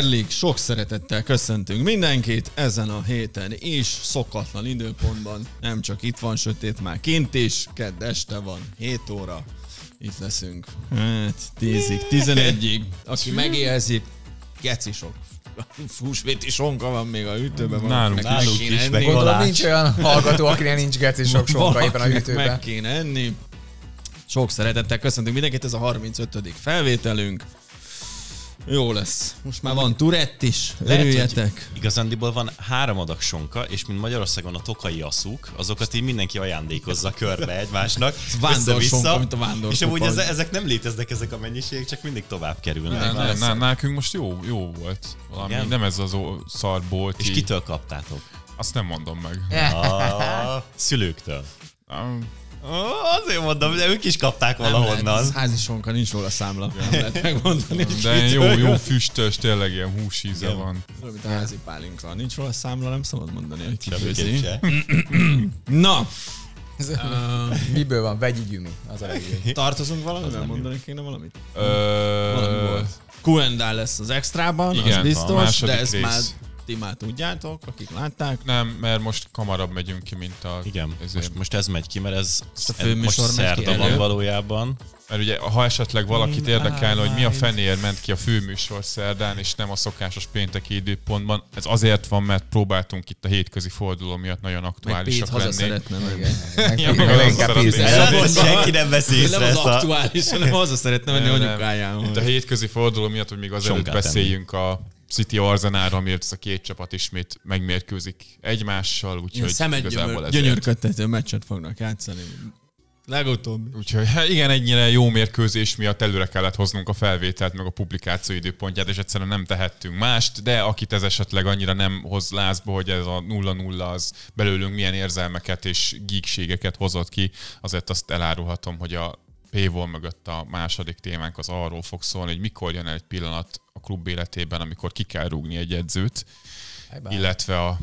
Gerlik, sok szeretettel köszöntünk mindenkit ezen a héten és szokatlan időpontban. Nem csak itt van sötét, már kint is, kedd este van, 7 óra. Itt leszünk. Hát, 10-ig, 11-ig. Aki megéhezik, geci sok húsvéti sonka van még a ütőben. Van, nálunk, nálunk is, enni. Gondolom, nincs olyan hallgató, akinek nincs geci sok sonka éppen a ütőben. Meg kéne enni. Sok szeretettel köszöntünk mindenkit, ez a 35. felvételünk. Jó lesz. Most már van turett is. Örüljetek. Lehet, igazándiból van három adag sonka, és mint Magyarországon a tokai aszuk, azokat így mindenki ajándékozza körbe egymásnak. Vándor sonka, mint a vándor És amúgy ez, ezek nem léteznek ezek a mennyiségek, csak mindig tovább kerülnek. Ne, ne, ne, nekünk most jó, jó volt. Valami, Igen? nem ez az szar volt. És kitől kaptátok? Azt nem mondom meg. A Szülőktől. Azért mondom, de ők is kapták valahonnan. Ez házi sonka, nincs róla számla. Nem lehet megmondani. De jó, jó füstös, tényleg ilyen íze Igen. van. mint a házi pálinka. Nincs róla számla, nem szabad mondani. Semmiképp se. Na, uh, miből van? Vegyi gyümi. Az a legjobb. Tartozunk valamivel? Mondani kéne valamit? Uh, Valami volt. Kuendál lesz az extrában, Igen, az biztos, de ez rész. már ti már tudjátok, akik látták. Nem, mert most kamarabb megyünk ki, mint a... Igen, most, most ez megy ki, mert ez, ez a fő ez most szerda van valójában. Mert ugye, ha esetleg valakit érdekelne, hogy mi a fenér ment ki a főműsor szerdán, és nem a szokásos pénteki időpontban, ez azért van, mert próbáltunk itt a hétközi forduló miatt nagyon aktuálisak lenni. meg haza Senki nem veszi észre ezt a... aktuális, hanem haza szeretne menni anyukájához. Itt a hétközi forduló miatt, hogy még azért beszéljünk a City Arzenár, amiért ez a két csapat ismét megmérkőzik egymással, úgyhogy igazából ez gyönyörködtető meccset fognak játszani. Legutóbb. Úgyhogy hát igen, ennyire jó mérkőzés miatt előre kellett hoznunk a felvételt, meg a publikáció időpontját, és egyszerűen nem tehettünk mást, de akit ez esetleg annyira nem hoz lázba, hogy ez a 0-0 az belőlünk milyen érzelmeket és gíkségeket hozott ki, azért azt elárulhatom, hogy a Pévol mögött a második témánk az arról fog szólni, hogy mikor jön el egy pillanat a klub életében, amikor ki kell rúgni egy edzőt, Ebben. illetve a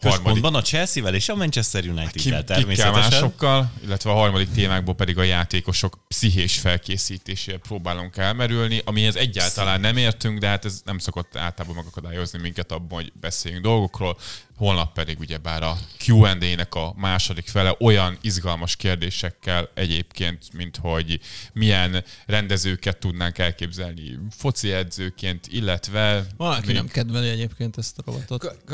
Központban harmadik... a Chelsea-vel és a Manchester United-vel hát természetesen. másokkal, illetve a harmadik témákból pedig a játékosok pszichés felkészítésére próbálunk elmerülni, amihez egyáltalán nem értünk, de hát ez nem szokott általában megakadályozni minket abban, hogy beszéljünk dolgokról. Holnap pedig ugyebár a Q&A-nek a második fele olyan izgalmas kérdésekkel egyébként, mint hogy milyen rendezőket tudnánk elképzelni foci edzőként, illetve... Valaki nem kedveli egyébként ezt a robotot.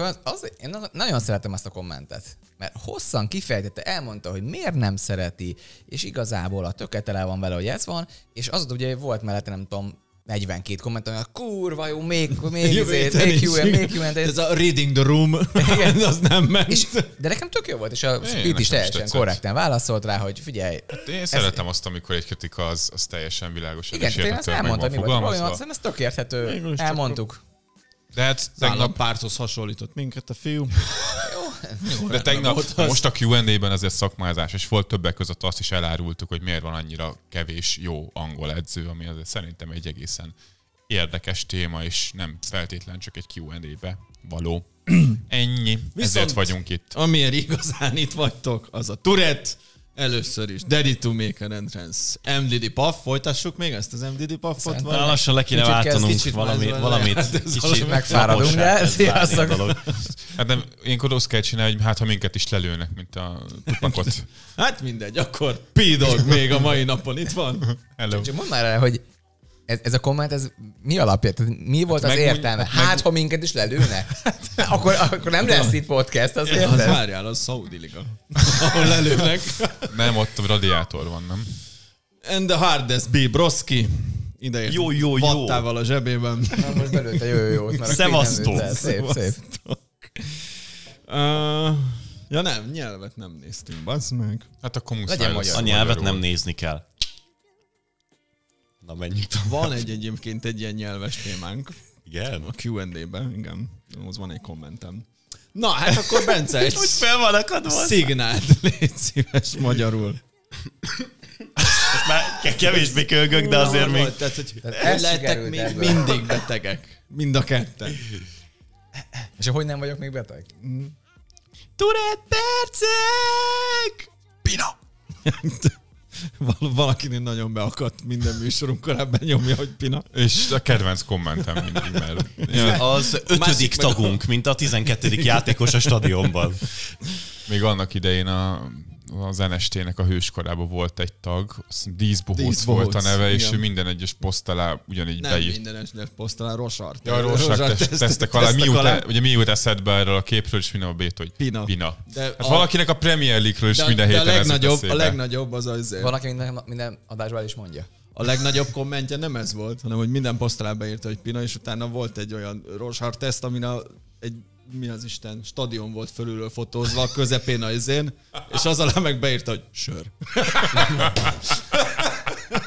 én nagyon szeretem ezt a kommentet, mert hosszan kifejtette, elmondta, hogy miért nem szereti, és igazából a tökéletele van vele, hogy ez van, és az ugye volt mellette, nem tudom, 42 komment, ami a kurva jó, még, még, izét, még jó, még jó. még Ez a reading the room, Igen. az nem ment. És, de nekem tök jó volt, és a Speed is teljesen is korrekten válaszolt rá, hogy figyelj. Hát én ez, szeretem azt, amikor egy kritika az, az teljesen világos. Igen, én azt elmondtam, mi volt a probléma, ez tök érthető. Elmondtuk. De hát tegnap... párthoz hasonlított minket a fiú. jó, de tegnap, most a Q&A-ben azért szakmázás, és volt többek között azt is elárultuk, hogy miért van annyira kevés jó angol edző, ami azért szerintem egy egészen érdekes téma, és nem feltétlen csak egy Q&A-be való. Ennyi. Viszont Ezért vagyunk itt. Amiért igazán itt vagytok, az a Turet, Először is. Daddy to make an entrance. MDD Puff, folytassuk még ezt az MDD Puffot? Vagy? lassan le kéne váltanunk kicsit valami, valamit. Hát kicsit megfáradunk, de hát sziasztok. Hát nem, ilyenkor rossz kell csinálni, hogy hát ha minket is lelőnek, mint a tupakot. hát mindegy, akkor p még a mai napon itt van. Hello. Csak mondd már el, hogy ez, ez a komment, ez mi alapja? Tehát mi volt hát az megmond, értelme? Hát, hát meg... ha minket is lelőne, hát- akkor, akkor nem lesz itt podcast, az Az hát várjál, az Saudi Liga, ahol lelőnek. Nem, ott radiátor van, nem? And the hardest be broski. Ide jó, jó, jó. Vattával a zsebében. Na, most belőtte jó, jó, jó. Szevasztok. Szép, szép. Uh, ja nem, nyelvet nem néztünk, bassz meg. Hát akkor muszáj. Legyen magyar. A nyelvet nem nézni kell. Na menjünk tovább. Van egy egyébként egy ilyen nyelves témánk. Igen? A Q&A-ben, igen. Az van egy kommentem. Na, hát akkor Bence, egy Úgy fel van akadva. Szignált, légy szíves, magyarul. Ezt már kevésbé kölgök, de azért még... Tehát, hogy lehetek még ebből. mindig betegek. Mind a ketten. És hogy nem vagyok még beteg? Mm. Turett percek! Pina! Val- valakinél nagyon beakadt minden műsorunk korábban nyomja, hogy Pina. És a kedvenc kommentem mindig, mert... Ja. Az ötödik tagunk, mint a 12. játékos a stadionban. Még annak idején a az NST-nek a hőskorában volt egy tag, Dízbohóc volt a neve, igen. és ő minden egyes posztalá ugyanígy Nem beírt. minden egyes posztalá, Rosart. Ja, Rosart tesztek, alá. Mi jut, ugye mi jut eszedbe erről a képről, és minden a bét, hogy Pina. Pina. De hát a, valakinek a Premier League-ről is de, minden héten a legnagyobb, a legnagyobb az az... Valaki minden, minden adásban is mondja a legnagyobb kommentje nem ez volt, hanem hogy minden posztalán beírta, hogy Pina, és utána volt egy olyan Rosart teszt, amin a, egy mi az Isten, stadion volt fölülről fotózva a közepén a izén, és az alá meg beírta, hogy sör.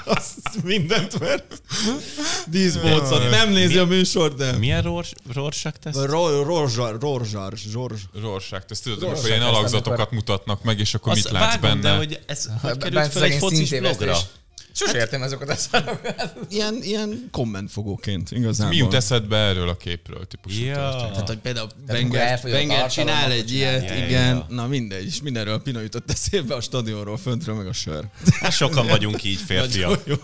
Azt mindent vert. Díszbócot. Nem nézi mi, a műsort, de... Milyen rors, rorsak teszt? Rorzsar, tesz. Tudod, Rorsak teszt. Tudod, amikor ilyen alakzatokat mutatnak meg, és akkor Azt mit látsz benne? De, hogy ez hogy hát, került fel egy focis blogra? Sose hát, értem ezeket a szarokat. Ilyen, ilyen kommentfogóként igazából. Mi jut eszedbe erről a képről? Típusú ja. Történet. Tehát, hogy például Benger, csinál egy ilyet, csinál. igen, ja, na mindegy, és mindenről a Pina jutott eszébe a stadionról, föntről, meg a sör. Hát sokan vagyunk így férfiak. Jó.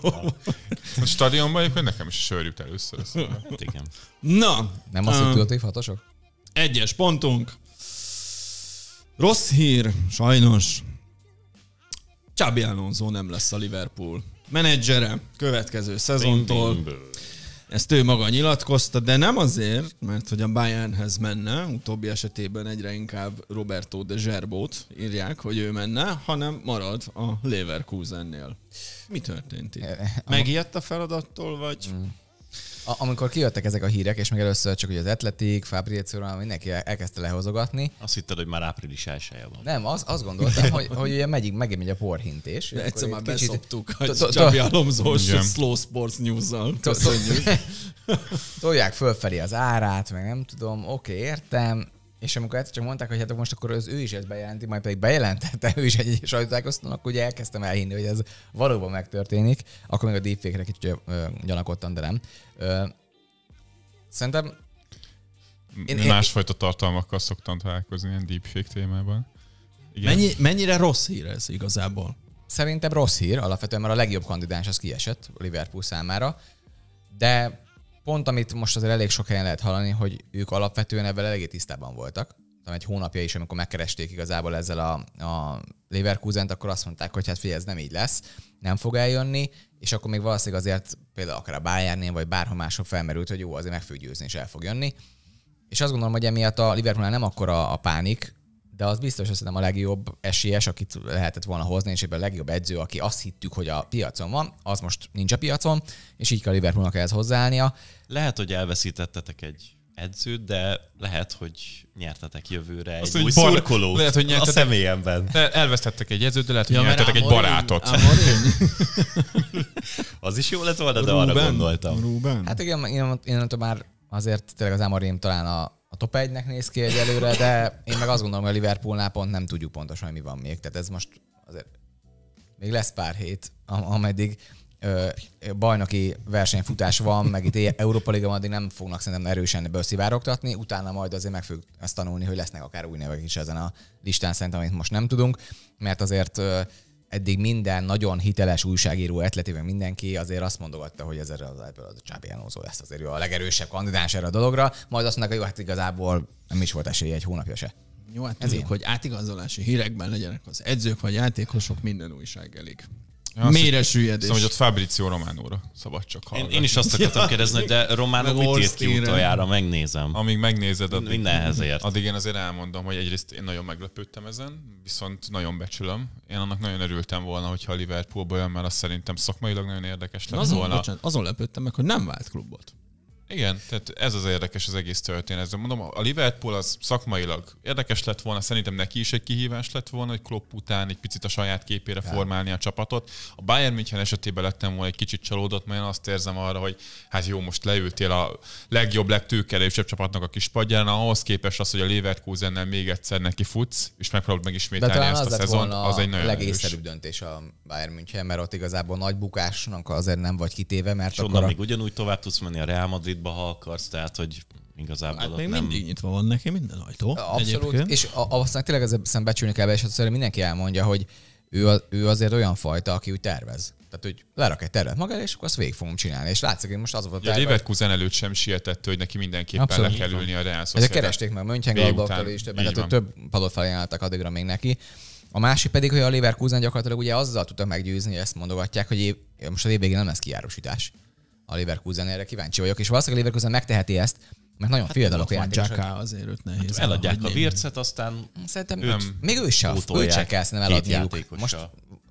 A stadionban egyébként nekem is sör jut először. Hát igen. Na. Nem azt, hogy tudod, hatosok? Egyes pontunk. Rossz hír, sajnos. Csábi Alonso nem lesz a Liverpool menedzsere következő szezontól. Ding, ding, ezt ő maga nyilatkozta, de nem azért, mert hogy a Bayernhez menne, utóbbi esetében egyre inkább Roberto de Zserbót írják, hogy ő menne, hanem marad a Leverkusennél. Mi történt itt? E, e, Megijedt a feladattól, vagy? Mm. A, amikor kijöttek ezek a hírek, és meg először csak hogy az Atletik, Fabrizio Romano, mindenki elkezdte lehozogatni. Azt hitted, hogy már április elsője van. Nem, az, azt gondoltam, hogy, hogy ugye megyik, megint megy a porhintés. De egyszer már beszoptuk, hogy Csabi Alomzós Slow Sports News-zal. Tolják fölfelé az árát, meg nem tudom, oké, értem és amikor egyszer csak mondták, hogy hát most akkor az ő is ezt bejelenti, majd pedig bejelentette ő is egy sajtótájékoztatón, akkor ugye elkezdtem elhinni, hogy ez valóban megtörténik. Akkor még a deepfake-re kicsit gyanakodtam, de nem. Szerintem én, én, másfajta tartalmakkal szoktam találkozni ilyen deepfake témában. Igen. Mennyi, mennyire rossz hír ez igazából? Szerintem rossz hír, alapvetően, mert a legjobb kandidáns az kiesett Liverpool számára, de pont amit most azért elég sok helyen lehet hallani, hogy ők alapvetően ebben eléggé tisztában voltak. Tehát egy hónapja is, amikor megkeresték igazából ezzel a, a leverkusen akkor azt mondták, hogy hát figyelj, ez nem így lesz, nem fog eljönni, és akkor még valószínűleg azért például akár a bayern vagy bárhol máshol felmerült, hogy jó, azért meg fog győzni, és el fog jönni. És azt gondolom, hogy emiatt a Liverpoolnál nem akkora a pánik, de az biztos, hogy szerintem a legjobb esélyes, akit lehetett volna hozni, és ebben a legjobb edző, aki azt hittük, hogy a piacon van, az most nincs a piacon, és így kell Liverpoolnak ehhez hozzáállnia. Lehet, hogy elveszítettetek egy edzőt, de lehet, hogy nyertetek jövőre Azt egy új szurkolót lehet, hogy nyertetek, a személyemben. Elvesztettek egy edzőt, de lehet, hogy ja, nyertetek egy barátot. az is jó lett volna, de Ruben, arra gondoltam. Ruben. Hát igen, én, én, én, én már azért tényleg az Amorim talán a a top 1-nek néz ki egyelőre, de én meg azt gondolom, hogy a Liverpoolnál pont nem tudjuk pontosan, hogy mi van még. Tehát ez most azért még lesz pár hét, am- ameddig ö, bajnoki versenyfutás van, meg itt Európa Liga addig nem fognak szerintem erősen ebből szivárogtatni, utána majd azért meg fogjuk ezt tanulni, hogy lesznek akár új nevek is ezen a listán szerintem, amit most nem tudunk, mert azért eddig minden nagyon hiteles újságíró etletében mindenki azért azt mondogatta, hogy ez erre az ebből az Csábi Jánózó lesz azért ő a legerősebb kandidáns erre a dologra, majd azt mondják, hogy jó, hát igazából nem is volt esélye egy hónapja se. Jó, hát tudjuk, hogy átigazolási hírekben legyenek az edzők vagy játékosok, minden újság elég. Ja, mélyre Szóval, hogy ott Fabrizio Románóra szabad csak hallgatni. Én, én is azt akartam kérdezni, de Románó mit írt ki utoljára, megnézem. Amíg megnézed, addig, ért. addig én azért elmondom, hogy egyrészt én nagyon meglepődtem ezen, viszont nagyon becsülöm. Én annak nagyon örültem volna, hogyha a Liverpoolba jön, mert azt szerintem szakmailag nagyon érdekes lett azon, volna. Bocsánat, azon lepődtem meg, hogy nem vált klubot. Igen, tehát ez az érdekes az egész történet. De mondom, a Liverpool az szakmailag érdekes lett volna, szerintem neki is egy kihívás lett volna, hogy Klopp után egy picit a saját képére ja. formálni a csapatot. A Bayern München esetében lettem volna egy kicsit csalódott, mert én azt érzem arra, hogy hát jó, most leültél a legjobb, legtőkelősebb csapatnak a padján, ahhoz képest az, hogy a Leverkusennel még egyszer neki futsz, és megpróbálod megismételni De ezt a szezon, az egy nagyon legészszerűbb döntés a Bayern München, mert ott igazából nagy bukásnak azért nem vagy kitéve, mert akkor a... még ugyanúgy tovább tudsz menni a Real Madrid szomszédba, ha akarsz, tehát hogy igazából hát még nem... mindig nyitva van neki minden ajtó. Abszolút, egyébként. és a, aztán tényleg ezzel szembecsülni becsülni kell be, és azért mindenki elmondja, hogy ő, ő azért olyan fajta, aki úgy tervez. Tehát, hogy lerak egy tervet magára, és akkor azt végig fogom csinálni. És látszik, hogy most az volt a terve. Leverkusen előtt sem sietett, hogy neki mindenképpen Abszolút, le kell ülni a Real Ezek keresték meg Mönchengladbachtal is, több, tehát, hogy több padot felajánlottak addigra még neki. A másik pedig, hogy a Leverkusen gyakorlatilag ugye azzal tudta meggyőzni, hogy ezt mondogatják, hogy év, most a év végén nem lesz kiárusítás a Leverkusen erre kíváncsi vagyok, és valószínűleg a Leverkusen megteheti ezt, mert nagyon hát fiatalok játékosok. Csak azért őt nehéz. Hát eladják a vircet, aztán mm, Szerintem őt nem még ő sem, ő sem kell nem eladniuk. Most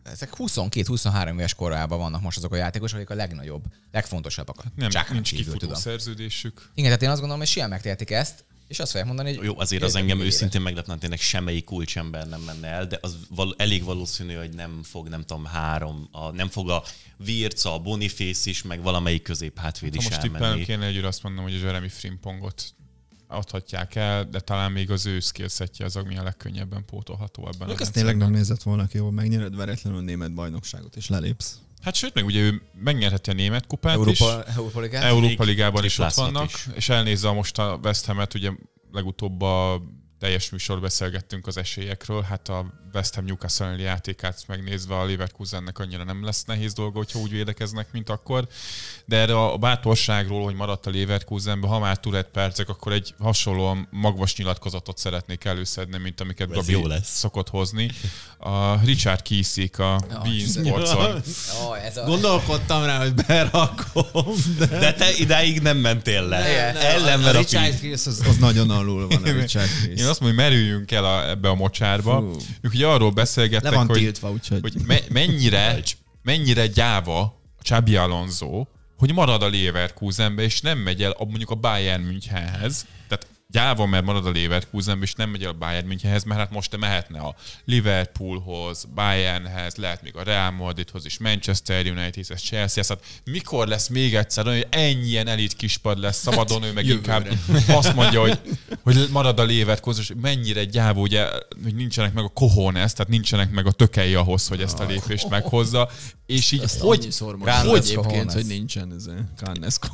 ezek 22-23 éves korában vannak most azok a játékosok, akik a legnagyobb, legfontosabbak. Hát nem, csak. nincs kifutó tudom. szerződésük. Igen, tehát én azt gondolom, hogy simán megtehetik ezt, és azt fogják mondani, hogy... Jó, azért az engem őszintén meglepne, tényleg semmelyik kulcsember nem menne el, de az val- elég valószínű, hogy nem fog, nem tudom, három, a, nem fog a Virca, a Boniface is, meg valamelyik közép hátvéd hát, is most elmenni. Most kéne hogy azt mondom, hogy a Jeremy Frimpongot adhatják el, de talán még az ő skillsetje az, ami a legkönnyebben pótolható ebben. Ők ezt tényleg nem nézett volna ki, hogy megnyered veretlenül a német bajnokságot, és lelépsz. Hát sőt, meg ugye ő megnyerheti a német kupát Európa, is. Európa Ligában, Európa Ligában is ott vannak, is. és elnézze most a West Ham-et, ugye legutóbb a teljes műsor beszélgettünk az esélyekről, hát a West Ham Newcastle játékát megnézve a Leverkusennek annyira nem lesz nehéz dolga, hogyha úgy védekeznek, mint akkor. De erre a bátorságról, hogy maradt a Leverkusenben, ha már túl percek, akkor egy hasonlóan magvas nyilatkozatot szeretnék előszedni, mint amiket Ez Gabi lesz. szokott hozni. A Richard Kiszik a oh, Bean Sportson. Oh, a... Gondolkodtam rá, hogy berakom. De... de te idáig nem mentél le. Ne, ne, a, a Richard Kiss az, az nagyon alul van. A Richard Kiss. Én azt mondom, hogy merüljünk el a, ebbe a mocsárba. Fú. Ők ugye arról beszélgettek, hogy, tiltva, úgyhogy. hogy me- mennyire, mennyire gyáva Csábi Alonso, hogy marad a Leverkusenbe, és nem megy el a, mondjuk a Bayern Münchenhez. Tehát gyávon, mert marad a Leverkusen, és nem megy el a Bayern Münchenhez, mert hát most te mehetne a Liverpoolhoz, Bayernhez, lehet még a Real Madridhoz is, Manchester Unitedhez, Chelsea, Hát mikor lesz még egyszer hogy ennyien elit kispad lesz szabadon, hát, ő meg hát, jövőre. inkább azt mondja, hogy, hogy marad a Leverkusen, és mennyire gyávó, ugye, hogy nincsenek meg a kohones, tehát nincsenek meg a tökei ahhoz, hogy ezt a lépést meghozza, és így ezt hogy... hogy egyébként, hogy nincsen ez a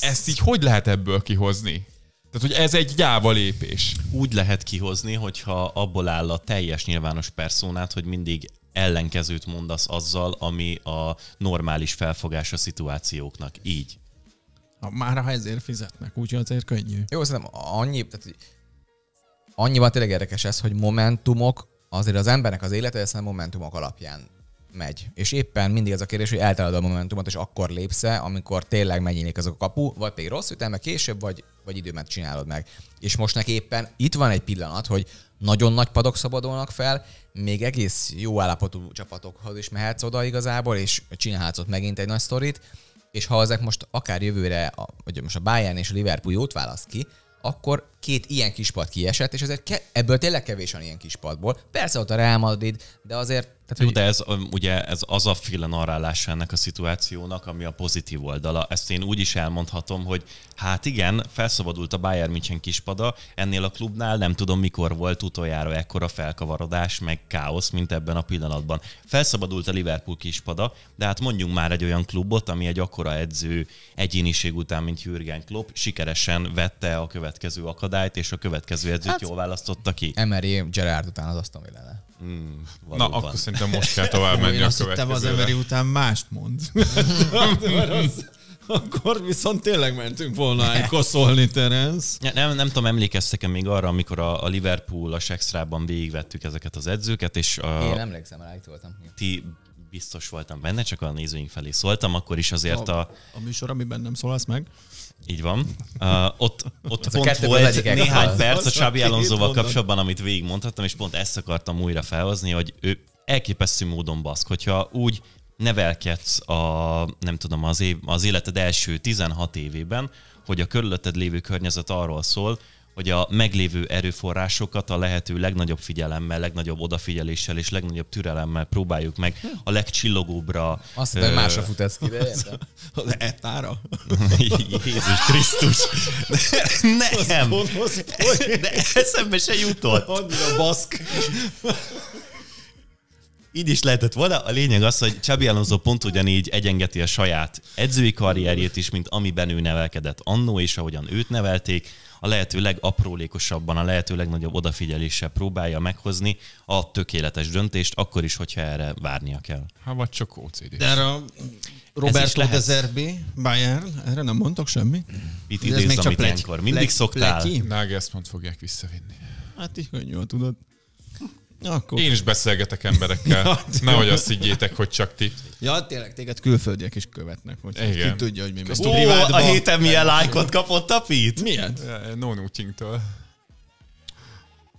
Ezt így hogy lehet ebből kihozni? Tehát, hogy ez egy gyáva lépés. Úgy lehet kihozni, hogyha abból áll a teljes nyilvános perszónát, hogy mindig ellenkezőt mondasz azzal, ami a normális felfogás a szituációknak. Így. Már ha ezért fizetnek, úgyhogy azért könnyű. Jó, szerintem annyi, tehát annyiban tényleg érdekes ez, hogy momentumok, azért az embernek az élete, szerintem momentumok alapján megy. És éppen mindig az a kérdés, hogy eltalálod a momentumot, és akkor lépsz amikor tényleg megnyílik az a kapu, vagy pedig rossz ütelme később, vagy, vagy időmet csinálod meg. És most neki éppen itt van egy pillanat, hogy nagyon nagy padok szabadulnak fel, még egész jó állapotú csapatokhoz is mehetsz oda igazából, és csinálhatsz ott megint egy nagy sztorit, és ha ezek most akár jövőre, vagy most a Bayern és a Liverpool jót választ ki, akkor két ilyen kispad kiesett, és azért ke- ebből tényleg kevés van ilyen padból. Persze ott a Real Madrid, de azért... Tehát, Jó, hogy... de ez ugye ez az a féle narrálása ennek a szituációnak, ami a pozitív oldala. Ezt én úgy is elmondhatom, hogy hát igen, felszabadult a Bayern München kispada, ennél a klubnál nem tudom mikor volt utoljára ekkora felkavarodás, meg káosz, mint ebben a pillanatban. Felszabadult a Liverpool kispada, de hát mondjunk már egy olyan klubot, ami egy akkora edző egyéniség után, mint Jürgen Klopp, sikeresen vette a következő akadályt, akadályt, és a következő edzőt hát, jól választotta ki. Emery Gerard után az Aston Villa Mm, hmm, Na, akkor szerintem most kell tovább menni Én a azt hittem az Emery után mást mond. Hát, akkor viszont tényleg mentünk volna egy koszolni, Terence. Nem, nem, nem tudom, emlékeztek-e még arra, amikor a, a Liverpool a Sextrában végigvettük ezeket az edzőket, és... A, Én emlékszem, rá itt voltam. Ti biztos voltam benne, csak a nézőink felé szóltam, akkor is azért a... A, a műsor, amiben nem szólasz meg. Így van. Uh, ott ott pont volt néhány az perc az a Csábi Alonsoval kapcsolatban, amit végigmondhattam, és pont ezt akartam újra felhozni, hogy ő elképesztő módon baszk. Hogyha úgy nevelkedsz a, nem tudom, az, év, az életed első 16 évében, hogy a körülötted lévő környezet arról szól, hogy a meglévő erőforrásokat a lehető legnagyobb figyelemmel, legnagyobb odafigyeléssel és legnagyobb türelemmel próbáljuk meg hm. a legcsillogóbbra. Azt mondta, hogy másra fut ez ki, de értem. Az etára? Jézus Krisztus! Nem! De eszembe se jutott. Annyira baszk így is lehetett volna. A lényeg az, hogy Csabi Alonso pont ugyanígy egyengeti a saját edzői karrierjét is, mint amiben ő nevelkedett annó, és ahogyan őt nevelték a lehető legaprólékosabban, a lehető legnagyobb odafigyeléssel próbálja meghozni a tökéletes döntést, akkor is, hogyha erre várnia kell. Ha hát, vagy csak OCD. De erre a Roberto de Zerbi, Bayern, erre nem mondtok semmit? Itt idéz, amit ilyenkor mindig le, szoktál. Neki? Nagelsmann fogják visszavinni. Hát így jól tudod. Akkor... Én is beszélgetek emberekkel. ja, Nehogy azt higgyétek, hogy csak ti. Ja, tényleg, téged külföldiek is követnek. hogy Igen. Ki tudja, hogy mi Ó, a héten milyen lájkot kapott a Pit? Milyen? No Nutyingtől.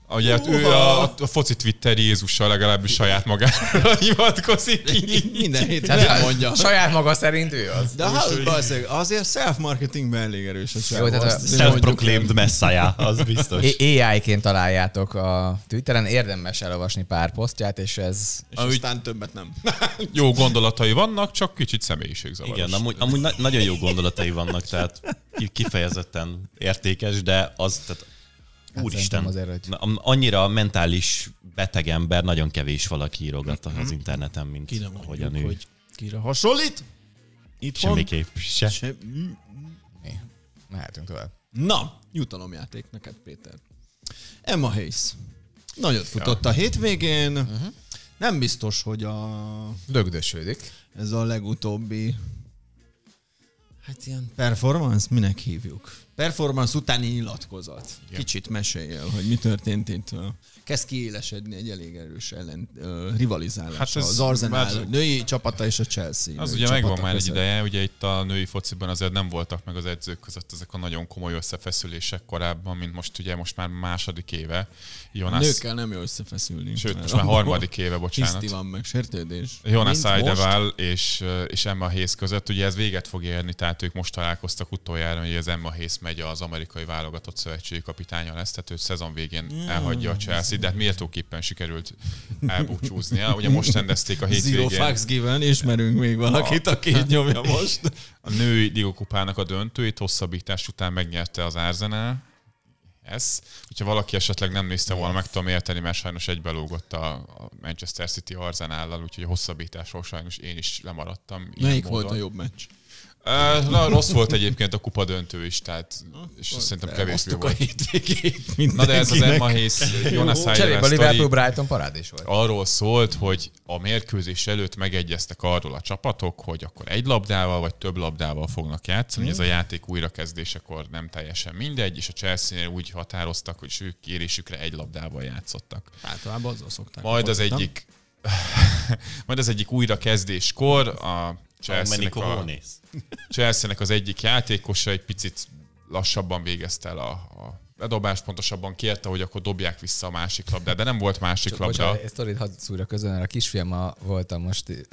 Ugye hát ő a, a foci Twitter Jézussal legalábbis saját magára hivatkozik. Minden héten mondja Saját maga szerint ő az. De hát, valószínűleg azért self-marketingben elég erős a sávó. Self-proclaimed messiah, az biztos. AI-ként találjátok a Twitteren, érdemes elolvasni pár posztját, és ez... És amúgy... aztán többet nem. jó gondolatai vannak, csak kicsit személyiségzavaros. Igen, amúgy, amúgy na- nagyon jó gondolatai vannak, tehát kifejezetten értékes, de az, tehát Hát Úristen, azért, hogy... annyira mentális beteg ember, nagyon kevés valaki írogat hát, az interneten, mint Kire ahogy a nő. Hogy kire hasonlít? Itt Semmiképp se. se... Mm, mm. Mehetünk tovább. Na, jutalomjáték neked, Péter. Emma Hayes. Nagyot futott ja. a hétvégén. Uh-huh. Nem biztos, hogy a... Dögdösödik. Ez a legutóbbi Hát ilyen performance, minek hívjuk? Performance utáni nyilatkozat. Igen. Kicsit meséljél, hogy mi történt itt kezd kiélesedni egy elég erős ellen, uh, rivalizálás. Hát az Arsenal már... női csapata és a Chelsea. Az ugye megvan már egy ideje, ugye itt a női fociban azért nem voltak meg az edzők között ezek a nagyon komoly összefeszülések korábban, mint most ugye most már második éve. Jonas... A nőkkel nem jó összefeszülni. Sőt, most már harmadik éve, bocsánat. Tiszti van meg, sértődés. Jonas Aydeval és, és Emma Hayes között, ugye ez véget fog érni, tehát ők most találkoztak utoljára, hogy az Emma Hayes megy az amerikai válogatott szövetségi kapitánya lesz, tehát őt szezon végén mm. elhagyja a Chelsea hát méltóképpen sikerült elbúcsúznia. Ugye most rendezték a hétvégén. Zero fax given, ismerünk még valakit, aki itt nyomja most. A női digokupának a döntőit hosszabbítás után megnyerte az Arsenal. Ez. Hogyha valaki esetleg nem nézte volna, meg tudom érteni, mert sajnos egybelógott a Manchester City Arzenállal, úgyhogy a hosszabbításról sajnos én is lemaradtam. Melyik volt a jobb meccs? Na, rossz volt egyébként a kupa döntő is, tehát és Hol, szerintem kevés volt. a hétvégét Na de ez az Emma Hayes, Jonas Heidel a Liverpool Brighton parádés volt. Arról szólt, hogy a mérkőzés előtt megegyeztek arról a csapatok, hogy akkor egy labdával vagy több labdával fognak játszani. Mm. Ez a mm. játék újrakezdésekor nem teljesen mindegy, és a chelsea úgy határoztak, hogy ők kérésükre egy labdával játszottak. Általában azzal szokták. Majd az egyik majd az egyik újrakezdéskor a Chelsea-nek, a, az egyik játékosa egy picit lassabban végezte el a, a bedobás, pontosabban kérte, hogy akkor dobják vissza a másik labdát, de nem volt másik Csak labda. Bocsánat, ezt hadd szúra közön, a kisfiam a, voltam most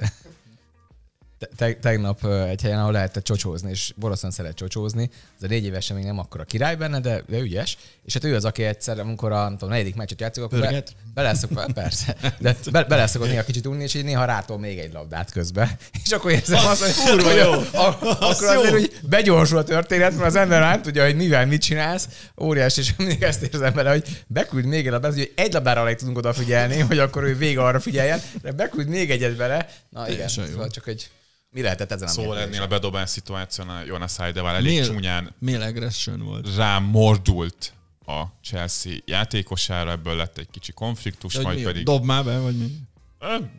te, tegnap egy helyen, ahol lehetett csocsózni, és borosan szeret csocsózni, az a négy évesen még nem akkora király benne, de, de ügyes, és hát ő az, aki egyszer, amikor a, nem tudom, negyedik meccset játszik, akkor be, beleszok, persze, de be, beleszokott néha kicsit unni, és így néha rátol még egy labdát közbe. És akkor érzem azt, az, hogy, hogy jó. A, a, akkor jó. azért, hogy begyorsul a történet, mert az ember nem tudja, hogy mivel mit csinálsz, óriás, és mindig ezt érzem bele, hogy beküld még egy labdát, hogy egy labdára alig tudunk odafigyelni, hogy akkor ő vége arra figyeljen, de beküld még egyet bele. Na igen, szóval csak egy mi lehetett ezen a Szóval ennél a bedobás szituációnál Jonas Heideval elég Mél, csúnyán Mél aggression volt. rám mordult a Chelsea játékosára, ebből lett egy kicsi konfliktus, De majd mi? pedig Dob már be, vagy mi?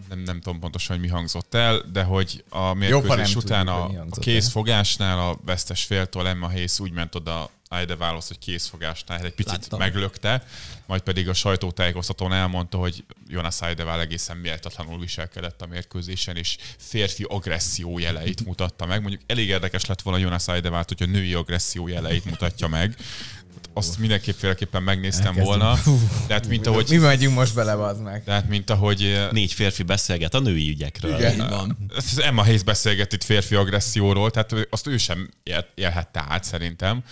nem, nem tudom pontosan, hogy mi hangzott el, de hogy a mérkőzés után a, a készfogásnál a vesztes féltől Emma Hayes úgy ment oda Aide válasz, hogy készfogásnál egy picit Láttam. meglökte, majd pedig a sajtótájékoztatón elmondta, hogy Jonas Aidevál egészen méltatlanul viselkedett a mérkőzésen, és férfi agresszió jeleit mutatta meg. Mondjuk elég érdekes lett volna Jonas Aidevált, a női agresszió jeleit mutatja meg, azt mindenképpféleképpen megnéztem volna. Tehát, mint ahogy... Mi megyünk most bele, az meg. Tehát, mint ahogy... Eh, Négy férfi beszélget a női ügyekről. Igen, így van. Emma Hayes beszélget itt férfi agresszióról, tehát azt ő sem élhette át szerintem.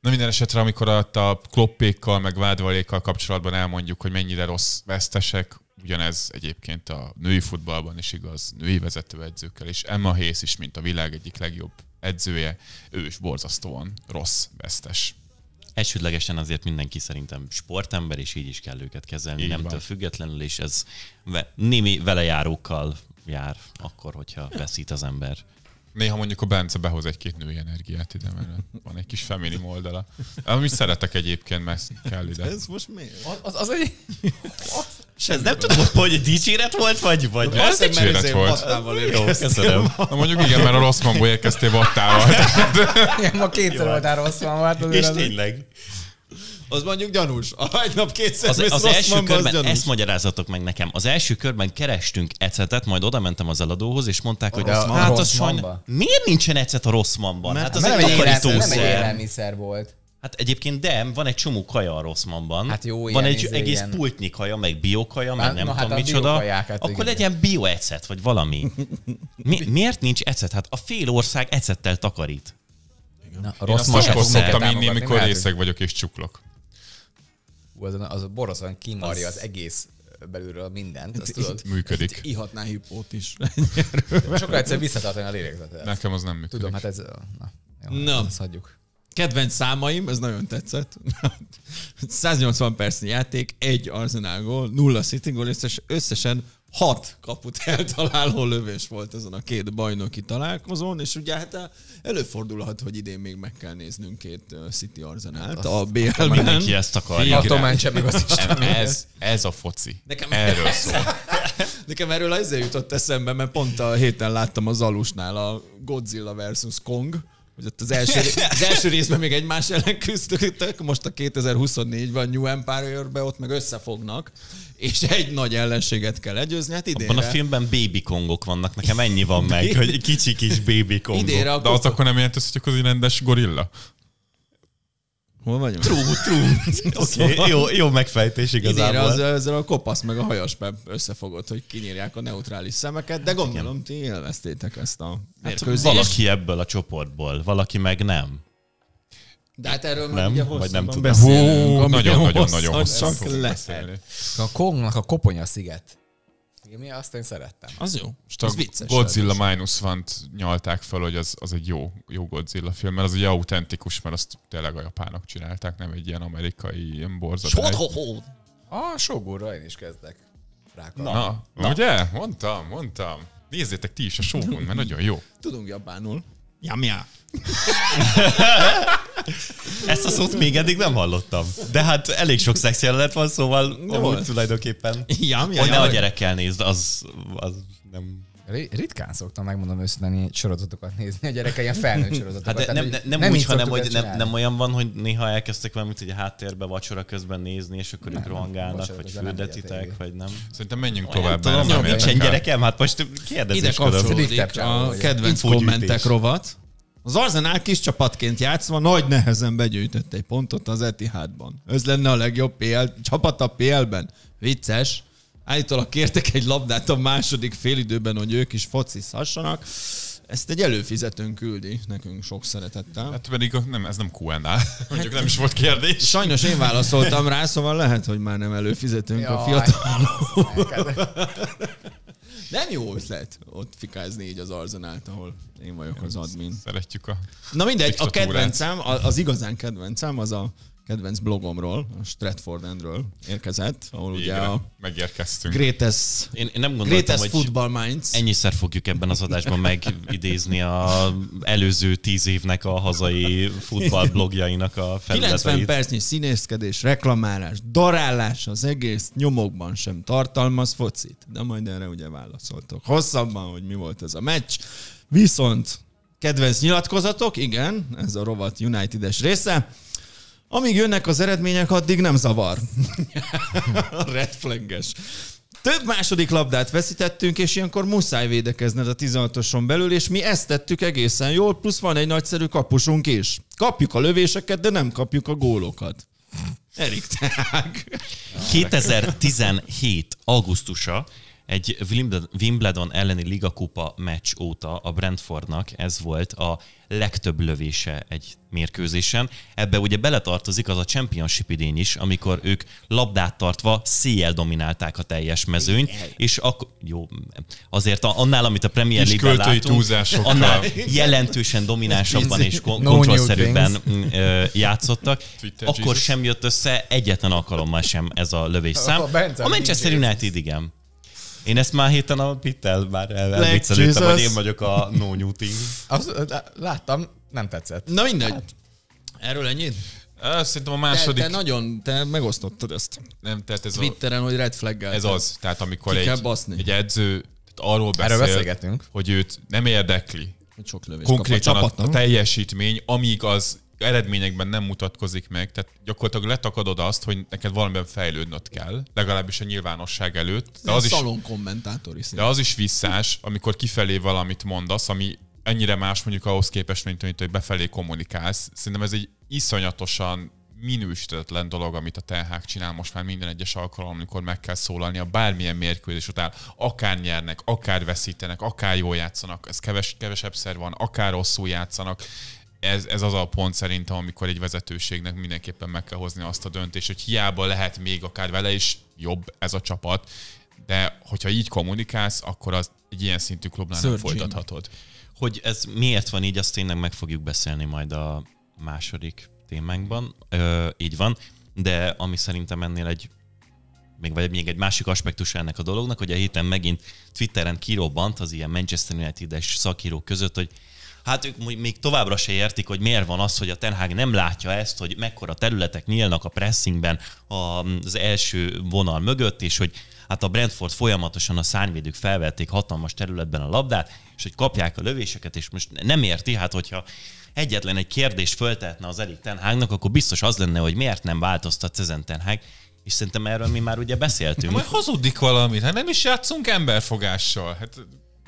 Na minden esetre, amikor a kloppékkal, meg vádvalékkal kapcsolatban elmondjuk, hogy mennyire rossz vesztesek, ugyanez egyébként a női futballban is igaz, női vezetőedzőkkel is. Emma Hayes is, mint a világ egyik legjobb edzője, ő is borzasztóan rossz vesztes. Elsődlegesen azért mindenki szerintem sportember, és így is kell őket kezelni, így nemtől van. függetlenül, és ez ve- némi velejárókkal jár akkor, hogyha veszít az ember. Néha mondjuk a Bence behoz egy-két női energiát ide, mert van egy kis feminim oldala. Amit szeretek egyébként, mert kell ide. Ez most mi? Az, az, az egy... És ez nem tudom, hogy dicséret volt, vagy vagy. ez egy dicséret volt. Jó, köszönöm. Na mondjuk igen, mert a rossz mamból érkeztél vattával. Igen, ma kétszer voltál rossz mangó. Hát és tényleg. Az mondjuk gyanús. A egy nap kétszer az, az első mangó, körben, az ezt magyarázatok meg nekem. Az első körben kerestünk ecetet, majd oda mentem az eladóhoz, és mondták, a hogy rossz, a, hát az sajnos, miért nincsen ecet a rossz mamban? Hát az egy takarítószer. Nem egy élelmiszer volt. Hát egyébként de, van egy csomó kaja a Rosszmanban. Hát jó, Van egy izé, egész ilyen... pultnyi kaja, meg biokaja, meg hát, nem na, hát tudom hát micsoda. Akkor igen. legyen bioecet, vagy valami. Mi, miért nincs ecet? Hát a fél ország ecettel takarít. Na, a rossz Én szoktam inni, amikor részeg vagyok és csuklok. Ú, az, az borzasztóan kimarja az... az egész belülről mindent, azt tudod. Működik. Ihatnál hipót is. Sokkal egyszer visszatartani a lélegzetet. Nekem az nem működik. Tudom, hát ez... Na, jó, na. hagyjuk. Kedvenc számaim, ez nagyon tetszett. 180 percnyi játék, egy Arsenal gól, nulla City gól, és összesen hat kaput eltaláló lövés volt ezen a két bajnoki találkozón, és ugye hát előfordulhat, hogy idén még meg kell néznünk két City arzenált hát a BL-ben. Mindenki ezt akarja. A már sem meg az Isten. Ez, ez a foci. Nekem erről ez, szól. Nekem erről azért jutott eszembe, mert pont a héten láttam az Alusnál a Godzilla versus Kong hogy ott az első, az első részben még egymás ellen küzdöttek, most a 2024-ben New Empire-be ott meg összefognak, és egy nagy ellenséget kell legyőzni. Hát idénre... Abban a filmben baby kongok vannak, nekem ennyi van meg, hogy kicsi kis baby kongok. Idénre a De az akkor nem jelent hogy az egy rendes gorilla? Hol vagyunk? True, true. Oké, okay, szóval- jó, jó megfejtés igazából. az, ezzel a kopasz meg a hajas összefogott, hogy kinyírják a neutrális szemeket, de gondolom ti élveztétek ezt a hát mérkőzést. Hát, valaki ebből a csoportból, valaki meg nem. De hát erről nem, már ugye vagy nem tudom. beszélünk. Nagyon-nagyon-nagyon hosszan, hosszan, A Kongnak a hosszan, hosszan, mi azt én szerettem. Az jó. Most az vicces. Godzilla Minus van nyalták fel, hogy az, az egy jó, jó Godzilla film, mert az egy autentikus, mert azt tényleg a japánok csinálták, nem egy ilyen amerikai ilyen borzatály. A sógóra én is kezdek. Na, Na, ugye? Mondtam, mondtam. Nézzétek ti is a sógón, mert nagyon jó. Tudunk japánul. Jamja. Ezt a szót még eddig nem hallottam. De hát elég sok szex jelenet van, szóval nem amúgy tulajdonképpen. Ja, mi hogy ne a gyerekkel nézd, az, az nem Ritkán szoktam, megmondom őszintén, ilyen sorozatokat nézni, a gyerekek ilyen felnőtt sorozatokat. Hát de nem, nem, nem, nem, úgy, hanem hogy nem, nem, olyan van, hogy néha elkezdtek valamit hogy a háttérbe vacsora közben nézni, és akkor ők itt rohangálnak, vagy fürdetitek, vagy nem. Szerintem menjünk tovább. Tudom, nem, nincsen gyerekem, hát most kérdezésködöm. Ide a kedvenc kommentek rovat az Arsenal kis csapatként játszva nagy nehezen begyűjtött egy pontot az Etihadban. Ez lenne a legjobb PL, csapat a PL-ben. Vicces. Állítólag kértek egy labdát a második félidőben, hogy ők is focizhassanak. Ezt egy előfizetőn küldi nekünk sok szeretettel. Hát pedig nem, ez nem Q&A, mondjuk nem is volt kérdés. Sajnos én válaszoltam rá, szóval lehet, hogy már nem előfizetünk Jaj, a fiatal. Nem jó ötlet ott fikázni így az arzenált, ahol én vagyok én az admin. Szeretjük a... Na mindegy, a kedvencem, az igazán kedvencem az a kedvenc blogomról, a Stratford Endről érkezett, ahol Igen, ugye a megérkeztünk. Greatest, én, én nem gondoltam, hogy football minds. ennyiszer fogjuk ebben az adásban megidézni a előző tíz évnek a hazai blogjainak a felületeit. 90 percnyi színészkedés, reklamálás, darálás az egész nyomokban sem tartalmaz focit. De majd erre ugye válaszoltok. Hosszabban, hogy mi volt ez a meccs. Viszont kedvenc nyilatkozatok, igen, ez a rovat United-es része. Amíg jönnek az eredmények, addig nem zavar. Red flagges. Több második labdát veszítettünk, és ilyenkor muszáj védekezned a 16-oson belül, és mi ezt tettük egészen jól, plusz van egy nagyszerű kapusunk is. Kapjuk a lövéseket, de nem kapjuk a gólokat. Erik 2017. augusztusa egy Wimbledon elleni ligakupa meccs óta a Brentfordnak ez volt a legtöbb lövése egy mérkőzésen. Ebbe ugye beletartozik az a championship idény is, amikor ők labdát tartva széjjel dominálták a teljes mezőnyt, és akkor jó, azért annál, amit a Premier League-ben látunk, annál jelentősen dominánsabban és kon- no mm, játszottak, Twitter akkor Jesus. sem jött össze egyetlen alkalommal sem ez a lövésszám. A Manchester United igen. Én ezt már héten a Pittel már elviccelődtem, hogy én vagyok a no newting. Az, láttam, nem tetszett. Na mindegy. Hát. Erről ennyit? Szerintem a második... Te, te nagyon, te megosztottad ezt. Nem, tehát ez Twitteren, a... hogy red flag Ez az, tehát amikor egy, baszni. egy edző arról beszél, hogy őt nem érdekli, hogy sok lövés konkrétan a, a, a teljesítmény, amíg az eredményekben nem mutatkozik meg, tehát gyakorlatilag letakadod azt, hogy neked valamiben fejlődnöd kell, legalábbis a nyilvánosság előtt. De az, szalon is, kommentátor de az is visszás, amikor kifelé valamit mondasz, ami ennyire más mondjuk ahhoz képest, mint, mint hogy befelé kommunikálsz. Szerintem ez egy iszonyatosan minősítetlen dolog, amit a Telhák csinál most már minden egyes alkalom, amikor meg kell szólalni a bármilyen mérkőzés után. Akár nyernek, akár veszítenek, akár jól játszanak, ez keves, kevesebb szer van, akár rosszul játszanak ez, ez az a pont szerintem, amikor egy vezetőségnek mindenképpen meg kell hozni azt a döntést, hogy hiába lehet még akár vele is jobb ez a csapat, de hogyha így kommunikálsz, akkor az egy ilyen szintű klubnál Sir nem Jim. folytathatod. Hogy ez miért van így, azt tényleg meg fogjuk beszélni majd a második témánkban. Ö, így van. De ami szerintem ennél egy még, vagy még egy másik aspektus ennek a dolognak, hogy a héten megint Twitteren kirobbant az ilyen Manchester United-es szakírók között, hogy hát ők még továbbra se értik, hogy miért van az, hogy a Tenhág nem látja ezt, hogy mekkora területek nyílnak a pressingben az első vonal mögött, és hogy hát a Brentford folyamatosan a szárnyvédők felvették hatalmas területben a labdát, és hogy kapják a lövéseket, és most nem érti, hát hogyha egyetlen egy kérdést föltetne az Erik Tenhágnak, akkor biztos az lenne, hogy miért nem változtat ezen Tenhág, és szerintem erről mi már ugye beszéltünk. Majd hazudik valamit, hát nem is játszunk emberfogással. Hát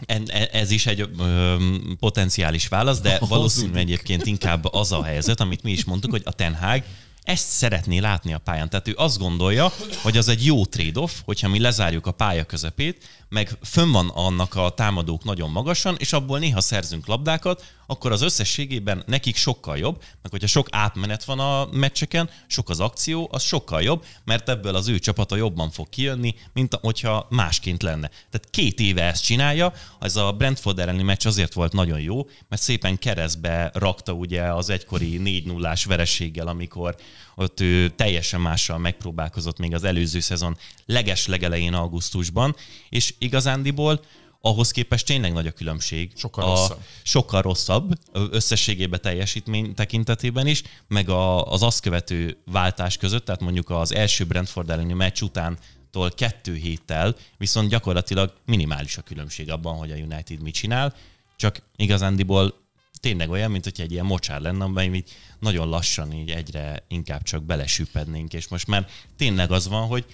En, e, ez is egy ö, potenciális válasz, de valószínűleg egyébként inkább az a helyzet, amit mi is mondtuk, hogy a Ten Hag ezt szeretné látni a pályán. Tehát ő azt gondolja, hogy az egy jó trade-off, hogyha mi lezárjuk a pálya közepét, meg fönn van annak a támadók nagyon magasan, és abból néha szerzünk labdákat, akkor az összességében nekik sokkal jobb, meg hogyha sok átmenet van a meccseken, sok az akció, az sokkal jobb, mert ebből az ő csapata jobban fog kijönni, mint hogyha másként lenne. Tehát két éve ezt csinálja, ez a Brentford elleni meccs azért volt nagyon jó, mert szépen keresztbe rakta ugye az egykori 4 0 vereséggel, amikor ott ő teljesen mással megpróbálkozott még az előző szezon leges legelején augusztusban, és igazándiból ahhoz képest tényleg nagy a különbség. Sokkal a, rosszabb. Sokkal rosszabb összességében teljesítmény tekintetében is, meg a, az azt követő váltás között, tehát mondjuk az első Brentford elleni meccs után kettő héttel, viszont gyakorlatilag minimális a különbség abban, hogy a United mit csinál, csak igazándiból tényleg olyan, mint hogy egy ilyen mocsár lenne, amiben nagyon lassan így egyre inkább csak belesüpednénk, és most már tényleg az van, hogy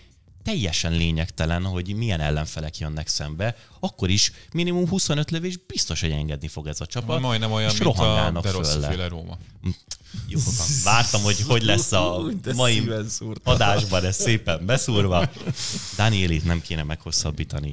teljesen lényegtelen, hogy milyen ellenfelek jönnek szembe, akkor is minimum 25 lövés biztos, hogy engedni fog ez a csapat. Majdnem olyan, és mint a Derossi Róma. Hm, jó, vártam, hogy hogy lesz a mai adásban ez szépen beszúrva. Danielit nem kéne meghosszabbítani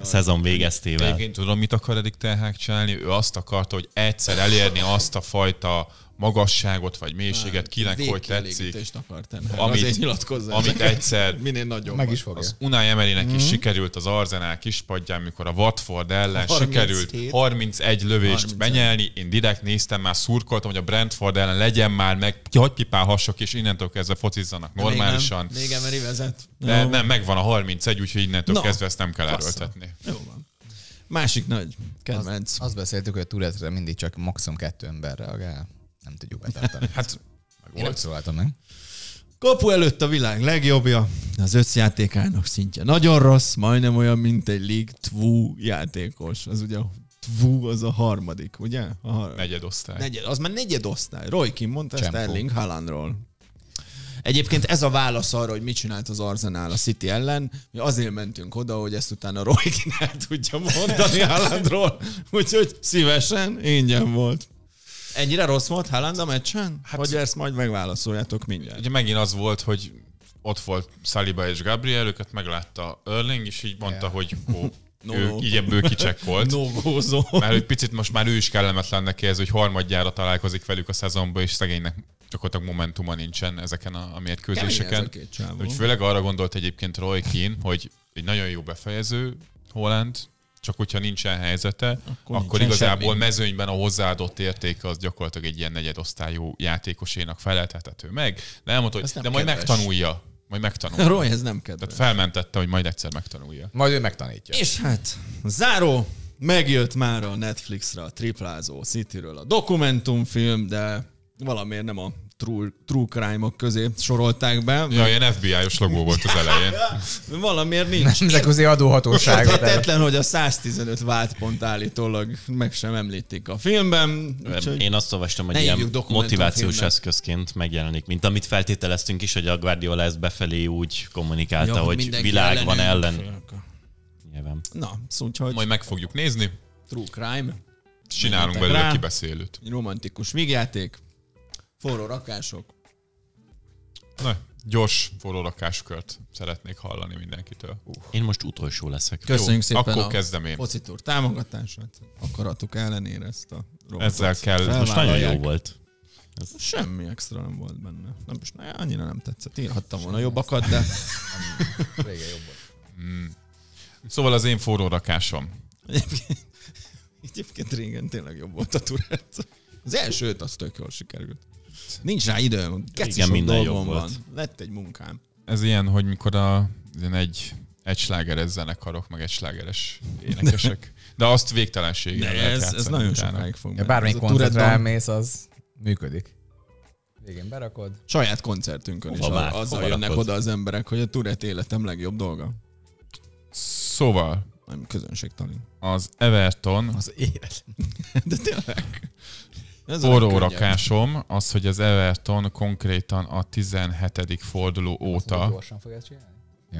a szezon végeztével. én tudom, mit akar eddig Tenhák csinálni? Ő azt akarta, hogy egyszer elérni azt a fajta magasságot vagy mélységet, kinek hogy tetszik. Hát amit, azért amit egyszer minél nagyobb. Meg is fogja. Az Unai Emerynek mm-hmm. is mhm. sikerült az Arzenál kispadján, mikor a Watford ellen 37. sikerült 31 lövést 30. benyelni. Én direkt néztem, már szurkoltam, hogy a Brentford ellen legyen már meg, hagyj pipálhassak, és innentől kezdve focizzanak normálisan. Még, nem, még Emery vezet. De nem, megvan a 31, úgyhogy innentől no. kezdve ezt nem kell faszra. erőltetni. Jó van. Másik nagy kedvenc. Azt, azt beszéltük, hogy a Turetre mindig csak maximum kettő ember reagál nem tudjuk betartani. hát meg volt. szólaltam, nem? Kapu előtt a világ legjobbja, az összjátékának szintje nagyon rossz, majdnem olyan, mint egy League Two játékos. Az ugye Two az a harmadik, ugye? A har... Negyed osztály. Negyed, az már negyed osztály. Roy Kim mondta Csempo. Sterling Haalandról. Egyébként ez a válasz arra, hogy mit csinált az Arsenal a City ellen, mi azért mentünk oda, hogy ezt utána Roy el tudja mondani Haalandról, úgyhogy szívesen ingyen volt. Ennyire rossz volt Haaland a meccsen? Hát, hogy ezt majd megválaszoljátok mindjárt. Ugye megint az volt, hogy ott volt Saliba és Gabriel, őket meglátta Erling, és így mondta, yeah. hogy ó, no, ő, így ebből kicsekkolt. No, go, Mert hogy picit most már ő is kellemetlen neki ez, hogy harmadjára találkozik velük a szezonban, és szegénynek a momentuma nincsen ezeken a, a mérkőzéseken. Úgy főleg arra gondolt egyébként Roy Keane, hogy egy nagyon jó befejező Holland, csak hogyha nincsen helyzete, akkor, akkor nincsen igazából semmi. mezőnyben a hozzáadott értéke az gyakorlatilag egy ilyen negyedosztályú játékosénak feleltethető meg, de elmondta, hogy de majd kedves. megtanulja. Majd megtanulja. Roy, ez nem kedves. Tehát felmentette, hogy majd egyszer megtanulja. Majd ő megtanítja. És hát, záró, megjött már a Netflixre a triplázó Cityről a dokumentumfilm, de valamiért nem a true, true crime-ok közé sorolták be. Ja, ilyen FBI-os logó volt az elején. Valamiért nincs. Nemzetközi adóhatóság. Hihetetlen, hogy a 115 vádpont állítólag meg sem említik a filmben. Úgyhogy Én azt olvastam, hogy ilyen motivációs filmben. eszközként megjelenik, mint amit feltételeztünk is, hogy a Guardiola ezt befelé úgy kommunikálta, ja, hogy, hogy világ ellenünk. van ellen. Nyilván. Na, szóval, hogy... Majd meg fogjuk nézni. True crime. Csinálunk belőle kibeszélőt. Romantikus vígjáték. Forró rakások. Na, gyors forró rakáskört szeretnék hallani mindenkitől. Uh. Én most utolsó leszek. Köszönjük Jó, szépen akkor a kezdem én. focitúr támogatását. Akaratuk ellenére ezt a robotot. Ezzel kell. Felvállalják. most nagyon jó volt. Ez... Semmi extra nem volt benne. Nem, most na, annyira nem tetszett. Írhattam volna jobbakat, de... Régen jobb volt. Mm. Szóval az én forró rakásom. Egyébként, egyébként régen tényleg jobb volt a turát. Az elsőt az tök jól sikerült. Nincs rá idő, Keci Igen, minden dolgom van. Volt. Lett egy munkám. Ez ilyen, hogy mikor a, ilyen egy, egy slágeres zenekarok, meg egy slágeres énekesek. De azt végtelenségig ne, lehet ez, ez nagyon sokáig fog. Ja, bármilyen koncertre elmész, az működik. Végén berakod. Saját koncertünkön hova is már, azzal jönnek oda az emberek, hogy a Turet életem legjobb dolga. Szóval. Nem tanít. Az Everton. Az élet. De tényleg. Forrórakásom az, hogy az Everton konkrétan a 17. forduló óta...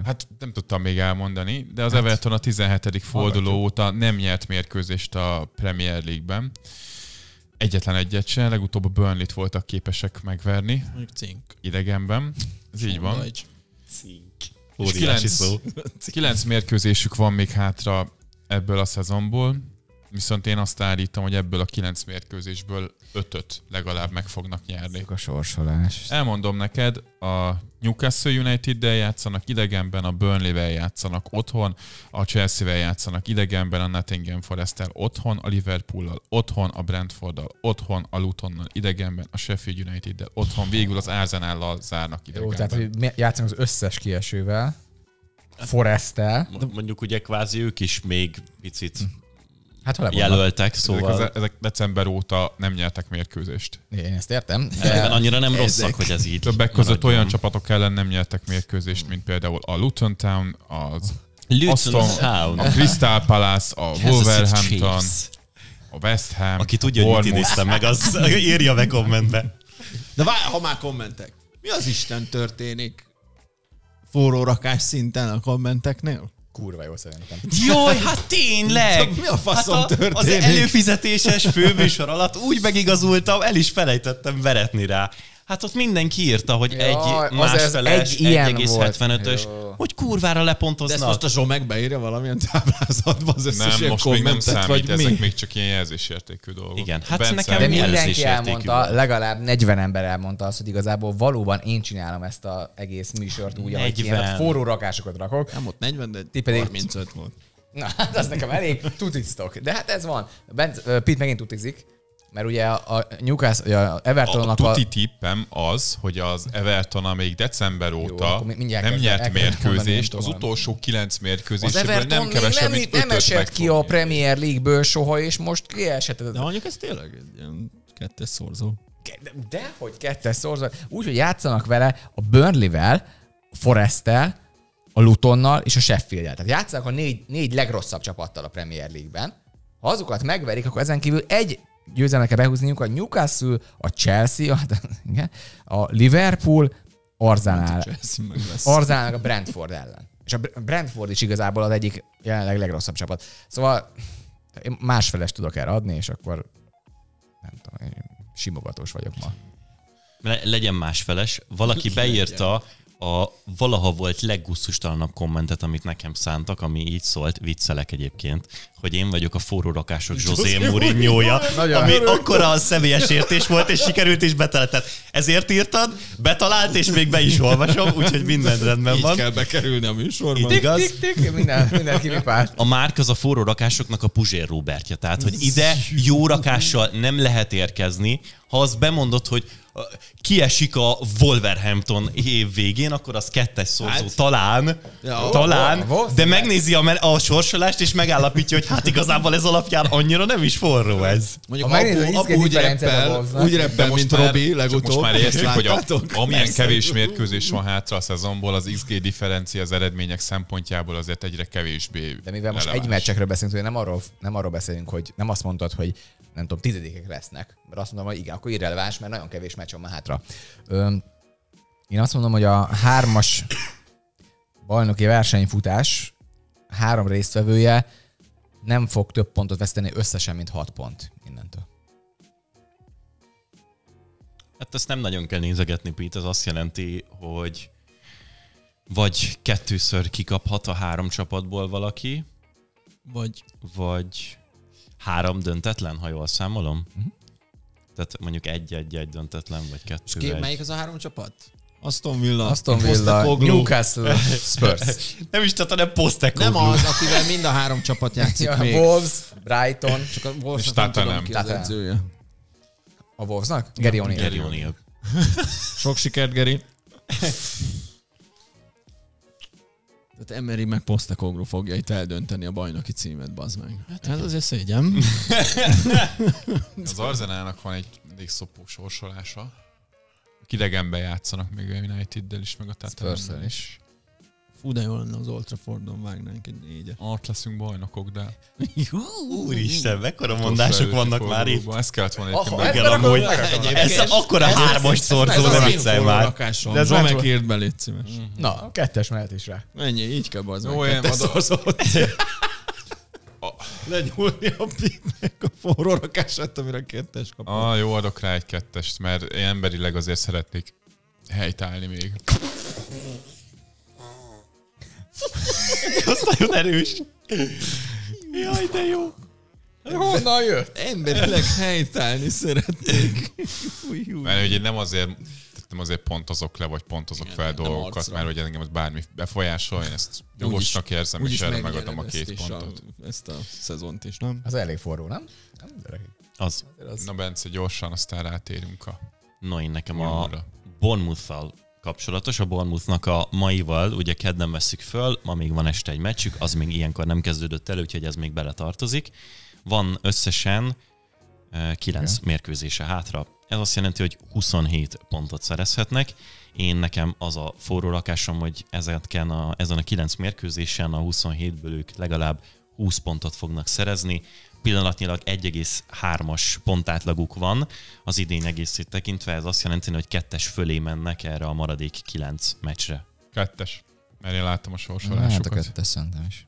Hát nem tudtam még elmondani, de az hát. Everton a 17. forduló óta nem nyert mérkőzést a Premier League-ben. Egyetlen egyet sem, legutóbb a burnley voltak képesek megverni. Cink. Idegenben. Ez így van. Cink. Óriási 9, 9 mérkőzésük van még hátra ebből a szezonból. Viszont én azt állítom, hogy ebből a kilenc mérkőzésből ötöt legalább meg fognak nyerni. A sorsolás. Elmondom neked, a Newcastle United-del játszanak idegenben, a Burnley-vel játszanak otthon, a Chelsea-vel játszanak idegenben, a Nottingham forest otthon, a Liverpool-al otthon, a brentford otthon, a Lutonnal idegenben, a Sheffield United-del otthon, végül az arsenal zárnak idegenben. Jó, tehát hogy játszanak az összes kiesővel, Forestel. Mondjuk ugye kvázi ők is még picit hm. Hát ha jelöltek, szóval... Ezek, ezek december óta nem nyertek mérkőzést. Én ezt értem. Ebben annyira nem ezek. rosszak, hogy ez így. Többek között maradjon. olyan csapatok ellen nem nyertek mérkőzést, mint például a Luton Town, az Luton Aston, Town. a Crystal Palace, a Wolverhampton, a West Ham. Aki tudja, hogy mit idéztem meg, az írja be kommentbe. De várj, ha már kommentek. Mi az Isten történik rakás szinten a kommenteknél? kurva jó szerintem. Jó, hát tényleg! Mi a faszom hát a, történik? Az előfizetéses főműsor alatt úgy megigazultam, el is felejtettem veretni rá. Hát ott mindenki írta, hogy Jaj, egy másfeles, 1,75-ös, hogy kurvára lepontoznak. De ezt most a Zsomek beírja valamilyen táblázatba az összes Nem, most még nem számít, vagy ezek mi? még csak ilyen jelzésértékű dolgok. Igen, hát Bence nekem De mindenki elmondta, dolgok. legalább 40 ember elmondta azt, hogy igazából valóban én csinálom ezt az egész műsort úgy, hogy ilyen hát forró rakásokat rakok. Nem ott 40, de Ti pedig... 35 volt. Na, hát az nekem elég, tutiztok. De hát ez van. Bent, uh, Pit megint tutizik mert ugye a Newcastle, a Evertonnak a... tuti a... tippem az, hogy az Everton, amelyik december óta Jó, nem nyert mérkőzést, az utolsó kilenc mérkőzéséből nem kevesebb, nem, mint nem esett ki a Premier League-ből soha, és most kiesett. De mondjuk ez tényleg ilyen kettes szorzó. De, de hogy kettes szorzó. Úgy, hogy játszanak vele a Burnley-vel, Forest-tel, a Lutonnal és a Sheffield-el. Tehát játszanak a négy, négy legrosszabb csapattal a Premier League-ben. Ha azokat megverik, akkor ezen kívül egy győzelmet kell behúzniuk a Newcastle, a Chelsea, a, igen, a Liverpool, Arzenál. Hát Arzenálnak a Brentford ellen. És a Brentford is igazából az egyik jelenleg legrosszabb csapat. Szóval én másfeles tudok erre adni, és akkor nem tudom, én simogatós vagyok ma. Le- legyen másfeles. Valaki beírta legyen? a valaha volt leggusztustalanabb kommentet, amit nekem szántak, ami így szólt, viccelek egyébként, hogy én vagyok a forró rakások José mourinho ami akkora a személyes értés volt, és sikerült is beteletett. Ezért írtad, betalált, és még be is olvasom, úgyhogy minden rendben így van. Így kell bekerülni a műsorban. Itt igaz? Tík, tík, minden, mindenki A márk az a forró rakásoknak a Puzsér Róbertje, tehát, hogy ide jó rakással nem lehet érkezni, ha azt bemondod, hogy kiesik a Wolverhampton év végén, akkor az kettes szorzó hát, talán, ja, talán, ó, ó, de megnézi a, a sorsolást, és megállapítja, hogy hát igazából ez alapján annyira nem is forró ez. Mondjuk ha apu, apu úgy reppel, úgy reppel, mint már, Robi legutóbb. Most már érzik, hogy a, amilyen Persze. kevés mérkőzés van hátra a szezonból, az XG differencia az eredmények szempontjából azért egyre kevésbé De mivel most releváns. egy meccsekről beszélünk, nem arról, nem arról beszélünk, hogy nem azt mondtad, hogy nem tudom, tizedikek lesznek. Mert azt mondom, hogy igen, akkor irreleváns, mert nagyon kevés meccs van hátra. Ö, én azt mondom, hogy a hármas bajnoki versenyfutás három résztvevője nem fog több pontot veszteni összesen, mint hat pont innentől. Hát ezt nem nagyon kell nézegetni, Pete, ez azt jelenti, hogy vagy kettőször kikaphat a három csapatból valaki, vagy, vagy három döntetlen, ha jól számolom. Uh-huh. Tehát mondjuk egy-egy-egy döntetlen, vagy kettő. És ki, egy. melyik az a három csapat? Aston Villa, Aston Villa, Newcastle, Spurs. nem is tehát, nem Postecoglou. Nem az, akivel mind a három csapat játszik ja, még. Wolves, Brighton. Csak a Wolves nem tudom ki az edzője. A Wolvesnak? Gary O'Neill. Sok sikert, Geri. Tehát Emery meg Postecoglou fogja itt eldönteni a bajnoki címet, bazd meg. Hát ez hát azért szégyen. az Arzenálnak van egy elég szopó sorsolása. Kidegenbe játszanak még a United-del is, meg a Tottenham is. Fú, de jó lenne az Ultra Fordon vágnánk egy négyet. Art leszünk bajnokok, de... Úristen, mekkora mondások vannak már itt. Ez kellett volna egyébként. megjel, amúgy. Ez akkora hármas szorzó, nem egyszer már. De ez már megírt be, légy szíves. Mhm. Na, kettes mehet is rá. Mennyi, így kell az meg. Kettes szorzót. Lenyúlni a pitnek a forró rakását, amire kettes kap. Ah, jó, adok rá egy kettest, mert én emberileg azért szeretnék helytállni még. Az nagyon erős. Jaj, de jó. Hát honnan jött? Emberileg helytállni szeretnék. Mert ugye nem azért nem azért pontozok le, vagy pontozok azok fel dolgokat, mert hogy engem az bármi befolyásol, én ezt jogosnak érzem, és erre megadom a két ezt pontot. A, ezt a szezont is, nem? Az elég forró, nem? nem az. az. Na Bence, gyorsan aztán rátérünk a... Na én nekem a, a Bonmuthal kapcsolatos a Bournemouthnak a maival, ugye kedden veszük föl, ma még van este egy meccsük, az még ilyenkor nem kezdődött el, úgyhogy ez még beletartozik. Van összesen 9 okay. mérkőzése hátra. Ez azt jelenti, hogy 27 pontot szerezhetnek. Én nekem az a forró lakásom, hogy ezeken a, ezen a 9 mérkőzésen a 27-ből ők legalább 20 pontot fognak szerezni, pillanatnyilag 1,3-as pontátlaguk van az idén egészét tekintve, ez azt jelenti, hogy kettes fölé mennek erre a maradék kilenc meccsre. Kettes, mert én láttam a sorsolásokat. Hát a kettes szerintem is.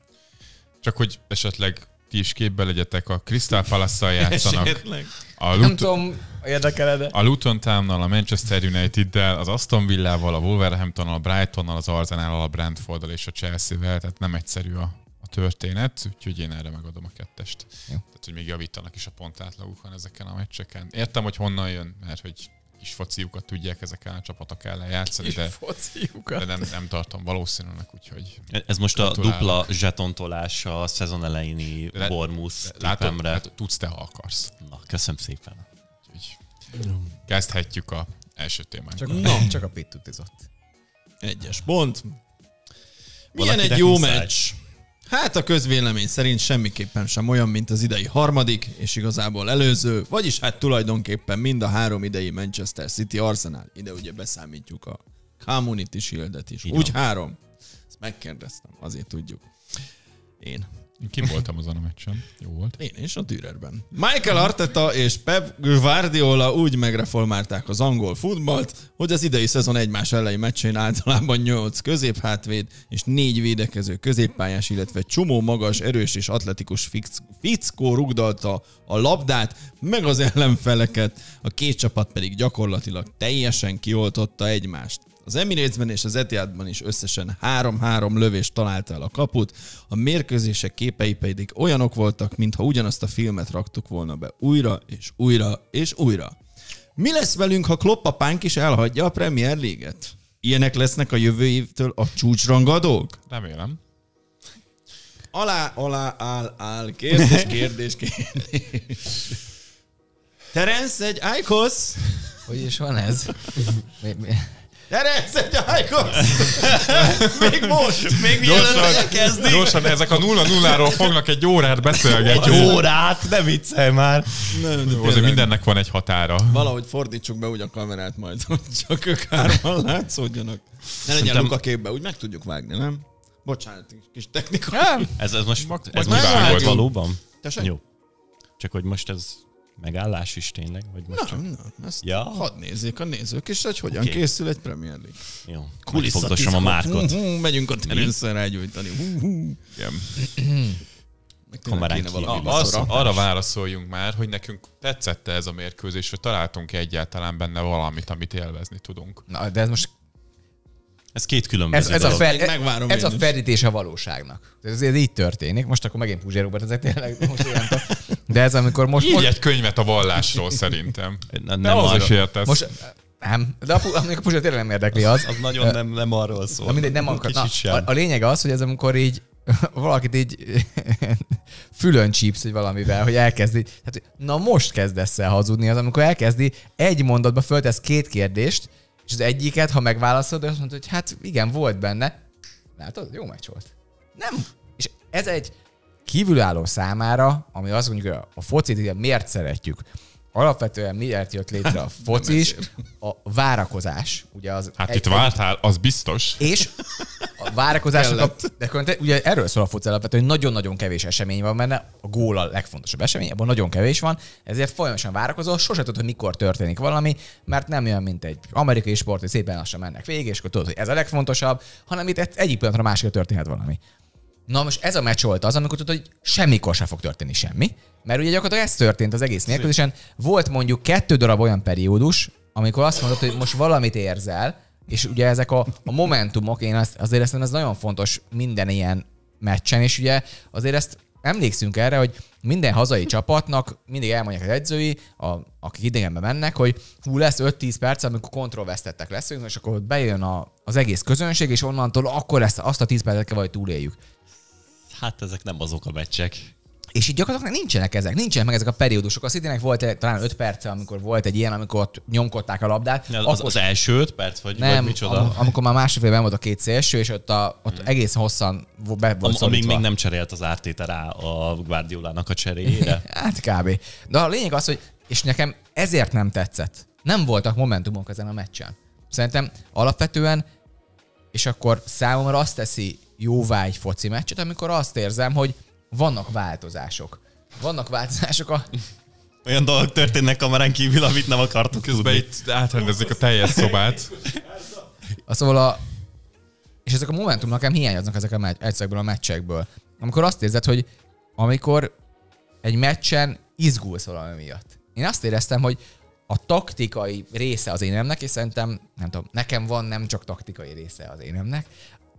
Csak hogy esetleg ti is képbe legyetek, a Crystal palace játszanak. A Lut- Nem tudom, A Luton Town-nal, a Manchester United-del, az Aston Villával, a Wolverhampton-nal, a Brighton-nal, az arsenal al a Brentford-dal és a Chelsea-vel, tehát nem egyszerű a történet, úgyhogy én erre megadom a kettest. Jó. Tehát, hogy még javítanak is a pontátlagukon ezeken a meccseken. Értem, hogy honnan jön, mert hogy kis fociukat tudják ezek a csapatok ellen játszani, de, de nem, nem tartom valószínűnek, úgyhogy... Ez most a dupla zsetontolás a szezon elejéni Le, tippemre. látod, látod, tudsz te, ha akarsz. Na, köszönöm szépen. Úgyhogy kezdhetjük a első témát. Csak, no. csak a pét tutizott. Egyes pont. Milyen egy jó muszáj. meccs? Hát a közvélemény szerint semmiképpen sem olyan, mint az idei harmadik, és igazából előző, vagyis hát tulajdonképpen mind a három idei Manchester City Arsenal. Ide ugye beszámítjuk a Community Shield-et is. Igen. Úgy három. Ezt megkérdeztem, azért tudjuk. Én. Kim voltam azon a meccsen. Jó volt. Én is a Dürerben. Michael Arteta és Pep Guardiola úgy megreformálták az angol futballt, hogy az idei szezon egymás elleni meccsén általában 8 középhátvéd és 4 védekező középpályás, illetve csomó magas, erős és atletikus fickó rugdalta a labdát, meg az ellenfeleket, a két csapat pedig gyakorlatilag teljesen kioltotta egymást. Az Emirates-ben és az Etihadban is összesen 3-3 lövést találta el a kaput, a mérkőzések képei pedig olyanok voltak, mintha ugyanazt a filmet raktuk volna be újra és újra és újra. Mi lesz velünk, ha Kloppapánk is elhagyja a Premier League-et? Ilyenek lesznek a jövő évtől a csúcsrangadók? Remélem. Alá, alá, áll, áll. Kérdés, kérdés, kérdés. Terence, egy aikos? Hogy is van ez? ez egy Még most! Még mielőtt elkezdik! Gyorsan, ezek a nulla nulláról fognak egy órát beszélgetni. Egy órát? Ne viccelj már! Nem, de Azért mindennek van egy határa. Valahogy fordítsuk be úgy a kamerát majd, hogy csak ők hárman látszódjanak. Ne legyen Szerintem... a képbe, úgy meg tudjuk vágni, nem? Bocsánat, kis technika. Ez, ez most, ez most, most valóban? Tessék? Jó. Csak hogy most ez megállás is tényleg? Vagy most nem, csak... nem. Ezt ja. hadd nézzék a nézők is, hogy hogyan okay. készül egy Premier League. Jó. a, a márkot. Hú, hú, megyünk a terünszer rágyújtani. Hú, hú. Igen. az, arra válaszoljunk már, hogy nekünk tetszette ez a mérkőzés, hogy találtunk egyáltalán benne valamit, amit élvezni tudunk. Na, de ez most ez két különböző ez, ez a, fel, ez, megvárom ez a felítés a valóságnak. Ez, ez így történik. Most akkor megint Puzsé Robert, ezek tényleg most de ez amikor most... Így most... egy könyvet a vallásról szerintem. Nem, nem az is értesz. Most, eh, nem, de amikor a Puzsa tényleg nem érdekli az. Az, az nagyon nem, nem arról szól. Na mindegy, nem akar. Na, sem. a, a lényeg az, hogy ez amikor így valakit így fülön csípsz, hogy valamivel, hogy elkezdi. Hát, na most kezdesz el hazudni, az amikor elkezdi, egy mondatba föltesz két kérdést, és az egyiket, ha megválaszolod, azt mondod, hogy hát igen, volt benne. Látod, jó meccs volt. Nem. És ez egy kívülálló számára, ami azt mondjuk, hogy a focit ugye miért szeretjük? Alapvetően miért jött létre a foci is? A várakozás. Ugye az hát egy, itt vártál, az biztos. És a várakozás, a, de ugye erről szól a foci alapvetően, hogy nagyon-nagyon kevés esemény van benne, a gól a legfontosabb esemény, abban nagyon kevés van, ezért folyamatosan várakozol, sose tudod, hogy mikor történik valami, mert nem olyan, mint egy amerikai sport, hogy szépen lassan mennek végig, és akkor tudod, hogy ez a legfontosabb, hanem itt egyik pillanatra másikra történhet valami. Na most ez a meccs volt az, amikor tudod, hogy semmikor sem fog történni semmi, mert ugye gyakorlatilag ez történt az egész mérkőzésen. Volt mondjuk kettő darab olyan periódus, amikor azt mondod, hogy most valamit érzel, és ugye ezek a, a momentumok, én azt, azért ezt ez nagyon fontos minden ilyen meccsen, és ugye azért ezt emlékszünk erre, hogy minden hazai csapatnak mindig elmondják az edzői, a, akik idegenbe mennek, hogy hú, lesz 5-10 perc, amikor kontrollvesztettek leszünk, és akkor bejön a, az egész közönség, és onnantól akkor lesz azt a 10 percet kell vagy túléljük. Hát ezek nem azok a meccsek. És itt gyakorlatilag nincsenek ezek, nincsenek meg ezek a periódusok. A Citynek volt talán 5 perce, amikor volt egy ilyen, amikor ott nyomkodták a labdát. Az, akkor... az első 5 perc, vagy, nem, vagy micsoda? Am- amikor már másodfélben volt a két szélső, és ott, a, ott hmm. egészen hosszan be volt Am- Amíg még nem cserélt az Ártéta rá a Guardiolának a cseréjére. hát kb. De a lényeg az, hogy és nekem ezért nem tetszett. Nem voltak momentumok ezen a meccsen. Szerintem alapvetően, és akkor számomra azt teszi jóvá egy foci meccset, amikor azt érzem, hogy vannak változások. Vannak változások a olyan dolgok történnek kamerán kívül, amit nem akartunk Közben tudni. itt átrendezik a teljes szobát. A szóval a... És ezek a momentumnak nekem hiányoznak ezek a meccsekből, ezekből a meccsekből. Amikor azt érzed, hogy amikor egy meccsen izgulsz valami miatt. Én azt éreztem, hogy a taktikai része az énemnek, és szerintem, nem tudom, nekem van nem csak taktikai része az énemnek,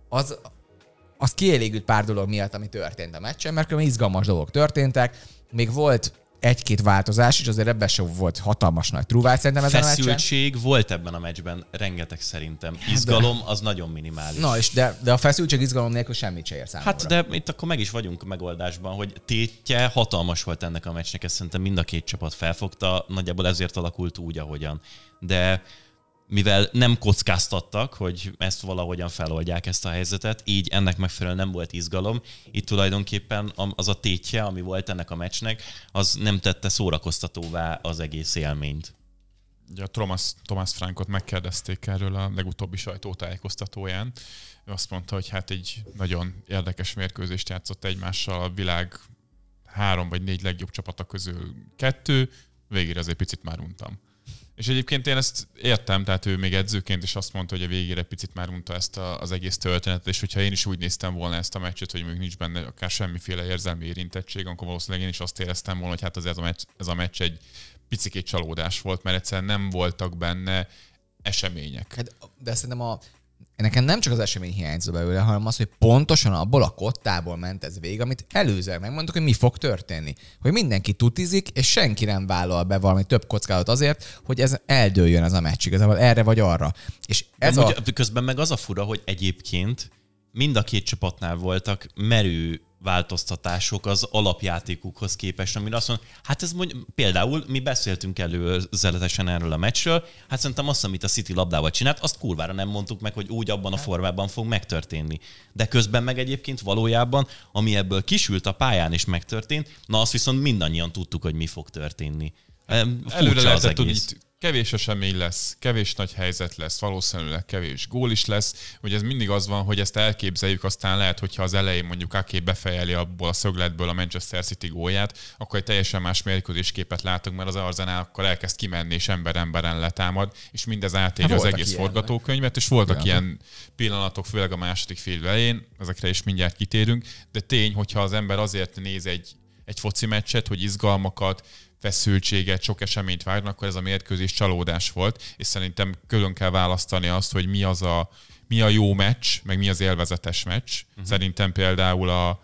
az az kielégült pár dolog miatt, ami történt a meccsen, mert különben izgalmas dolgok történtek, még volt egy-két változás, és azért ebben sem volt hatalmas nagy trúvált szerintem ezen Feszültség a meccsen. volt ebben a meccsben, rengeteg szerintem. Hát izgalom de... az nagyon minimális. Na, és de, de a feszültség izgalom nélkül semmit se ér számomra. Hát, de itt akkor meg is vagyunk a megoldásban, hogy tétje hatalmas volt ennek a meccsnek, ezt szerintem mind a két csapat felfogta, nagyjából ezért alakult úgy, ahogyan. De mivel nem kockáztattak, hogy ezt valahogyan feloldják ezt a helyzetet, így ennek megfelelően nem volt izgalom. Itt tulajdonképpen az a tétje, ami volt ennek a meccsnek, az nem tette szórakoztatóvá az egész élményt. Ugye a Thomas, Thomas Frankot megkérdezték erről a legutóbbi sajtótájékoztatóján. Ő azt mondta, hogy hát egy nagyon érdekes mérkőzést játszott egymással a világ három vagy négy legjobb csapata közül kettő, végére azért picit már untam. És egyébként én ezt értem, tehát ő még edzőként is azt mondta, hogy a végére picit már unta ezt a, az egész történetet, és hogyha én is úgy néztem volna ezt a meccset, hogy még nincs benne akár semmiféle érzelmi érintettség, akkor valószínűleg én is azt éreztem volna, hogy hát az ez, a, meccs, ez a meccs egy picikét csalódás volt, mert egyszerűen nem voltak benne események. Hát, de szerintem a, nekem nem csak az esemény hiányzó belőle, hanem az, hogy pontosan abból a kottából ment ez vég, amit előzően megmondtuk, hogy mi fog történni. Hogy mindenki tutizik, és senki nem vállal be valami több kockázatot azért, hogy ez eldőljön ez a meccs igazából erre vagy arra. És ez De a... Közben meg az a fura, hogy egyébként mind a két csapatnál voltak merő változtatások az alapjátékukhoz képest, amire azt mondom, hát ez mondjuk, például mi beszéltünk előzeletesen erről a meccsről, hát szerintem azt, amit a City labdával csinált, azt kurvára nem mondtuk meg, hogy úgy abban a formában fog megtörténni. De közben meg egyébként valójában, ami ebből kisült a pályán is megtörtént, na azt viszont mindannyian tudtuk, hogy mi fog történni. Előre lehetett hogy kevés esemény lesz, kevés nagy helyzet lesz, valószínűleg kevés gól is lesz. Ugye ez mindig az van, hogy ezt elképzeljük, aztán lehet, hogyha az elején mondjuk Aké befejeli abból a szögletből a Manchester City gólját, akkor egy teljesen más mérkőzésképet látunk, mert az Arzenál akkor elkezd kimenni, és ember-emberen letámad, és mindez átérje hát az egész ilyen, forgatókönyvet, és voltak Igen. ilyen pillanatok, főleg a második fél elején, ezekre is mindjárt kitérünk, de tény, hogyha az ember azért néz egy, egy foci meccset, hogy izgalmakat, feszültséget, sok eseményt várnak, akkor ez a mérkőzés csalódás volt, és szerintem külön kell választani azt, hogy mi az a, mi a jó meccs, meg mi az élvezetes meccs. Uh-huh. Szerintem például a,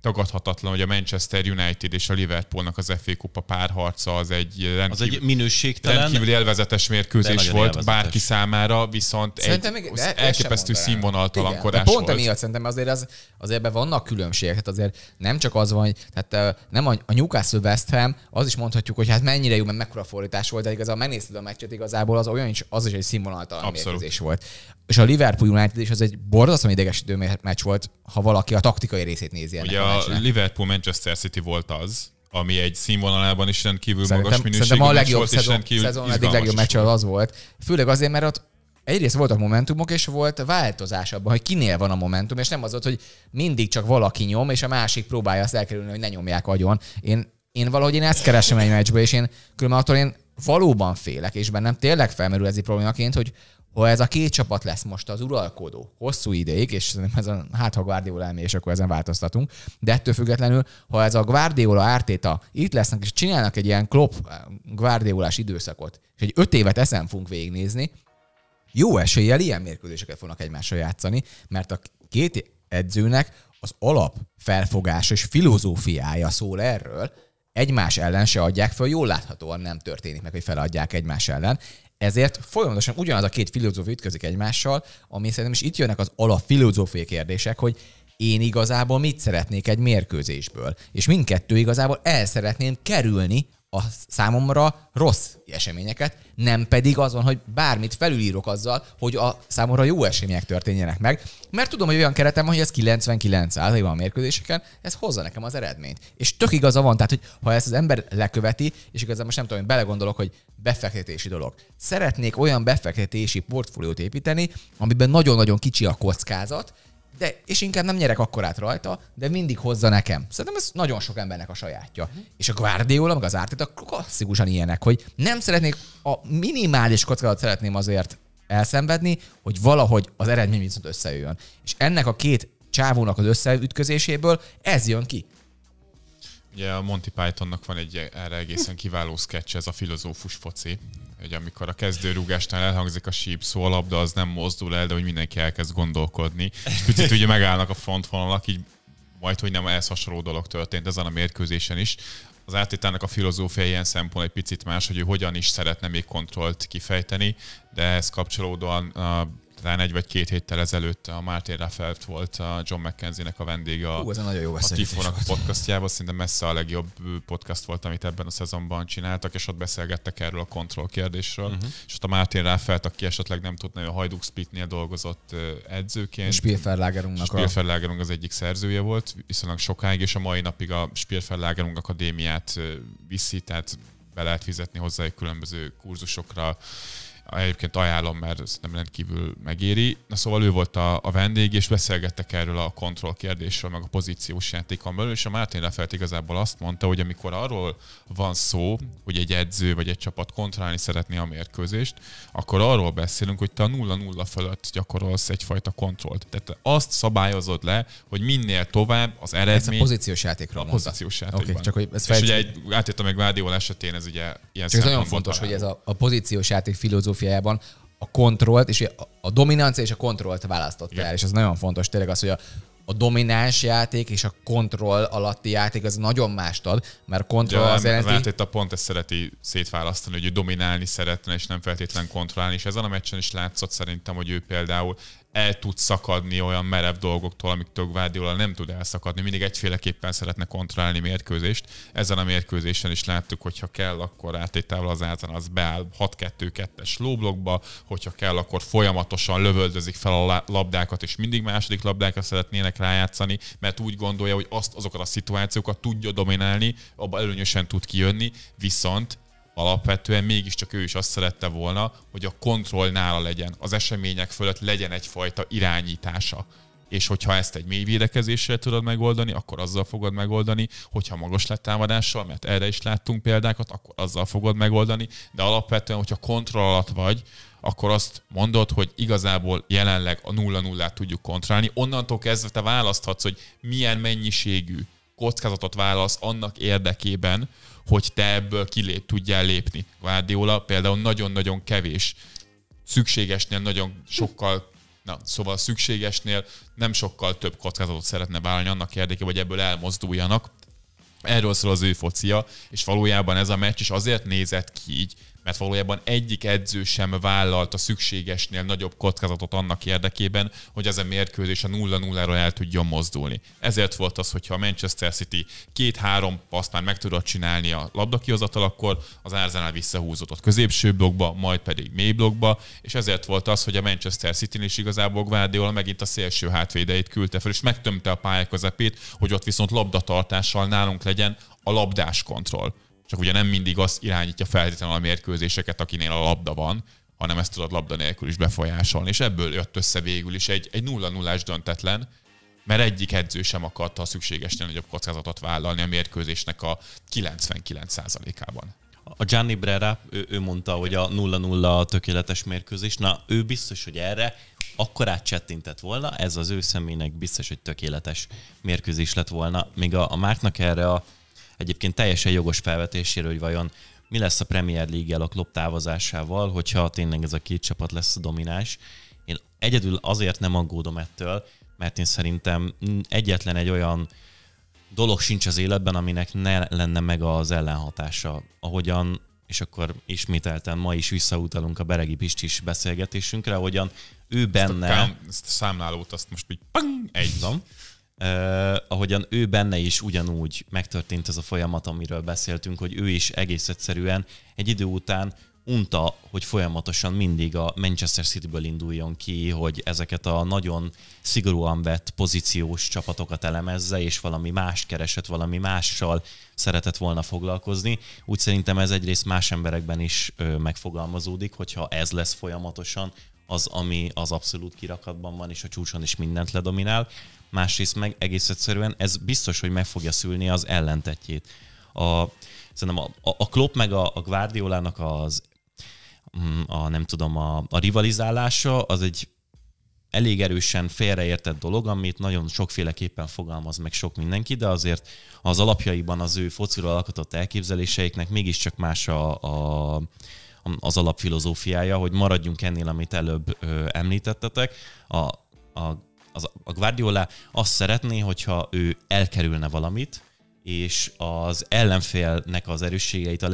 tagadhatatlan, hogy a Manchester United és a Liverpoolnak az FA Kupa párharca az egy rendkívül, az egy minőségtelen, rendkívül élvezetes mérkőzés volt élvezetes. bárki számára, viszont szerintem egy még, elképesztő színvonaltalankodás volt. Pont emiatt szerintem azért, az, azért ebben vannak különbségek, tehát azért nem csak az van, tehát nem a, a Newcastle West Ham, az is mondhatjuk, hogy hát mennyire jó, mert mekkora fordítás volt, de igazából megnézted a meccset, igazából az olyan is, az is egy színvonaltalan Abszolút. mérkőzés volt és a Liverpool United is az egy borzasztóan idegesítő meccs volt, ha valaki a taktikai részét nézi. Ennek Ugye a, a Liverpool Manchester City volt az, ami egy színvonalában is rendkívül szerintem, magas minőségű szerintem a legjobb volt, szezon, és szezon eddig legjobb meccs az volt. Főleg azért, mert ott egyrészt voltak momentumok, és volt változás abban, hogy kinél van a momentum, és nem az volt, hogy mindig csak valaki nyom, és a másik próbálja azt elkerülni, hogy ne nyomják agyon. Én, én valahogy én ezt keresem egy meccsből, és én különben attól én valóban félek, és bennem tényleg felmerül ez egy problémaként, hogy ha ez a két csapat lesz most az uralkodó hosszú ideig, és ez a, hát ha Guardiola elmé, és akkor ezen változtatunk, de ettől függetlenül, ha ez a Guardiola ártéta itt lesznek, és csinálnak egy ilyen klop eh, Guardiolás időszakot, és egy öt évet ezen fogunk végignézni, jó eséllyel ilyen mérkőzéseket fognak egymással játszani, mert a két edzőnek az alap felfogás és filozófiája szól erről, egymás ellen se adják fel, jól láthatóan nem történik meg, hogy feladják egymás ellen. Ezért folyamatosan ugyanaz a két filozófia ütközik egymással, ami szerintem is itt jönnek az alapfilozófiai kérdések, hogy én igazából mit szeretnék egy mérkőzésből. És mindkettő igazából el szeretném kerülni a számomra rossz eseményeket, nem pedig azon, hogy bármit felülírok azzal, hogy a számomra jó események történjenek meg, mert tudom, hogy olyan keretem van, hogy ez 99 van a mérkőzéseken, ez hozza nekem az eredményt. És tök igaza van, tehát, hogy ha ezt az ember leköveti, és igazán most nem tudom, hogy belegondolok, hogy befektetési dolog. Szeretnék olyan befektetési portfóliót építeni, amiben nagyon-nagyon kicsi a kockázat, de, és inkább nem nyerek akkorát rajta, de mindig hozza nekem. Szerintem ez nagyon sok embernek a sajátja. Uh-huh. És a Guardiola, meg az a klasszikusan ilyenek, hogy nem szeretnék, a minimális kockázatot szeretném azért elszenvedni, hogy valahogy az eredmény viszont összejöjjön. És ennek a két csávónak az összeütközéséből ez jön ki. Ugye a Monty Pythonnak van egy erre egészen kiváló sketch, ez a filozófus foci, hogy amikor a kezdőrúgásnál elhangzik a síp szó, a labda az nem mozdul el, de hogy mindenki elkezd gondolkodni. És picit ugye megállnak a frontvonalak, így majd, hogy nem ehhez hasonló dolog történt ezen a mérkőzésen is. Az átétának a filozófia ilyen szempont egy picit más, hogy ő hogyan is szeretne még kontrollt kifejteni, de ehhez kapcsolódóan talán egy vagy két héttel ezelőtt a Martin Raffelt volt a John McKenzie-nek a vendége a, Hú, ez a, nagyon jó a Tifónak a podcastjában. Szinte messze a legjobb podcast volt, amit ebben a szezonban csináltak, és ott beszélgettek erről a kontroll kérdésről. Uh-huh. És ott a Martin Raffelt, aki esetleg nem tudna, hogy a Hajduk Splitnél dolgozott edzőként. Spielfeldlagerunknak. Spielfeldlagerunk az egyik szerzője volt, viszonylag sokáig, és a mai napig a Spielfeldlagerung Akadémiát viszi, tehát be lehet fizetni hozzá egy különböző kurzusokra, Egyébként ajánlom, mert nem rendkívül megéri. Na szóval ő volt a, a vendég, és beszélgettek erről a kontroll kérdésről, meg a pozíciós játékon belül, és a Mártin Lefelt igazából azt mondta, hogy amikor arról van szó, hogy egy edző vagy egy csapat kontrollálni szeretné a mérkőzést, akkor arról beszélünk, hogy te a 0-0 fölött gyakorolsz egyfajta kontrollt. Tehát azt szabályozod le, hogy minél tovább az eredmény... Ez a pozíciós játékra A pozíciós játékban. Okay, csak hogy ez és fejtség... ugye egy, átértem meg Guardiola esetén, ez ugye ilyen Csak ez nagyon fontos, hogy ez a, a pozíciós játék filozófia filozófiájában a kontrollt, és a, dominancia és a kontrollt választotta el, és ez nagyon fontos tényleg az, hogy a, a domináns játék és a kontroll alatti játék az nagyon mást ad, mert a kontroll ja, az jelenti... Mert itt a pont ezt szereti szétválasztani, hogy ő dominálni szeretne, és nem feltétlenül kontrollálni, és ezen a meccsen is látszott szerintem, hogy ő például el tud szakadni olyan merev dolgoktól, amiktől Guardiola nem tud elszakadni. Mindig egyféleképpen szeretne kontrollálni mérkőzést. Ezen a mérkőzésen is láttuk, hogy ha kell, akkor átétával az átlan az beáll 6-2-2-es lóblokba, hogyha kell, akkor folyamatosan lövöldözik fel a labdákat, és mindig második labdákat szeretnének rájátszani, mert úgy gondolja, hogy azt azokat a szituációkat tudja dominálni, abban előnyösen tud kijönni, viszont alapvetően mégiscsak ő is azt szerette volna, hogy a kontroll nála legyen, az események fölött legyen egyfajta irányítása. És hogyha ezt egy mély védekezéssel tudod megoldani, akkor azzal fogod megoldani, hogyha magas lett támadással, mert erre is láttunk példákat, akkor azzal fogod megoldani, de alapvetően, hogyha kontroll alatt vagy, akkor azt mondod, hogy igazából jelenleg a nulla nullát tudjuk kontrollálni. Onnantól kezdve te választhatsz, hogy milyen mennyiségű kockázatot válasz annak érdekében, hogy te ebből kilép tudjál lépni. Guardiola például nagyon-nagyon kevés, szükségesnél nagyon sokkal Na, szóval szükségesnél nem sokkal több kockázatot szeretne vállalni annak érdekében, hogy ebből elmozduljanak. Erről szól az ő focia, és valójában ez a meccs is azért nézett ki így, mert valójában egyik edző sem vállalt a szükségesnél nagyobb kockázatot annak érdekében, hogy ez a mérkőzés a 0-0-ra el tudjon mozdulni. Ezért volt az, hogyha a Manchester City két-három paszt már meg tudott csinálni a labdakihozatal, akkor az Arsenal visszahúzott középső blokkba, majd pedig mély blokkba, és ezért volt az, hogy a Manchester City is igazából Guardiola megint a szélső hátvédeit küldte fel, és megtömte a pályák közepét, hogy ott viszont labdatartással nálunk legyen a labdás kontroll csak ugye nem mindig az irányítja feltétlenül a mérkőzéseket, akinél a labda van, hanem ezt tudod labda nélkül is befolyásolni. És ebből jött össze végül is egy, egy 0 0 döntetlen, mert egyik edző sem akarta a szükségesnél nagyobb kockázatot vállalni a mérkőzésnek a 99%-ában. A Gianni Brera, ő, ő mondta, hogy a 0-0 tökéletes mérkőzés, na ő biztos, hogy erre akkor átcsettintett volna, ez az ő személynek biztos, hogy tökéletes mérkőzés lett volna, még a, a Márknak erre a egyébként teljesen jogos felvetéséről, hogy vajon mi lesz a Premier League-el a klub távozásával, hogyha tényleg ez a két csapat lesz a domináns. Én egyedül azért nem aggódom ettől, mert én szerintem egyetlen egy olyan dolog sincs az életben, aminek ne lenne meg az ellenhatása. Ahogyan, és akkor ismételten ma is visszautalunk a Beregi Pistis beszélgetésünkre, ahogyan ő benne... Ezt a, kám, ezt a számlálót azt most így pang, egy. van. Uh, ahogyan ő benne is ugyanúgy megtörtént ez a folyamat, amiről beszéltünk, hogy ő is egész egyszerűen egy idő után unta, hogy folyamatosan mindig a Manchester City-ből induljon ki, hogy ezeket a nagyon szigorúan vett pozíciós csapatokat elemezze, és valami más keresett, valami mással szeretett volna foglalkozni. Úgy szerintem ez egyrészt más emberekben is ö, megfogalmazódik, hogyha ez lesz folyamatosan, az, ami az abszolút kirakatban van, és a csúcson is mindent ledominál másrészt meg egész egyszerűen ez biztos, hogy meg fogja szülni az ellentetjét. A, szerintem a, a Klopp meg a, a Guardiolának az mm, a, nem tudom, a, a rivalizálása az egy elég erősen félreértett dolog, amit nagyon sokféleképpen fogalmaz meg sok mindenki, de azért az alapjaiban az ő fociról alkotott elképzeléseiknek mégiscsak más a, a, az alapfilozófiája, hogy maradjunk ennél, amit előbb ö, említettetek. A, a az, a Guardiola azt szeretné, hogyha ő elkerülne valamit, és az ellenfélnek az erősségeit a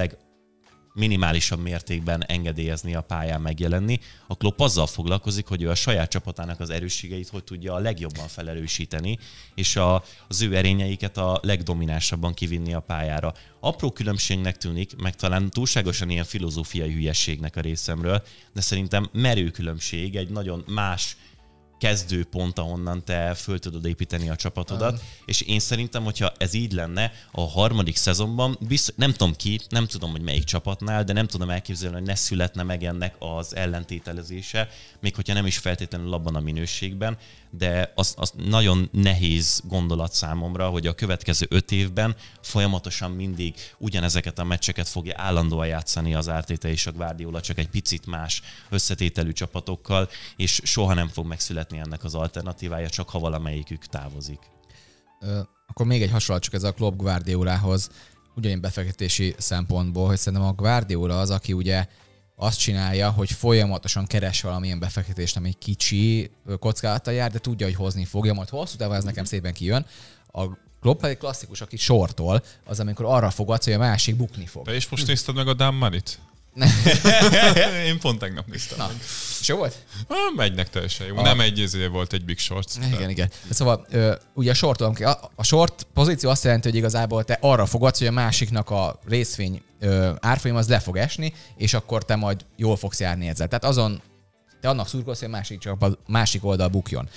legminimálisabb mértékben engedélyezni a pályán megjelenni. A Klopp azzal foglalkozik, hogy ő a saját csapatának az erősségeit hogy tudja a legjobban felerősíteni, és a, az ő erényeiket a legdominánsabban kivinni a pályára. Apró különbségnek tűnik, meg talán túlságosan ilyen filozófiai hülyeségnek a részemről, de szerintem merő különbség, egy nagyon más kezdőpont, ahonnan te föl tudod építeni a csapatodat, uh-huh. és én szerintem, hogyha ez így lenne a harmadik szezonban, biztos, nem tudom ki, nem tudom, hogy melyik csapatnál, de nem tudom elképzelni, hogy ne születne meg ennek az ellentételezése, még hogyha nem is feltétlenül abban a minőségben, de az, az nagyon nehéz gondolat számomra, hogy a következő öt évben folyamatosan mindig ugyanezeket a meccseket fogja állandóan játszani az Ártéte és a Guardiola, csak egy picit más összetételű csapatokkal, és soha nem fog megszületni ennek az alternatívája, csak ha valamelyikük távozik. Ö, akkor még egy hasonlat csak ez a Klopp Guardiolához, ugyanilyen befektetési szempontból, hogy szerintem a Guardiola az, aki ugye azt csinálja, hogy folyamatosan keres valamilyen befektetést, ami kicsi kockázattal jár, de tudja, hogy hozni fogja, majd hosszú távon ez nekem szépen kijön. A Klopp pedig klasszikus, aki sortol, az amikor arra fogadsz, hogy a másik bukni fog. De és most nézted meg a Dan Manit? Én pont tegnap néztem. Na. És jó volt? Na, megynek teljesen jó. A... Nem egy, ezért volt egy big short. De... Igen, igen. Szóval ugye a short, a, a short pozíció azt jelenti, hogy igazából te arra fogadsz, hogy a másiknak a részvény árfolyam az le fog esni, és akkor te majd jól fogsz járni ezzel. Tehát azon te annak szurkolsz, hogy a másik, csak a másik oldal bukjon.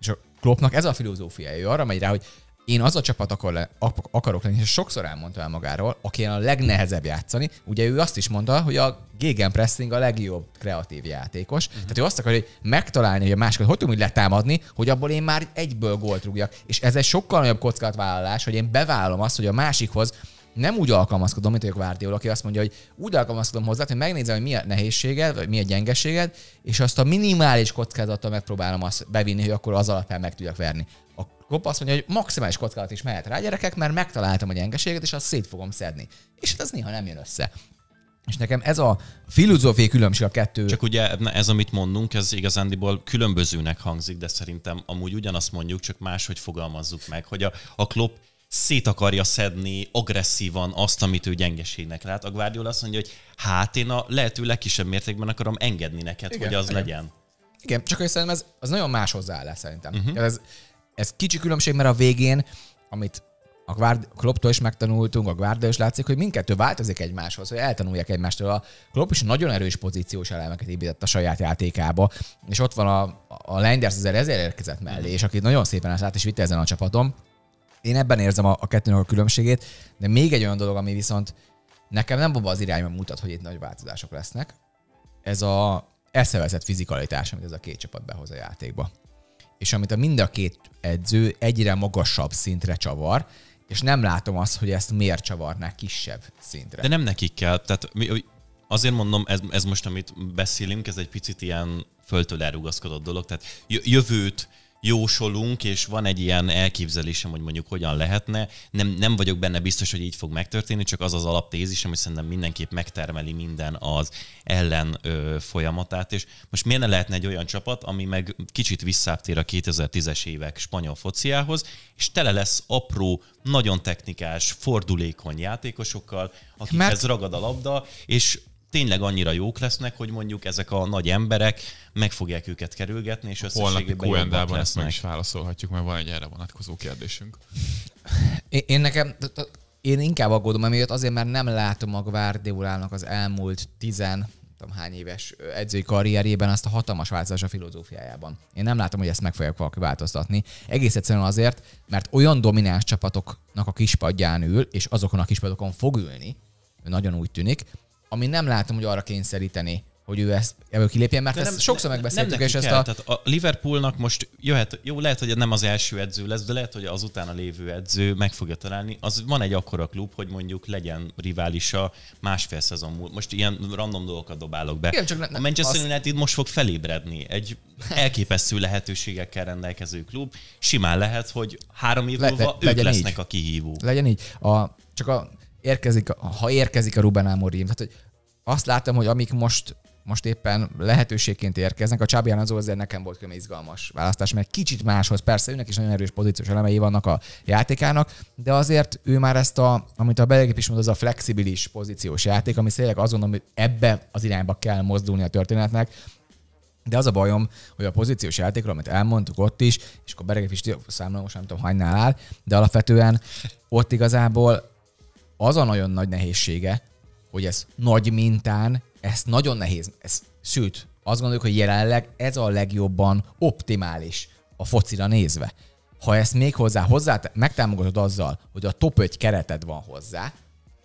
És a Kloppnak ez a filozófia, ő arra megy rá, hogy én az a csapat akar le, akarok lenni, és sokszor elmondta el magáról, aki a legnehezebb játszani. Ugye ő azt is mondta, hogy a gegenpressing a legjobb kreatív játékos. Uh-huh. Tehát ő azt akarja, hogy megtalálni, hogy a másikat hogy tudom úgy letámadni, hogy abból én már egyből gólt rúgjak. És ez egy sokkal nagyobb kockázatvállalás, hogy én bevállalom azt, hogy a másikhoz nem úgy alkalmazkodom, mint vagyok Várdiol, aki azt mondja, hogy úgy alkalmazkodom hozzá, hogy megnézem, hogy mi a nehézséged, vagy mi a gyengeséged, és azt a minimális kockázattal megpróbálom azt bevinni, hogy akkor az alapján meg tudjak verni. A Gopp azt mondja, hogy maximális kockázat is mehet rá gyerekek, mert megtaláltam a gyengeséget, és azt szét fogom szedni. És hát ez néha nem jön össze. És nekem ez a filozófiai különbség a kettő. Csak ugye ez, amit mondunk, ez igazándiból különbözőnek hangzik, de szerintem amúgy ugyanazt mondjuk, csak máshogy fogalmazzuk meg, hogy a, a klop szét akarja szedni agresszívan azt, amit ő gyengeségnek lát. A Guardiola azt mondja, hogy hát én a lehető legkisebb mértékben akarom engedni neked, igen, hogy az igen. legyen. Igen, csak hogy szerintem ez az nagyon más lesz szerintem. Uh-huh. Ez, ez kicsi különbség, mert a végén, amit a Guard, Klopptól is megtanultunk, a Guarda is látszik, hogy mindkettő változik egymáshoz, hogy eltanulják egymástól. A Klopp is nagyon erős pozíciós elemeket épített a saját játékába, és ott van a, a Lenders ezért érkezett mellé, és aki nagyon szépen ezt át is vitte ezen a csapatom. Én ebben érzem a, a kettőnek a különbségét, de még egy olyan dolog, ami viszont nekem nem abba az irányban mutat, hogy itt nagy változások lesznek, ez a eszeveszett fizikalitás, amit ez a két csapat behoz a játékba és amit a mind a két edző egyre magasabb szintre csavar, és nem látom azt, hogy ezt miért csavarnák kisebb szintre. De nem nekik kell, tehát mi, azért mondom, ez, ez most, amit beszélünk, ez egy picit ilyen föltől elrugaszkodott dolog, tehát jövőt jósolunk, és van egy ilyen elképzelésem, hogy mondjuk hogyan lehetne. Nem, nem vagyok benne biztos, hogy így fog megtörténni, csak az az alaptézisem, hogy szerintem mindenképp megtermeli minden az ellen ö, folyamatát. És most miért ne lehetne egy olyan csapat, ami meg kicsit visszáptér a 2010-es évek spanyol fociához, és tele lesz apró, nagyon technikás, fordulékony játékosokkal, akikhez Mert... ragad a labda, és tényleg annyira jók lesznek, hogy mondjuk ezek a nagy emberek meg fogják őket kerülgetni, és összességében jobbak lesznek. ezt meg is válaszolhatjuk, mert van egy erre vonatkozó kérdésünk. É, én nekem, én inkább aggódom emiatt azért, mert nem látom a Gvárdiolának az elmúlt tizen tudom hány éves edzői karrierjében azt a hatalmas változás a filozófiájában. Én nem látom, hogy ezt meg fogják valaki változtatni. Egész egyszerűen azért, mert olyan domináns csapatoknak a kispadján ül, és azokon a kispadokon fog ülni, nagyon úgy tűnik, ami nem látom, hogy arra kényszeríteni, hogy ő ezt ebből kilépjen, mert ezt nem, sokszor megbeszéltük, nem és ezt a... Tehát a Liverpoolnak most jöhet, jó, lehet, hogy nem az első edző lesz, de lehet, hogy az utána lévő edző meg fogja találni. Az van egy akkora klub, hogy mondjuk legyen riválisa másfél szezon múlva. Most ilyen random dolgokat dobálok be. Igen, csak ne, ne, a Manchester azt... United most fog felébredni. Egy elképesztő lehetőségekkel rendelkező klub. Simán lehet, hogy három év múlva le, ők lesznek így. a kihívó. Legyen így. A, csak a érkezik, ha érkezik a Ruben Amorim. Tehát, hogy azt látom, hogy amik most most éppen lehetőségként érkeznek. A Csábi Alonso azért nekem volt külön izgalmas választás, mert kicsit máshoz persze, őnek is nagyon erős pozíciós elemei vannak a játékának, de azért ő már ezt a, amit a Belegép is mond, az a flexibilis pozíciós játék, ami tényleg azon, hogy ebbe az irányba kell mozdulni a történetnek, de az a bajom, hogy a pozíciós játékról, amit elmondtuk ott is, és akkor Beregép is számolom, most nem tudom, hagynál áll, de alapvetően ott igazából az a nagyon nagy nehézsége, hogy ez nagy mintán, ez nagyon nehéz, ez szült. Azt gondoljuk, hogy jelenleg ez a legjobban optimális a focira nézve. Ha ezt még hozzá, hozzá megtámogatod azzal, hogy a top 5 kereted van hozzá,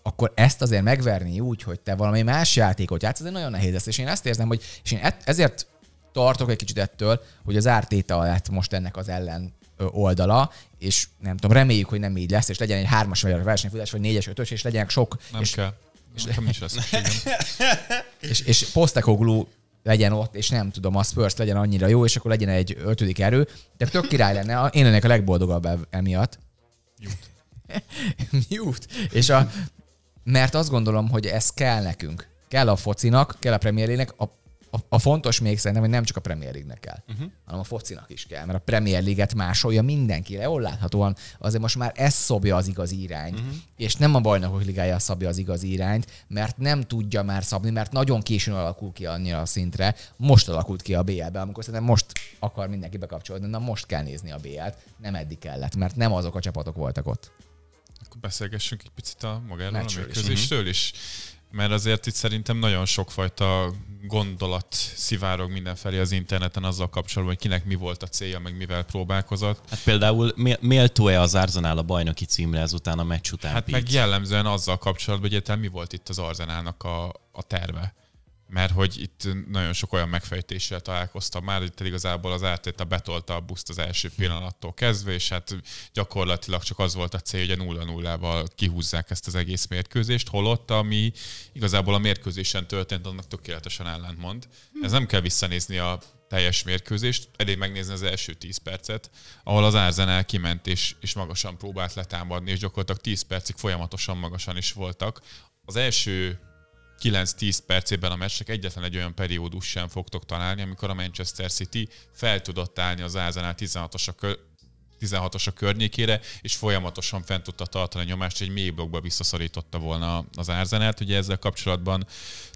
akkor ezt azért megverni úgy, hogy te valami más játékot játsz, ez nagyon nehéz lesz. És én ezt érzem, hogy és én e-, ezért tartok egy kicsit ettől, hogy az ártéta lett most ennek az ellen oldala, és nem tudom, reméljük, hogy nem így lesz, és legyen egy hármas a versenyfutás, vagy négyes, ötös, és legyenek sok. Nem és, kell. És, nem is lesz, és, és posztekoglu legyen ott, és nem tudom, a Spurs legyen annyira jó, és akkor legyen egy ötödik erő. De tök király lenne, én lennék a legboldogabb emiatt. Jut. És a, mert azt gondolom, hogy ez kell nekünk. Kell a focinak, kell a premierének, a a, a fontos még szerintem, hogy nem csak a Premier League-nek kell, uh-huh. hanem a focinak is kell, mert a Premier League-et másolja mindenki, jól láthatóan azért most már ez szobja az igaz irányt, uh-huh. és nem a bajnokok ligája szabja az igaz irányt, mert nem tudja már szabni, mert nagyon későn alakul ki annyira a szintre, most alakult ki a BL-be, amikor szerintem most akar mindenki bekapcsolódni, na most kell nézni a BL-t, nem eddig kellett, mert nem azok a csapatok voltak ott. Akkor beszélgessünk egy picit a magáról a is. Uh-huh mert azért itt szerintem nagyon sokfajta gondolat szivárog mindenfelé az interneten azzal kapcsolatban, hogy kinek mi volt a célja, meg mivel próbálkozott. Hát például méltó-e az Arzenál a bajnoki címre ezután a meccs után? Hát Pete? meg jellemzően azzal kapcsolatban, hogy egyáltalán mi volt itt az Arzenálnak a, a terve mert hogy itt nagyon sok olyan megfejtéssel találkoztam már, itt igazából az átét a betolta a buszt az első pillanattól kezdve, és hát gyakorlatilag csak az volt a cél, hogy a 0 0 val kihúzzák ezt az egész mérkőzést, holott ami igazából a mérkőzésen történt, annak tökéletesen ellentmond. Hm. Ez nem kell visszanézni a teljes mérkőzést, elég megnézni az első 10 percet, ahol az Arsenal kiment és, és magasan próbált letámadni, és gyakorlatilag 10 percig folyamatosan magasan is voltak. Az első 9-10 percében a meccsnek egyetlen egy olyan periódus sem fogtok találni, amikor a Manchester City fel tudott állni az Ázánál 16-os a kö- 16-os a környékére, és folyamatosan fent tudta tartani a nyomást, egy mély blokkba visszaszorította volna az Arzenát. Ugye ezzel kapcsolatban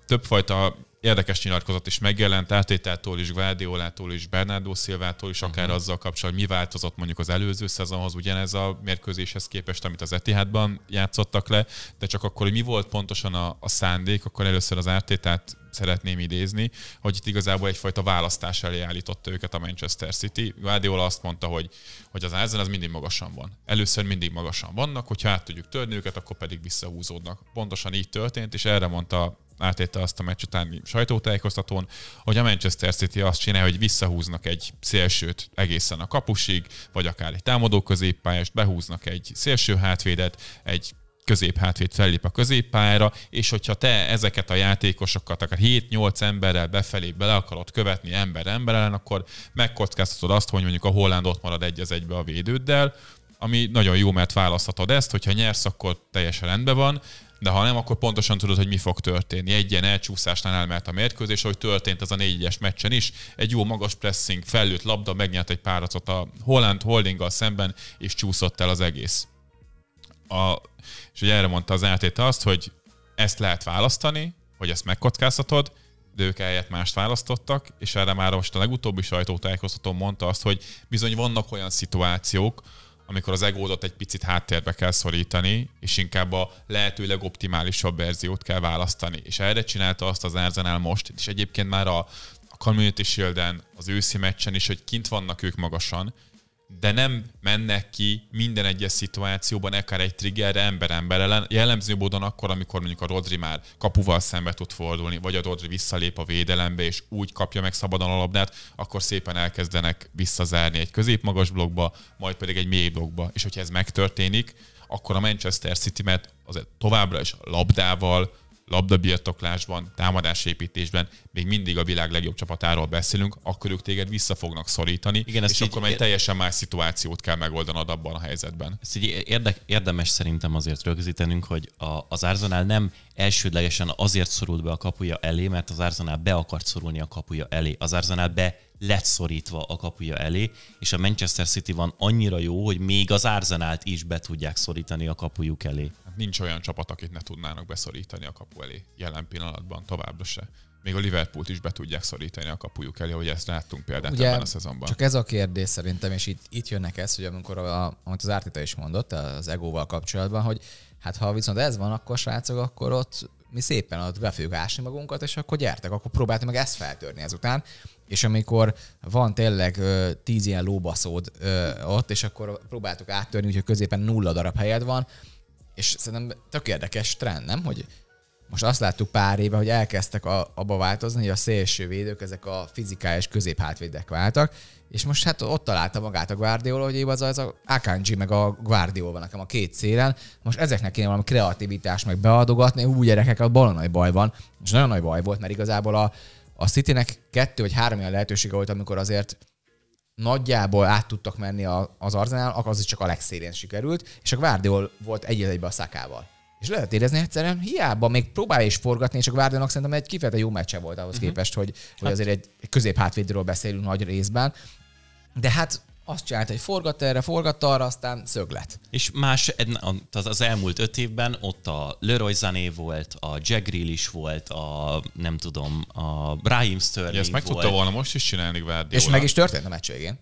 többfajta érdekes nyilatkozat is megjelent, Átétától is, Gvádiolától is, Bernardo Szilvától is, akár uh-huh. azzal kapcsolatban, mi változott mondjuk az előző szezonhoz, ugyanez a mérkőzéshez képest, amit az Etihadban játszottak le, de csak akkor, hogy mi volt pontosan a, a szándék, akkor először az Átétát szeretném idézni, hogy itt igazából egyfajta választás elé állította őket a Manchester City. Guardiola azt mondta, hogy, hogy az Ázen az mindig magasan van. Először mindig magasan vannak, hogyha át tudjuk törni őket, akkor pedig visszahúzódnak. Pontosan így történt, és erre mondta átérte azt a meccs utáni sajtótájékoztatón, hogy a Manchester City azt csinálja, hogy visszahúznak egy szélsőt egészen a kapusig, vagy akár egy támadó középpályást, behúznak egy szélső hátvédet, egy középhátvéd fellép a középpályára, és hogyha te ezeket a játékosokat, akár 7-8 emberrel befelé bele akarod követni ember ember ellen, akkor megkockáztatod azt, hogy mondjuk a Holland ott marad egy az egybe a védőddel, ami nagyon jó, mert választhatod ezt, hogyha nyersz, akkor teljesen rendben van, de ha nem, akkor pontosan tudod, hogy mi fog történni. Egy ilyen elcsúszásnál elmert a mérkőzés, hogy történt ez a négyes meccsen is. Egy jó magas pressing, felült labda, megnyert egy páracot a Holland Holdinggal szemben, és csúszott el az egész. A, és ugye erre mondta az RTT azt, hogy ezt lehet választani, hogy ezt megkockáztatod, de ők eljött mást választottak, és erre már most a legutóbbi sajtótájékoztatón mondta azt, hogy bizony vannak olyan szituációk, amikor az egódat egy picit háttérbe kell szorítani, és inkább a lehetőleg optimálisabb verziót kell választani. És erre csinálta azt az Arsenal most, és egyébként már a, a Community shield az őszi meccsen is, hogy kint vannak ők magasan, de nem mennek ki minden egyes szituációban, akár egy triggerre ember ember ellen, jellemző módon akkor, amikor mondjuk a Rodri már kapuval szembe tud fordulni, vagy a Rodri visszalép a védelembe, és úgy kapja meg szabadon a labdát, akkor szépen elkezdenek visszazárni egy középmagas blokkba, majd pedig egy mély blokkba. És hogyha ez megtörténik, akkor a Manchester City, mert az továbbra is labdával labdabirtoklásban, támadásépítésben még mindig a világ legjobb csapatáról beszélünk, akkor ők téged vissza fognak szorítani, Igen, és akkor egy teljesen más szituációt kell megoldanod abban a helyzetben. Ezt így érde, érdemes szerintem azért rögzítenünk, hogy a, az Arsenal nem elsődlegesen azért szorult be a kapuja elé, mert az Arsenal be akart szorulni a kapuja elé. Az Arsenal be lett szorítva a kapuja elé, és a Manchester City van annyira jó, hogy még az Arsenált is be tudják szorítani a kapujuk elé nincs olyan csapat, akit ne tudnának beszorítani a kapu elé jelen pillanatban továbbra se. Még a Liverpool is be tudják szorítani a kapujuk elé, hogy ezt láttunk például. Ugye, ebben a szezonban. Csak ez a kérdés szerintem, és itt, itt jönnek ez, hogy amikor a, amit az Ártita is mondott az egóval kapcsolatban, hogy hát ha viszont ez van, akkor srácok, akkor ott mi szépen ott be fogjuk ásni magunkat, és akkor gyertek, akkor próbáltuk meg ezt feltörni ezután. És amikor van tényleg ö, tíz ilyen lóbaszód ö, ott, és akkor próbáltuk áttörni, úgyhogy középen nulla darab helyed van, és szerintem tök érdekes trend, nem? Hogy most azt láttuk pár éve, hogy elkezdtek a, abba változni, hogy a szélső védők, ezek a fizikális középhátvédek váltak, és most hát ott találta magát a Guardiola, hogy az, az a Akanji meg a Guardiola van nekem a két szélen. Most ezeknek kéne valami kreativitás meg beadogatni, úgy gyerekek, a balon nagy baj van. És nagyon nagy baj volt, mert igazából a, a Citynek kettő vagy három olyan lehetősége volt, amikor azért nagyjából át tudtak menni az Arzenál, akkor az is csak a legszélén sikerült, és a Guardiol volt egy egybe a szakával. És lehet érezni egyszerűen, hiába még próbálja is forgatni, és csak Várdinak szerintem egy kifejezetten jó meccse volt ahhoz uh-huh. képest, hogy, hogy hát. azért egy közép hátvédről beszélünk nagy részben. De hát azt csinált, hogy forgatta erre, forgatta arra, aztán szöglet. És más, az elmúlt öt évben ott a Leroy Zané volt, a Jack Grill is volt, a nem tudom, a Brahim Sterling ja, ezt meg volt. tudta volna most is csinálni Guardiola. És meg is történt a meccs végén.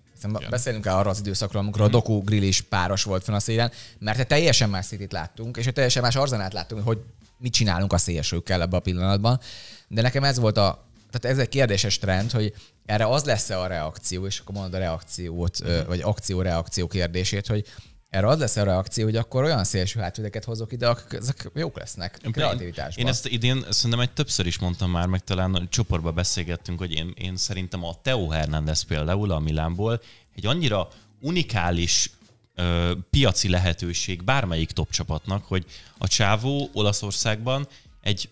beszélünk el arra az időszakról, amikor mm-hmm. a mhm. Doku Grill is páros volt fön a szélen, mert egy teljesen más city láttunk, és egy teljesen más arzenát láttunk, hogy mit csinálunk a szélsőkkel ebben a pillanatban. De nekem ez volt a, tehát ez egy kérdéses trend, hogy erre az lesz-e a reakció, és akkor mondod a reakciót, uh-huh. vagy akció-reakció kérdését, hogy erre az lesz a reakció, hogy akkor olyan szélső hátvédeket hozok ide, akik ezek jók lesznek kreativitásban. Én, én ezt idén szerintem egy többször is mondtam már, meg talán csoportban beszélgettünk, hogy én, én szerintem a Teo Hernández például a Milánból egy annyira unikális ö, piaci lehetőség bármelyik top csapatnak, hogy a Csávó Olaszországban egy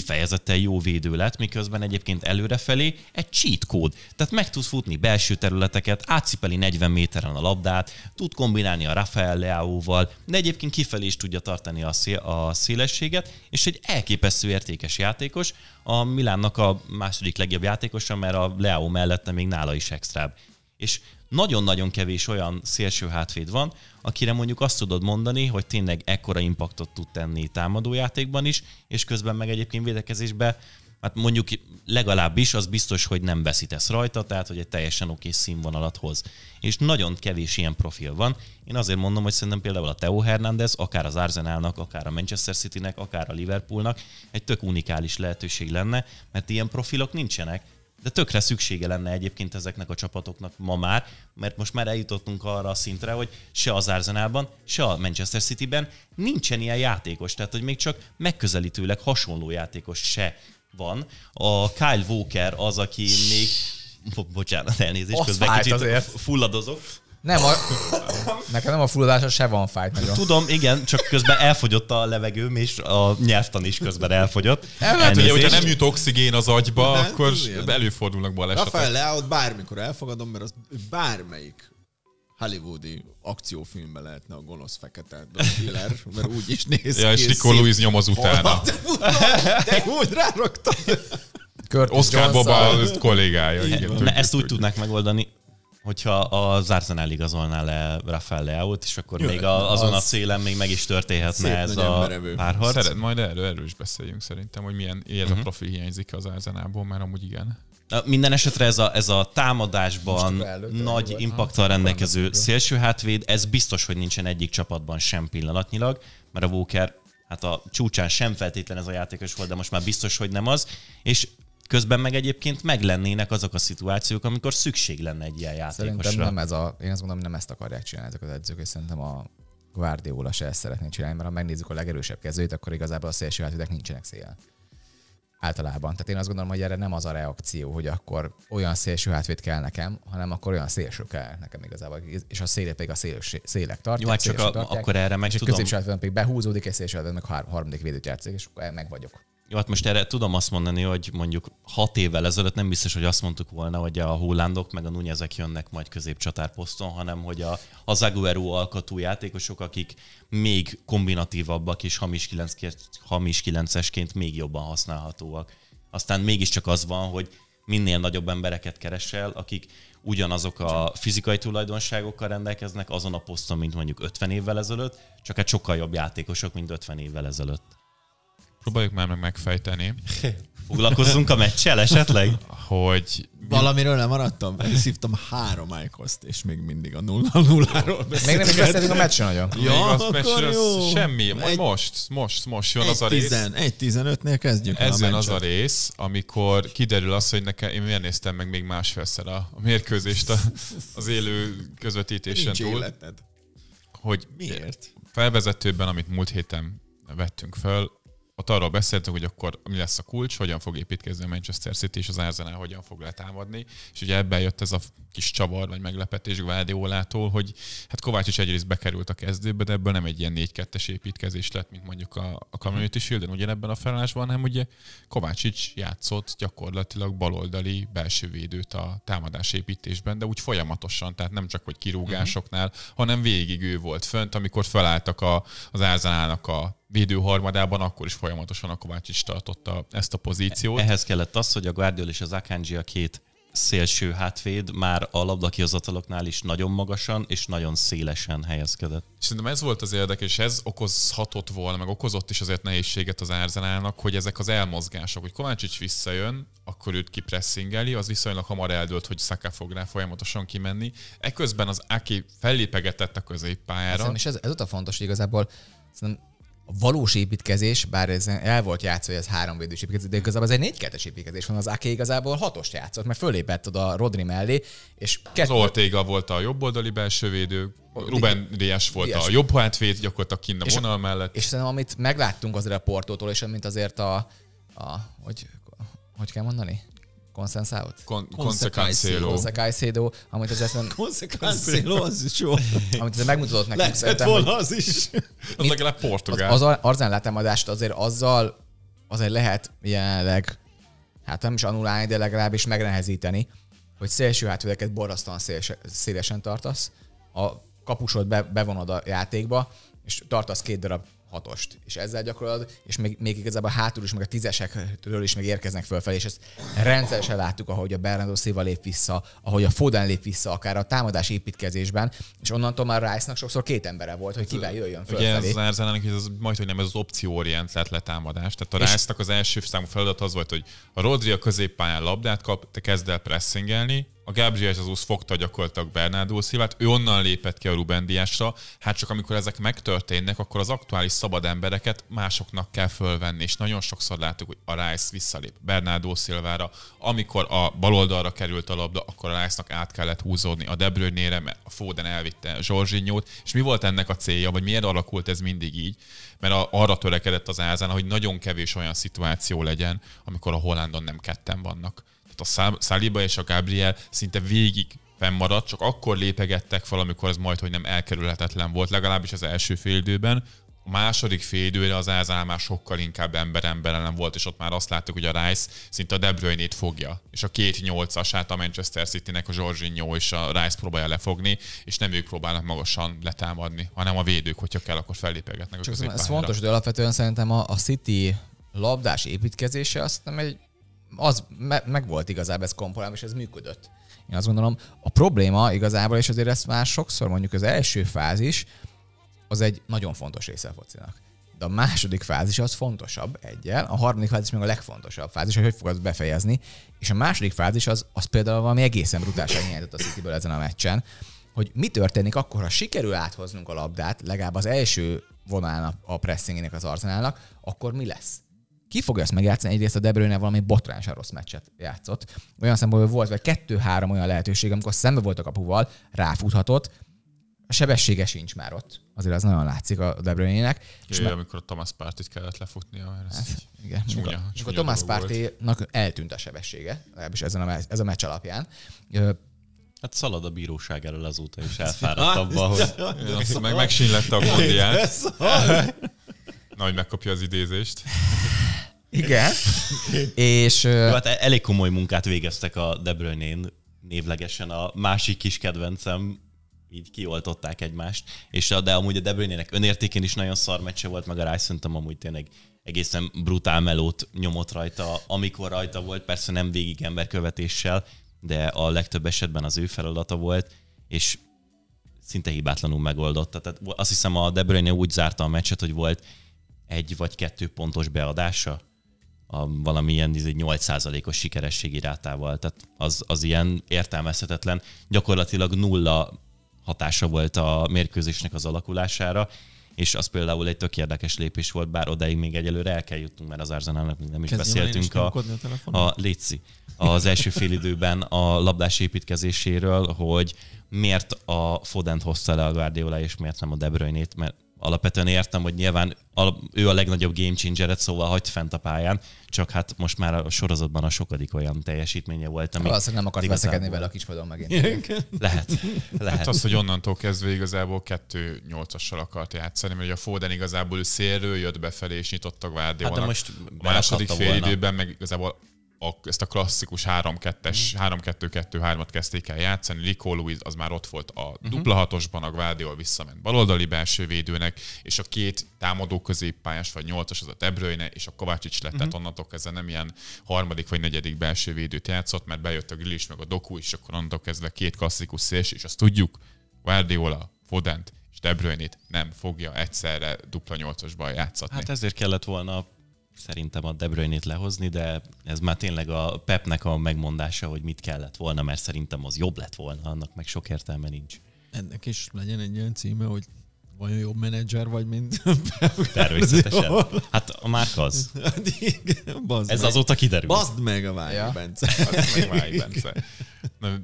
kifejezetten jó védő lett, miközben egyébként előrefelé egy cheat kód. Tehát meg tudsz futni belső területeket, átcipeli 40 méteren a labdát, tud kombinálni a Rafael Leao-val, de egyébként kifelé is tudja tartani a, szél, a szélességet, és egy elképesztő értékes játékos, a Milánnak a második legjobb játékosa, mert a Leao mellette még nála is extrább. És nagyon-nagyon kevés olyan szélső hátvéd van, akire mondjuk azt tudod mondani, hogy tényleg ekkora impaktot tud tenni támadójátékban is, és közben meg egyébként védekezésbe, hát mondjuk legalábbis az biztos, hogy nem veszítesz rajta, tehát hogy egy teljesen oké színvonalat hoz. És nagyon kevés ilyen profil van. Én azért mondom, hogy szerintem például a Teo Hernández, akár az Arsenalnak, akár a Manchester Citynek, akár a Liverpoolnak egy tök unikális lehetőség lenne, mert ilyen profilok nincsenek de tökre szüksége lenne egyébként ezeknek a csapatoknak ma már, mert most már eljutottunk arra a szintre, hogy se az Arsenalban, se a Manchester Cityben nincsen ilyen játékos, tehát hogy még csak megközelítőleg hasonló játékos se van. A Kyle Walker az, aki még bocsánat, elnézést, közben kicsit azért. fulladozok. Nem, a, nekem nem a fulladása se van fájt nagyon. Tudom, igen, csak közben elfogyott a levegőm, és a nyelvtan is közben elfogyott. El, hát ugye, hogyha nem jut oxigén az agyba, nem, akkor ilyen. előfordulnak balesetek. Rafael Leaut bármikor elfogadom, mert az bármelyik hollywoodi akciófilmbe lehetne a gonosz fekete killer, mert úgy is néz ja, és Nico Louise nyom az utána. De úgy ráraktam. Oscar Boba kollégája. Igen, ne, ezt úgy tudnák megoldani, hogyha a Zárzen eligazolná le Rafael leao és akkor Jö, még a, azon az... a szélen még meg is történhetne ez a párharc. Szeret, majd erről, erről is beszéljünk szerintem, hogy milyen ez uh-huh. a profi hiányzik az Arsenalból, mert amúgy igen. Minden esetre ez a, ez a támadásban előtt, nagy előtt, impaktal rendelkező szélső hátvéd, ez biztos, hogy nincsen egyik csapatban sem pillanatnyilag, mert a Walker hát a csúcsán sem feltétlen ez a játékos volt, de most már biztos, hogy nem az. És Közben meg egyébként meglennének azok a szituációk, amikor szükség lenne egy ilyen játékosra. Szerintem nem ez a, én azt gondolom, nem ezt akarják csinálni ezek az edzők, és szerintem a Guardiola se ezt szeretné csinálni, mert ha megnézzük a legerősebb kezőjét, akkor igazából a szélső hátvédek nincsenek szél. Általában. Tehát én azt gondolom, hogy erre nem az a reakció, hogy akkor olyan szélső hátvéd kell nekem, hanem akkor olyan szélső kell nekem igazából. És a szélek pedig a szélős, szélek tartják. Jó, hát csak a, tartják, akkor erre meg és tudom. És középső pedig behúzódik, és szélső meg har- harmadik védőt játszik, és akkor meg vagyok. Jó, hát most erre tudom azt mondani, hogy mondjuk hat évvel ezelőtt nem biztos, hogy azt mondtuk volna, hogy a hollandok meg a nunyezek jönnek majd középcsatárposzton, hanem hogy a, a Zaguero alkatú játékosok, akik még kombinatívabbak és hamis, 9, hamis 9-esként még jobban használhatóak. Aztán mégiscsak az van, hogy minél nagyobb embereket keresel, akik ugyanazok a fizikai tulajdonságokkal rendelkeznek azon a poszton, mint mondjuk 50 évvel ezelőtt, csak egy hát sokkal jobb játékosok, mint 50 évvel ezelőtt. Próbáljuk már meg megfejteni. Foglalkozzunk a meccsel esetleg? Hogy... Valamiről nem maradtam. Szívtam három ájkoszt, és még mindig a nulla nulláról Még nem is beszélünk a meccsen nagyon. Ja, az akkor jó. Semmi. egy, most, most, most jön az a rész. 1.15-nél kezdjük Ez jön az a rész, amikor kiderül az, hogy nekem, én miért néztem meg még másfelszer a, a mérkőzést a, az élő közvetítésen Nincs túl. Életed. Hogy miért? Felvezetőben, amit múlt héten vettünk föl, ott arról beszéltünk, hogy akkor mi lesz a kulcs, hogyan fog építkezni a Manchester City, és az Arsenal hogyan fog letámadni. És ugye ebben jött ez a kis csavar, vagy meglepetés Guardiolától, hogy hát Kovácsics egyrészt bekerült a kezdőbe, de ebből nem egy ilyen 4-2-es építkezés lett, mint mondjuk a, a Community Shield-en ugyanebben a felállásban, hanem ugye Kovácsics játszott gyakorlatilag baloldali belső védőt a támadás építésben, de úgy folyamatosan, tehát nem csak hogy kirúgásoknál, hanem végig ő volt fönt, amikor felálltak a, az Arsenalnak a védő harmadában akkor is folyamatosan a Kovácsics tartotta ezt a pozíciót. Ehhez kellett az, hogy a Guardiol és az Akanji a két szélső hátvéd már a labdakihozataloknál is nagyon magasan és nagyon szélesen helyezkedett. Szerintem ez volt az érdekes, ez okozhatott volna, meg okozott is azért nehézséget az árzenálnak, hogy ezek az elmozgások, hogy Kovácsics visszajön, akkor őt kipresszingeli, az viszonylag hamar eldőlt, hogy Saka fog rá folyamatosan kimenni. Eközben az Aki fellépegetett a középpályára. Szerintem, és ez, ez ott a fontos, hogy igazából szerintem a valós építkezés, bár ez el volt játszva, hogy ez védős építkezés, de igazából ez egy négy kettes építkezés van, az Ake igazából hatost játszott, mert fölépett oda Rodri mellé, és kettő... Az Ortega volt a jobb oldali belső védő, Ruben Díaz volt Díaz. a jobb hátvéd, gyakorlatilag kint a vonal mellett. És szerintem, amit megláttunk az a Portótól, és amint azért a, a hogy, hogy kell mondani? Konszenszált? Kon- Consecancelo. amit az eszem... Consecancelo, az is jó. Amit ez megmutatott nekünk. Lehet szerintem, volna az is. az legalább portugál. Az, az Arzán letámadást azért azzal azért lehet jelenleg, hát nem is anulálni, de legalábbis megnehezíteni, hogy szélső hátvédeket borrasztóan szélse, szélesen tartasz, a kapusod be, bevonod a játékba, és tartasz két darab hatost, és ezzel gyakorolod, és még, még igazából a hátul is, meg a tízesekről is még érkeznek fölfelé, és ezt rendszeresen láttuk, ahogy a Bernardo Silva lép vissza, ahogy a Foden lép vissza, akár a támadás építkezésben, és onnantól már Rice-nak sokszor két embere volt, hogy kivel jöjjön fölfelé. Ugye ez Arzelának, hogy ez majd, hogy nem ez az opcióorientált letámadás. Tehát a rice az első számú feladat az volt, hogy a Rodri a középpályán labdát kap, te kezd el pressingelni, a Gabriel Jesus fogta gyakorlatilag Bernardo Szilvát, ő onnan lépett ki a Ruben hát csak amikor ezek megtörténnek, akkor az aktuális szabad embereket másoknak kell fölvenni, és nagyon sokszor láttuk, hogy a Rice visszalép Bernardo Szilvára, amikor a baloldalra került a labda, akkor a Rice-nak át kellett húzódni a Debrőnére, mert a Foden elvitte Zsorzsinyót, és mi volt ennek a célja, vagy miért alakult ez mindig így? Mert a, arra törekedett az ázán, hogy nagyon kevés olyan szituáció legyen, amikor a Hollandon nem ketten vannak tehát a Saliba és a Gabriel szinte végig fennmaradt, csak akkor lépegettek fel, amikor ez majd, hogy nem elkerülhetetlen volt, legalábbis az első félidőben. A második időre az Ázál már sokkal inkább ember ember ellen volt, és ott már azt láttuk, hogy a Rice szinte a De bruyne fogja, és a két nyolcasát a Manchester City-nek a Jorginho és a Rice próbálja lefogni, és nem ők próbálnak magasan letámadni, hanem a védők, hogyha kell, akkor fellépegetnek a Csak ez fontos, de alapvetően szerintem a, a City labdás építkezése azt nem egy az me, meg volt igazából ez komponálva, és ez működött. Én azt gondolom, a probléma igazából, és azért ezt már sokszor mondjuk az első fázis, az egy nagyon fontos része a focinak. De a második fázis az fontosabb egyel, a harmadik fázis még a legfontosabb fázis, hogy hogy fogod befejezni, és a második fázis az, az például valami egészen brutálisan hiányzott a city ezen a meccsen, hogy mi történik akkor, ha sikerül áthoznunk a labdát, legalább az első vonalnak a pressingének az arzenálnak, akkor mi lesz? ki fogja ezt megjátszani? Egyrészt a De Bruyne valami botrányosan rossz meccset játszott. Olyan hogy volt, vagy kettő-három olyan lehetőség, amikor szembe volt a kapuval, ráfuthatott, a sebessége sincs már ott. Azért az nagyon látszik a De Bruyne-nek. És amikor a Thomas Partit kellett lefutnia, mert ez hát, igen. Csúnya, mikor, csúnya mikor Thomas Partinak eltűnt a sebessége, legalábbis ezen a, ez a meccs alapján. Hát szalad a bíróság elől azóta, és elfáradt abba, hogy... Azt meg megsínlette a kondiát. Nagy megkapja az idézést. Igen. és... Jó, hát e- elég komoly munkát végeztek a Debrönén névlegesen. A másik kis kedvencem így kioltották egymást, és de amúgy a Debrönének önértékén is nagyon szar meccse volt, meg a Rice szerintem amúgy tényleg egészen brutál melót nyomott rajta, amikor rajta volt, persze nem végig emberkövetéssel, de a legtöbb esetben az ő feladata volt, és szinte hibátlanul megoldotta. Tehát azt hiszem a De Bruyne úgy zárta a meccset, hogy volt egy vagy kettő pontos beadása, a valamilyen 8%-os sikerességi rátával. Tehát az, az ilyen értelmezhetetlen. Gyakorlatilag nulla hatása volt a mérkőzésnek az alakulására, és az például egy tök érdekes lépés volt, bár odáig még egyelőre el kell jutnunk, mert az Arzenálnak még nem is Kezdjön beszéltünk. A, a, a Léci az első félidőben a labdás építkezéséről, hogy miért a Fodent hozta le a Guardiola, és miért nem a De Bruyne-t, mert alapvetően értem, hogy nyilván ő a legnagyobb game changer szóval hagyd fent a pályán, csak hát most már a sorozatban a sokadik olyan teljesítménye volt, ami... Valószínűleg nem akart igazából... veszekedni vele a kisfadon megint. lehet, lehet. Hát az, hogy onnantól kezdve igazából kettő nyolcassal akart játszani, mert a Foden igazából szélről jött befelé és nyitottak Guardiolnak. Hát de most a második fél volna. időben meg igazából a, ezt a klasszikus 3-2-es, 3-2-2-3-at mm. kezdték el játszani. Rico Luiz az már ott volt a mhm. dupla hatosban, a Gvádiol visszament baloldali belsővédőnek, és a két támadó középpályás, vagy nyolcas az a Tebröjne, és a Kovácsics lett, uh-huh. tehát mhm. onnantól kezdve nem ilyen harmadik vagy negyedik belsővédőt játszott, mert bejött a Grilis meg a Doku, és akkor onnantól kezdve két klasszikus szélső, és azt tudjuk, Guardiola, Fodent és De Bruyne-t nem fogja egyszerre dupla nyolcasban játszani. Hát ezért kellett volna szerintem a De Bruyne-t lehozni, de ez már tényleg a Pepnek a megmondása, hogy mit kellett volna, mert szerintem az jobb lett volna, annak meg sok értelme nincs. Ennek is legyen egy olyan címe, hogy vajon jobb menedzser vagy, mint Természetesen. Hát a márk az. Hát igen, Ez meg. azóta kiderül. Bazd meg a Vájai ja. Bence. Bence.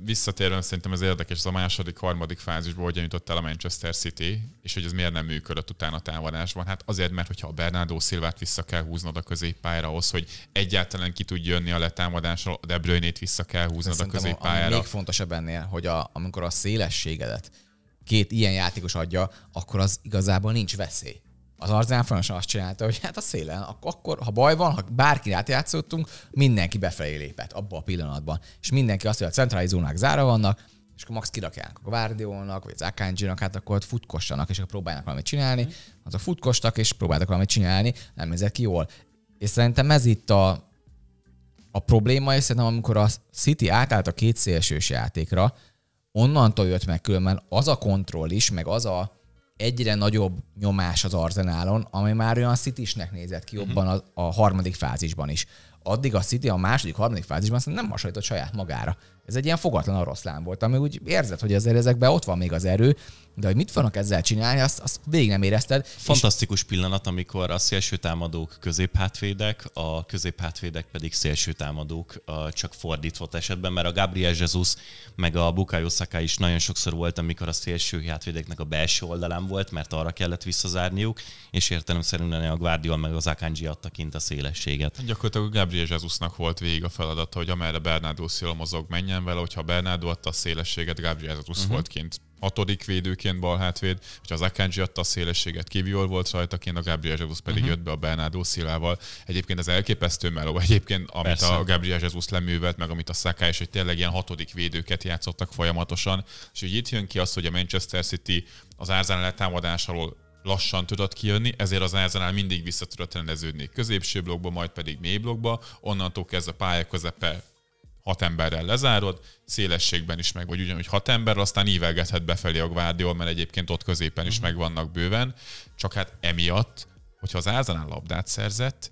visszatérve szerintem ez érdekes, ez a második, harmadik fázisból hogy jutott el a Manchester City, és hogy ez miért nem működött utána a támadásban. Hát azért, mert hogyha a Bernardo Szilvát vissza kell húznod a középpályára ahhoz, hogy egyáltalán ki tud jönni a letámadásról, a De Bruyne-t vissza kell húznod a középpályára. Ami még fontosabb ennél, hogy a, amikor a szélességedet két ilyen játékos adja, akkor az igazából nincs veszély. Az Arzán folyamatosan azt csinálta, hogy hát a szélen, akkor, ha baj van, ha bárki játszottunk, mindenki befelé lépett abba a pillanatban. És mindenki azt, hogy a centralizónák zára vannak, és akkor max kirakják a Guardiolnak, vagy az akanji hát akkor ott futkossanak, és akkor próbálnak valamit csinálni. Mhm. Az a futkostak, és próbáltak valamit csinálni, nem nézett ki jól. És szerintem ez itt a, a probléma, és szerintem amikor a City átállt a két szélsős játékra, onnantól jött meg különben az a kontroll is, meg az a egyre nagyobb nyomás az arzenálon, ami már olyan Citysnek nézett ki jobban mhm. a, a harmadik fázisban is. Addig a City a második, harmadik fázisban szerintem nem hasonlított saját magára. Ez egy ilyen fogatlan oroszlán volt, ami úgy érzed, hogy azért ezekben ott van még az erő, de hogy mit fognak ezzel csinálni, azt, azt végig nem érezted. Fantasztikus és... pillanat, amikor a szélső támadók középhátvédek, a középhátvédek pedig szélső támadók, csak fordított esetben, mert a Gabriel Jesus meg a Bukayo Saka is nagyon sokszor volt, amikor a szélső hátvédeknek a belső oldalán volt, mert arra kellett visszazárniuk, és értelemszerűen a Guardiol meg az Akanji adta kint a szélességet. Gyakorlatilag Gabriel Jesusnak volt végig a feladata, hogy amerre Bernardo Silva mozog, menjen könnyen vele, hogyha Bernardo adta a szélességet, Gabriel Jesus uh-huh. Mhm. volt kint hatodik védőként bal hátvéd, hogyha az Akanji adta a szélességet, Kivior volt rajta kint, a Gabriel Jesus pedig uh-huh. jött be a Bernardo Szilával. Egyébként az elképesztő meló, egyébként amit Persze. a Gabriel Jesus leművelt, meg amit a Saka, is, hogy tényleg ilyen hatodik védőket játszottak folyamatosan, és így itt jön ki az, hogy a Manchester City az Árzán letámadás alól lassan tudott kijönni, ezért az Arsenal mindig vissza tudott rendeződni középső blokkba, majd pedig mély blokkba, onnantól kezdve a pálya közepe hat emberrel lezárod, szélességben is meg vagy ugyanúgy hat ember, aztán ívelgethet befelé a Guardiol, mert egyébként ott középen is uh-huh. Mhm. megvannak bőven, csak hát emiatt, hogyha az Ázanán labdát szerzett,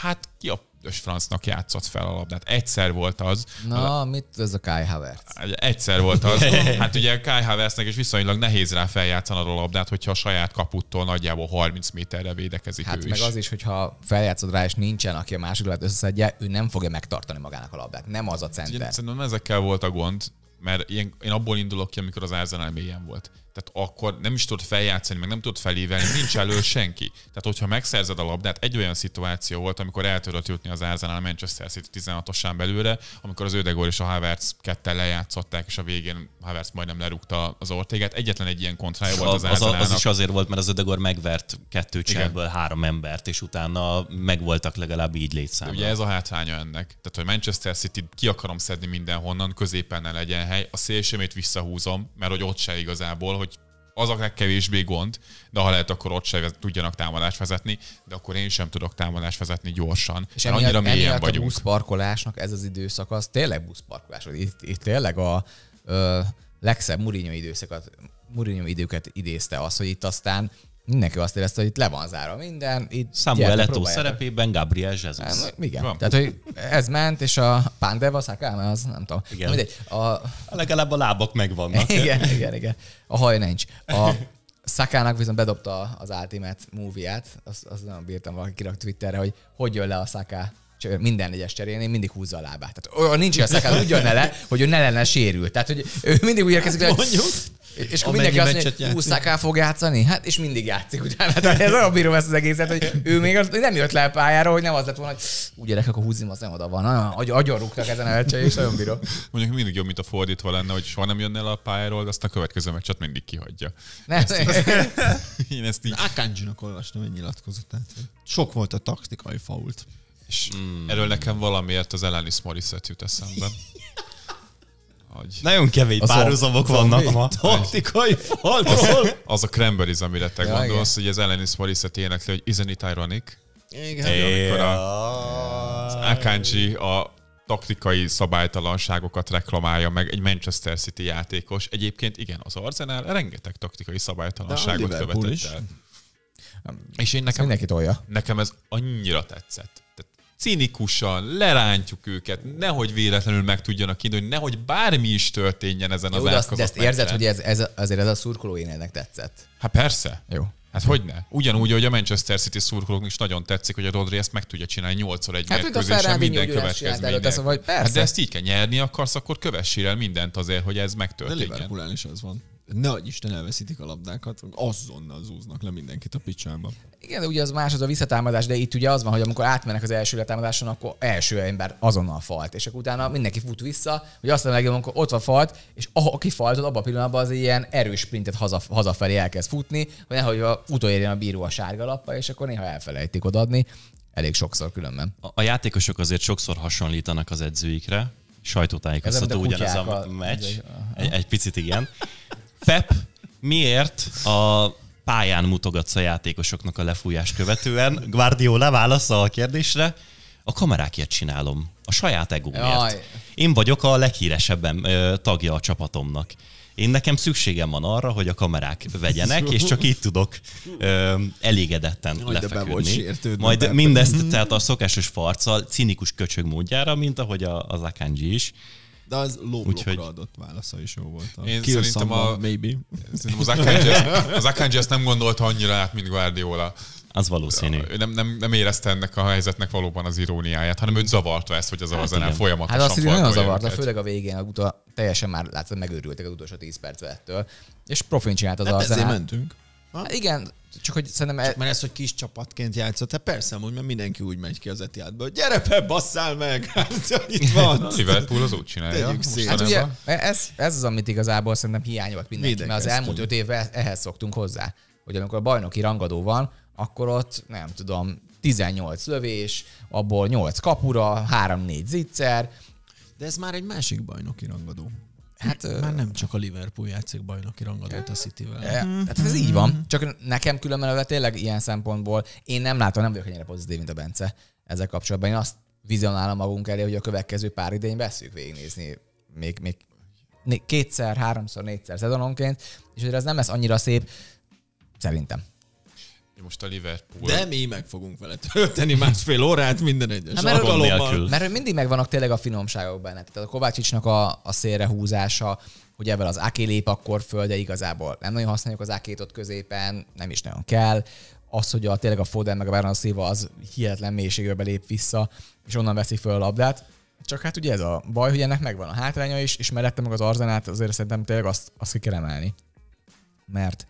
hát ki a ös francnak játszott fel a labdát. Egyszer volt az. Na, a, mit ez a Kai Havertz? Egyszer volt az. hát ugye Kai Havertznek is viszonylag nehéz rá feljátszani a labdát, hogyha a saját kaputtól nagyjából 30 méterre védekezik hát ő meg is. az is, hogyha feljátszod rá, és nincsen, aki a másik labdát összeszedje, ő nem fogja megtartani magának a labdát. Nem az a center. Ugye, szerintem ezekkel volt a gond, mert én, én abból indulok ki, amikor az Arsenal mélyen volt tehát akkor nem is tudod feljátszani, meg nem tudod felívelni, nincs elő senki. Tehát, hogyha megszerzed a labdát, egy olyan szituáció volt, amikor el tudott jutni az Arsenal a Manchester City 16-osán belőle, amikor az Ödegor és a Havertz kettel lejátszották, és a végén Havertz majdnem lerúgta az Ortégát. Egyetlen egy ilyen kontrája volt az, az, az, az is azért volt, mert az Ödegor megvert kettő cserből három embert, és utána megvoltak legalább így létszámban. Ugye ez a hátránya ennek. Tehát, hogy Manchester City ki akarom szedni mindenhonnan, középen ne legyen hely, a szélsőmét visszahúzom, mert hogy ott se igazából, azoknak kevésbé gond, de ha lehet, akkor ott se tudjanak támadást vezetni, de akkor én sem tudok támadást vezetni gyorsan. És emiatt, annyira mélyen emiatt vagyunk. a buszparkolásnak ez az időszak, az tényleg buszparkolás. Itt, itt tényleg a ö, legszebb Mourinho időszakat, Mourinho időket idézte az, hogy itt aztán mindenki azt érezte, hogy itt le van zárva minden. Itt Samuel Leto szerepében Gabriel Jesus. Hát, igen. Van. Tehát, hogy ez ment, és a Pandeva Sakana, az nem tudom. Igen. Mindegy, a... a... Legalább a lábak megvannak. Igen, igen, igen. A haj nincs. A Szakának viszont bedobta az Ultimate movie-át, azt, azt nem bírtam valaki kirak Twitterre, hogy hogy jön le a Szaká minden egyes cserén, én mindig húzza a lábát. Tehát olyan nincs, hogy a Szaká úgy jönne le, hogy ő ne lenne sérült. Tehát, hogy ő mindig úgy érkezik, hát, hogy és akkor mindenki azt mondja, hogy Uszáká fog játszani? Hát, és mindig játszik utána. Tehát ez olyan bírom ezt az egészet, hogy ő még az, nem jött le a pályára, hogy nem az lett volna, hogy úgy gyerek, akkor húzim, az nem oda van. Nagyon, agyon rúgtak ezen a meccsen, és nagyon bírom. Mondjuk mindig jobb, mint a fordítva lenne, hogy soha nem jönne el a pályáról, de azt a következő meccset mindig kihagyja. Nem. Ezt, én ezt így... Akanjinak olvastam egy nyilatkozatát. Sok volt a taktikai fault. És mm. erről nekem valamiért az Alanis Morissette jut eszembe. Hogy... Nagyon kevés párhuzamok vannak ma. Taktikai faltról. Az, az a Cranberries, amire te ja, gondolsz, igen. hogy az Alanis Morissette énekli, hogy Isn't it ironic? Igen. É, amikor a, az Akanji a taktikai szabálytalanságokat reklamálja meg egy Manchester City játékos. Egyébként igen, az Arsenal rengeteg taktikai szabálytalanságot követett el. És én nekem, mindenki tolja. nekem ez annyira tetszett cinikusan lerántjuk őket, nehogy véletlenül meg tudjanak indulni, nehogy bármi is történjen ezen az átkozott De ezt érzed, hogy ez, ez, azért ez a szurkoló énednek tetszett? Hát persze. Jó. Hát hogy ne? Ugyanúgy, hogy a Manchester City szurkolók is nagyon tetszik, hogy a Rodri ezt meg tudja csinálni 8 egy hát, mérkőzésen minden következménynek. hát de ezt így kell nyerni akarsz, akkor kövessél el mindent azért, hogy ez megtörténjen. De Liverpoolán is az van adj Isten elveszítik a labdákat, azonnal zúznak le mindenkit a picsába. Igen, de ugye az más az a visszatámadás, de itt ugye az van, hogy amikor átmennek az első letámadáson, akkor első ember azonnal falt, és akkor utána mindenki fut vissza, hogy azt mondja, amikor ott van falt, és aki faltot, abban a pillanatban az ilyen erős sprintet haza, hazafelé elkezd futni, hogy nehogy utolérjen a bíró a sárga lappa, és akkor néha elfelejtik odaadni. Elég sokszor különben. A, a játékosok azért sokszor hasonlítanak az edzőikre, sajtótájékoztató ugyanaz a meccs, egy, egy picit igen. Pep miért a pályán mutogatsz a játékosoknak a lefújás követően? Guardiola válasza a kérdésre. A kamerákért csinálom. A saját egómért. Jaj. Én vagyok a leghíresebb tagja a csapatomnak én nekem szükségem van arra, hogy a kamerák vegyenek, és csak így tudok ö, elégedetten Jaj, lefeküdni. Majd mindezt, tehát a szokásos farccal, cinikus köcsög módjára, mint ahogy a, az Akanji is, de az lóblokkra adott válasza is jó volt. A én szerintem, a, maybe. szerintem az Akanji, az Akanji ezt nem gondolta annyira át, mint Guardiola. Az valószínű. Nem, nem, nem érezte ennek a helyzetnek valóban az iróniáját, hanem őt zavarta ezt, hogy az hát a zene folyamatosan Hát azt nagyon zavarta, egy... főleg a végén, a uta, teljesen már látszott megőrültek az utolsó 10 percvel ettől. És profin csinált az hát a zenát. mentünk. Hát igen, csak hogy szerintem... Csak e- mert ez, hogy kis csapatként játszott, hát persze, amúgy, mert mindenki úgy megy ki az etiádba, hogy gyere be, basszál meg, hát itt van. A Liverpool az úgy csinálja. Hát ugye, ez, ez az, amit igazából szerintem hiányolt mindenki, Mindenki mert az elmúlt öt évben ehhez szoktunk hozzá, hogy amikor a bajnoki rangadó van, akkor ott nem tudom, 18 lövés, abból 8 kapura, 3-4 zicser. De ez már egy másik bajnoki rangadó. Hát, hát Már nem csak a Liverpool játszik bajnoki rangadót a City-vel. Hát ez így van. Mhm. Csak nekem különben tényleg ilyen szempontból én nem látom, nem vagyok ennyire pozitív, mint a Bence ezzel kapcsolatban. Én azt vizionálom magunk elé, hogy a következő pár idényben veszük végignézni még, még kétszer, háromszor, négyszer szezononként, és azért ez nem lesz annyira szép, szerintem most a Liverpool. De mi meg fogunk vele tölteni másfél órát minden egyes Na, mert Mert hogy mindig megvannak tényleg a finomságok benne. Tehát a Kovácsicsnak a, a szélre húzása, hogy ebben az Aki lép akkor föl, igazából nem nagyon használjuk az Akét ott középen, nem is nagyon kell. Az, hogy a, tényleg a Foden meg a Bernard Silva az hihetetlen mélységbe lép vissza, és onnan veszi föl a labdát. Csak hát ugye ez a baj, hogy ennek megvan a hátránya is, és mellette meg az Arzenát azért szerintem tényleg azt, azt ki kell emelni. Mert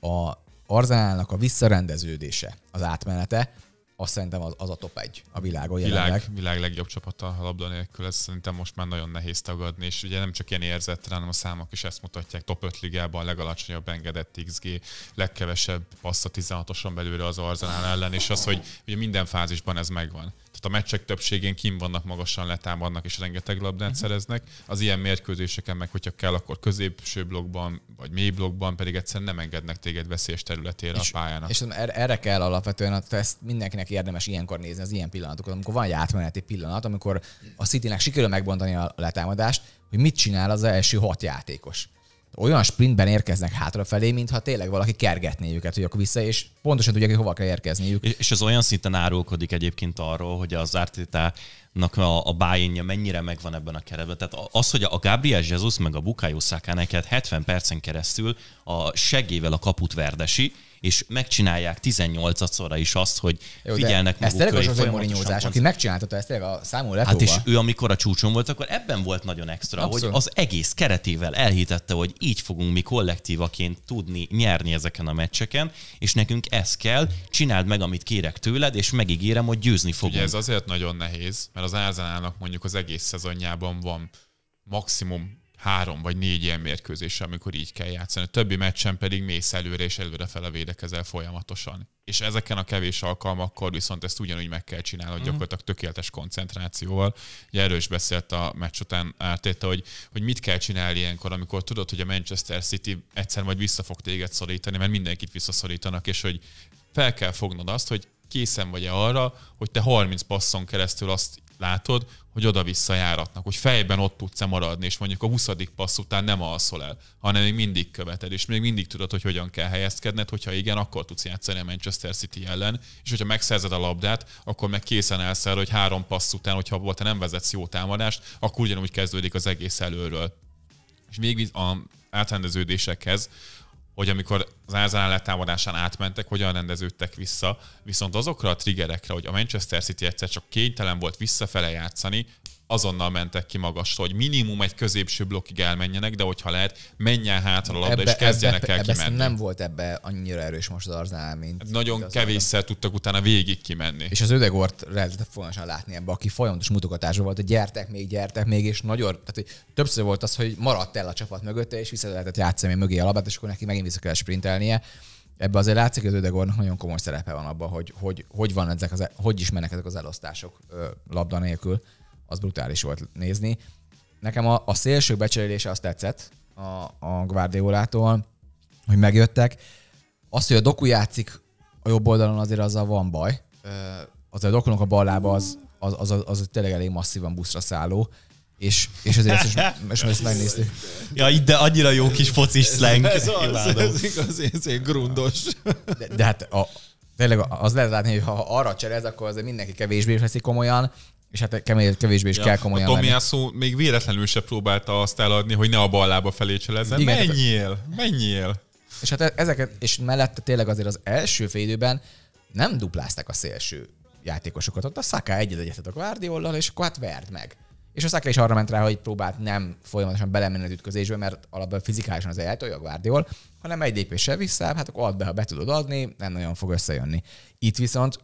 a Arzenálnak a visszarendeződése, az átmenete, azt szerintem az, az a top egy a világon jelenleg. Világ, világ legjobb csapata a labda nélkül, ez szerintem most már nagyon nehéz tagadni, és ugye nem csak ilyen érzetre, hanem a számok is ezt mutatják. Top 5 ligában a legalacsonyabb engedett XG, legkevesebb passz a 16-oson belőle az Arzenál ellen, és az, hogy ugye minden fázisban ez megvan. Tehát a meccsek többségén kim vannak, magasan letámadnak és rengeteg labdát uh-huh. szereznek. Az ilyen mérkőzéseken meg, hogyha kell, akkor középső blokkban vagy mély blokkban pedig egyszerűen nem engednek téged veszélyes területére és, a pályának. És er- erre kell alapvetően, a hát ezt mindenkinek érdemes ilyenkor nézni, az ilyen pillanatokat, amikor van egy átmeneti pillanat, amikor a Citynek sikerül megbontani a letámadást, hogy mit csinál az első hat játékos olyan sprintben érkeznek hátrafelé, mintha tényleg valaki kergetné őket, hogy akkor vissza, és pontosan tudják, hogy hova kell érkezniük. És az olyan szinten árulkodik egyébként arról, hogy az Arteta nak a, a bájénja mennyire megvan ebben a keretben. Tehát az, hogy a Gabriel Jesus meg a Bukayo Saka neked 70 percen keresztül a segével a kaput verdesi, és megcsinálják 18-szorra is azt, hogy Jó, figyelnek maguk Ez tényleg az Morinyózás, aki megcsináltatta ezt a számol Hát és ő, amikor a csúcson volt, akkor ebben volt nagyon extra, Abszolút. hogy az egész keretével elhitette, hogy így fogunk mi kollektívaként tudni nyerni ezeken a meccseken, és nekünk ez kell, csináld meg, amit kérek tőled, és megígérem, hogy győzni fogunk. Ugye ez azért nagyon nehéz, mert az Arsenalnak mondjuk az egész szezonjában van maximum három vagy négy ilyen mérkőzés, amikor így kell játszani. A többi meccsen pedig mész előre és előre fele védekezel folyamatosan. És ezeken a kevés alkalmakkor viszont ezt ugyanúgy meg kell csinálni, hogy mhm. gyakorlatilag tökéletes koncentrációval. Ugye erről is beszélt a meccs után átéte, hogy, hogy mit kell csinálni ilyenkor, amikor tudod, hogy a Manchester City egyszer majd vissza fog téged szorítani, mert mindenkit visszaszorítanak, és hogy fel kell fognod azt, hogy készen vagy-e arra, hogy te 30 passzon keresztül azt látod, hogy oda-vissza járatnak, hogy fejben ott tudsz -e maradni, és mondjuk a 20. passz után nem alszol el, hanem még mindig követed, és még mindig tudod, hogy hogyan kell helyezkedned, hogyha igen, akkor tudsz játszani a Manchester City ellen, és hogyha megszerzed a labdát, akkor meg készen állsz el, hogy három passz után, hogyha volt, te nem vezetsz jó támadást, akkor ugyanúgy kezdődik az egész előről. És még a átrendeződésekhez hogy amikor az Arsenal letámadásán átmentek, hogyan rendeződtek vissza, viszont azokra a triggerekre, hogy a Manchester City egyszer csak kénytelen volt visszafele játszani, azonnal mentek ki magasra, hogy minimum egy középső blokkig elmenjenek, de hogyha lehet, menjen hátra a labda, ebbe, és kezdjenek ebbe, el ebbe kimenni. nem volt ebbe annyira erős most az arzán, mint... Hát nagyon kevésszer a... tudtak utána végig kimenni. És az ödegort lehetett folyamatosan látni ebbe, aki folyamatos mutogatásban volt, hogy gyertek még, gyertek még, és nagyon... Tehát, hogy többször volt az, hogy maradt el a csapat mögötte, és vissza lehetett játszani mögé a labdát, és akkor neki megint vissza kell sprintelnie Ebben azért látszik, hogy az Ödegornak nagyon komoly szerepe van abban, hogy hogy, hogy, van ezek az, e- hogy is mennek ezek az elosztások labda nélkül az brutális volt nézni. Nekem a, a szélső becserélése azt tetszett a, a Guardiolától, hogy megjöttek. Az, hogy a Doku játszik a jobb oldalon, azért az a van baj. Az a dokunok a bal lába az, az, az, az, az tényleg elég masszívan buszra szálló és, és ezért ezt, is, és ezt megnéztük. Ja, itt de annyira jó kis foci slang. Ez, az, ez igaz, ez egy grundos. De, de hát a, tényleg az lehet látni, hogy ha arra cserez, akkor azért mindenki kevésbé veszi komolyan, és hát kevés, kevésbé is ja, kell komolyan Tomi Tomiászó még véletlenül se próbálta azt eladni, hogy ne a bal lába felé cselezzen. Igen, menjél, tehát... menjél. És hát e- ezeket, és mellette tényleg azért az első félidőben nem duplázták a szélső játékosokat. Ott a Szaká egyet egyetet a Guardiollal, és akkor hát verd meg. És a Szaká is arra ment rá, hogy próbált nem folyamatosan belemenni az ütközésbe, mert alapból fizikálisan az eltolja a Guardiol, hanem egy lépéssel vissza, hát akkor add be, ha be tudod adni, nem nagyon fog összejönni. Itt viszont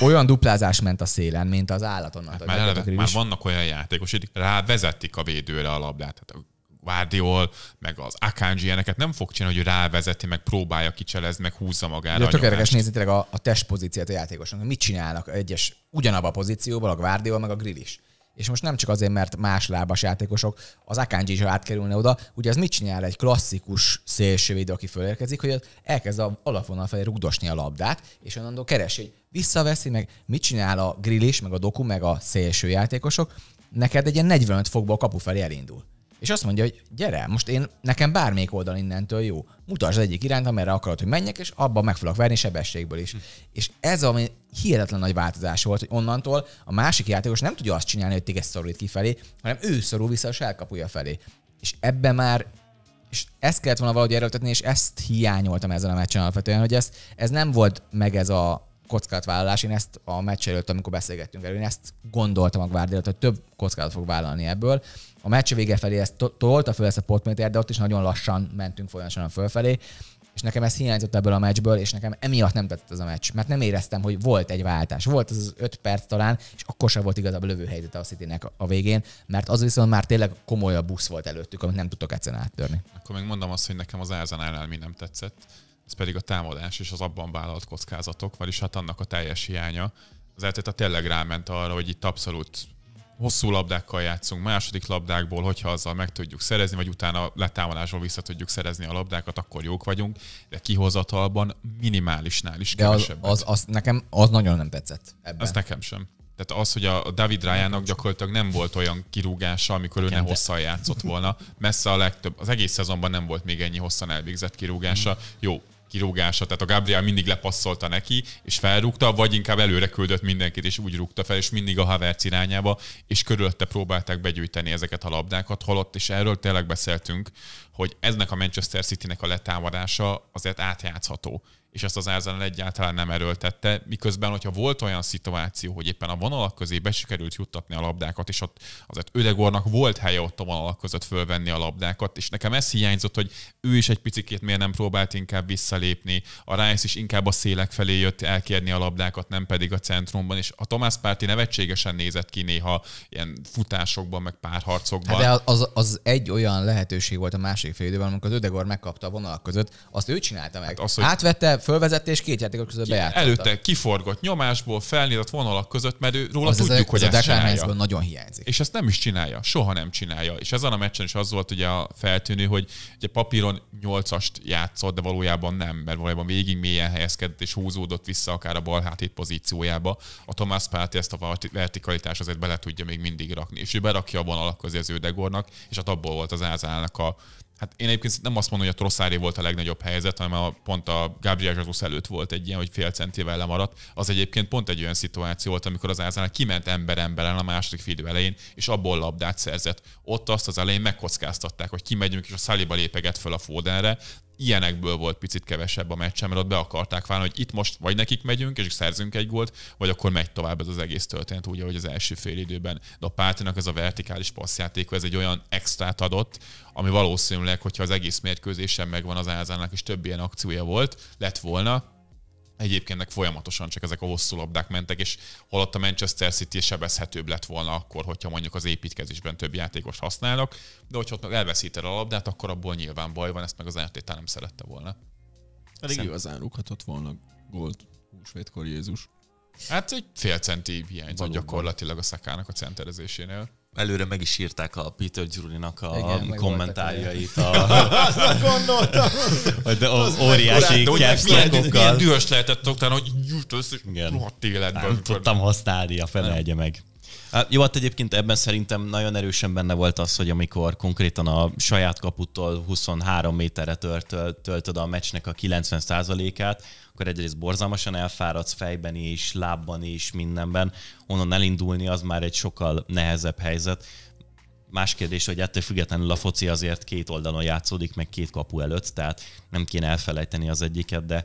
olyan duplázás ment a szélen, mint az állaton. Hát már, eleve, már vannak olyan játékos, hogy rá vezetik a védőre a labdát. a Guardiol, meg az Akanji ilyeneket nem fog csinálni, hogy rávezeti, meg próbálja kicselezni, meg húzza magára. Tök érdekes nézni a, a testpozíciát a játékosnak. Mit csinálnak egyes ugyanabba a pozícióban, a Guardiol, meg a Grill is és most nem csak azért, mert más lábas játékosok, az Akanji is átkerülne oda, ugye az mit csinál egy klasszikus szélsővédő, aki fölérkezik, hogy elkezd a alapvonal felé rugdosni a labdát, és onnantól keresi, visszaveszi, meg mit csinál a grillis, meg a doku, meg a szélső játékosok, neked egy ilyen 45 fokból kapu felé elindul. És azt mondja, hogy gyere, most én nekem bármelyik oldal innentől jó. Mutasd egyik irányt, amerre akarod, hogy menjek, és abban meg fogok verni sebességből is. Hm. És ez ami hihetetlen nagy változás volt, hogy onnantól a másik játékos nem tudja azt csinálni, hogy téged szorít kifelé, hanem ő szorul vissza a sárkapuja felé. És ebben már és ezt kellett volna valahogy erőltetni, és ezt hiányoltam ezen a meccsen alapvetően, hogy ez, ez nem volt meg ez a kockázatvállalás. Én ezt a meccs előtt, amikor beszélgettünk erről, én ezt gondoltam a Guardiola, hogy több kockázatot fog vállalni ebből, a meccs vége felé ezt tolta föl ezt a portméter, de ott is nagyon lassan mentünk folyamatosan fölfelé, és nekem ez hiányzott ebből a meccsből, és nekem emiatt nem tetszett ez a meccs, mert nem éreztem, hogy volt egy váltás. Volt az az öt perc talán, és akkor sem volt igazából helyzet a city a végén, mert az viszont már tényleg komolyabb busz volt előttük, amit nem tudtok egyszerűen áttörni. Akkor még mondom azt, hogy nekem az ellen mi nem tetszett, ez pedig a támadás és az abban vállalt kockázatok, vagyis hát annak a teljes hiánya. Az a tényleg ráment arra, hogy itt abszolút hosszú labdákkal játszunk, második labdákból, hogyha azzal meg tudjuk szerezni, vagy utána letámadásból vissza tudjuk szerezni a labdákat, akkor jók vagyunk, de kihozatalban minimálisnál is kevesebb. De az, az, az, nekem az nagyon nem tetszett. Ebben. Az nekem sem. Tehát az, hogy a David Ryan-nak gyakorlatilag nem volt olyan kirúgása, amikor ő ne hosszan játszott volna. Messze a legtöbb, az egész szezonban nem volt még ennyi hosszan elvégzett kirúgása. Mhm. Jó, kirúgása, tehát a Gabriel mindig lepasszolta neki, és felrúgta, vagy inkább előre küldött mindenkit, és úgy rúgta fel, és mindig a Havertz irányába, és körülötte próbálták begyűjteni ezeket a labdákat, holott, és erről tényleg beszéltünk, hogy eznek a Manchester City-nek a letámadása azért átjátszható és ezt az árzán egyáltalán nem erőltette, miközben, hogyha volt olyan szituáció, hogy éppen a vonalak közé be sikerült juttatni a labdákat, és ott azért Ödegornak volt helye ott a vonalak között fölvenni a labdákat, és nekem ez hiányzott, hogy ő is egy picit miért nem próbált inkább visszalépni, a Rice is inkább a szélek felé jött elkérni a labdákat, nem pedig a centrumban, és a Tomás Párti nevetségesen nézett ki néha ilyen futásokban, meg párharcokban. Hát de az, az egy olyan lehetőség volt a másik fél időben, amikor az Ödegor megkapta a vonalak között, azt ő csinálta meg. Hát az, hogy... Átvette, fölvezette, és két játékos között bejárt. Előtte kiforgott nyomásból, felnézett vonalak között, mert ő róla az tudjuk, ez, hogy ez ezt nagyon hiányzik. És ezt nem is csinálja, soha nem csinálja. És ezen a meccsen is az volt ugye a feltűnő, hogy ugye papíron 8-ast játszott, de valójában nem, mert valójában végig mélyen helyezkedett és húzódott vissza akár a bal hátét pozíciójába. A Tomás Páti ezt a vertikalitást azért bele tudja még mindig rakni, és ő berakja a vonalak közé az ödegornak, és hát abból volt az Ázának a Hát én egyébként nem azt mondom, hogy a Trossári volt a legnagyobb helyzet, hanem a, pont a Gabriel Jesus előtt volt egy ilyen, hogy fél centivel lemaradt. Az egyébként pont egy olyan szituáció volt, amikor az Ázánál kiment ember emberen a második félidő elején, és abból labdát szerzett. Ott azt az elején megkockáztatták, hogy kimegyünk, és a Szaliba lépeget föl a Fodenre, ilyenekből volt picit kevesebb a meccsen, mert ott be akarták válni, hogy itt most vagy nekik megyünk, és szerzünk egy gólt, vagy akkor megy tovább ez az egész történet, úgy, ahogy az első fél időben. De a Pártinak ez a vertikális passzjáték, ez egy olyan extrát adott, ami valószínűleg, hogyha az egész mérkőzésen megvan az Ázának, és több ilyen akciója volt, lett volna, egyébként meg folyamatosan csak ezek a hosszú labdák mentek, és holott a Manchester City sebezhetőbb lett volna akkor, hogyha mondjuk az építkezésben több játékos használnak, de hogyha ott meg elveszíted a labdát, akkor abból nyilván baj van, ezt meg az RTT nem szerette volna. Pedig Szent... igazán rúghatott volna gólt húsvétkor Jézus. Hát egy fél centi hiányzott gyakorlatilag a szakának a centerezésénél előre meg is írták a Peter Gyurinak a Igen, kommentárjait. A... Azt gondoltam. Hogy De az óriási capslakokkal. Milyen dühös lehetett utána, hogy gyűjt össze, rohadt életben. Nem tudtam használni, a fene meg. Jó, hát egyébként ebben szerintem nagyon erősen benne volt az, hogy amikor konkrétan a saját kaputtól 23 méterre töltöd a meccsnek a 90%-át, akkor egyrészt borzalmasan elfáradsz fejben is, lábban is, mindenben. Onnan elindulni az már egy sokkal nehezebb helyzet. Más kérdés, hogy ettől függetlenül a foci azért két oldalon játszódik, meg két kapu előtt, tehát nem kéne elfelejteni az egyiket, de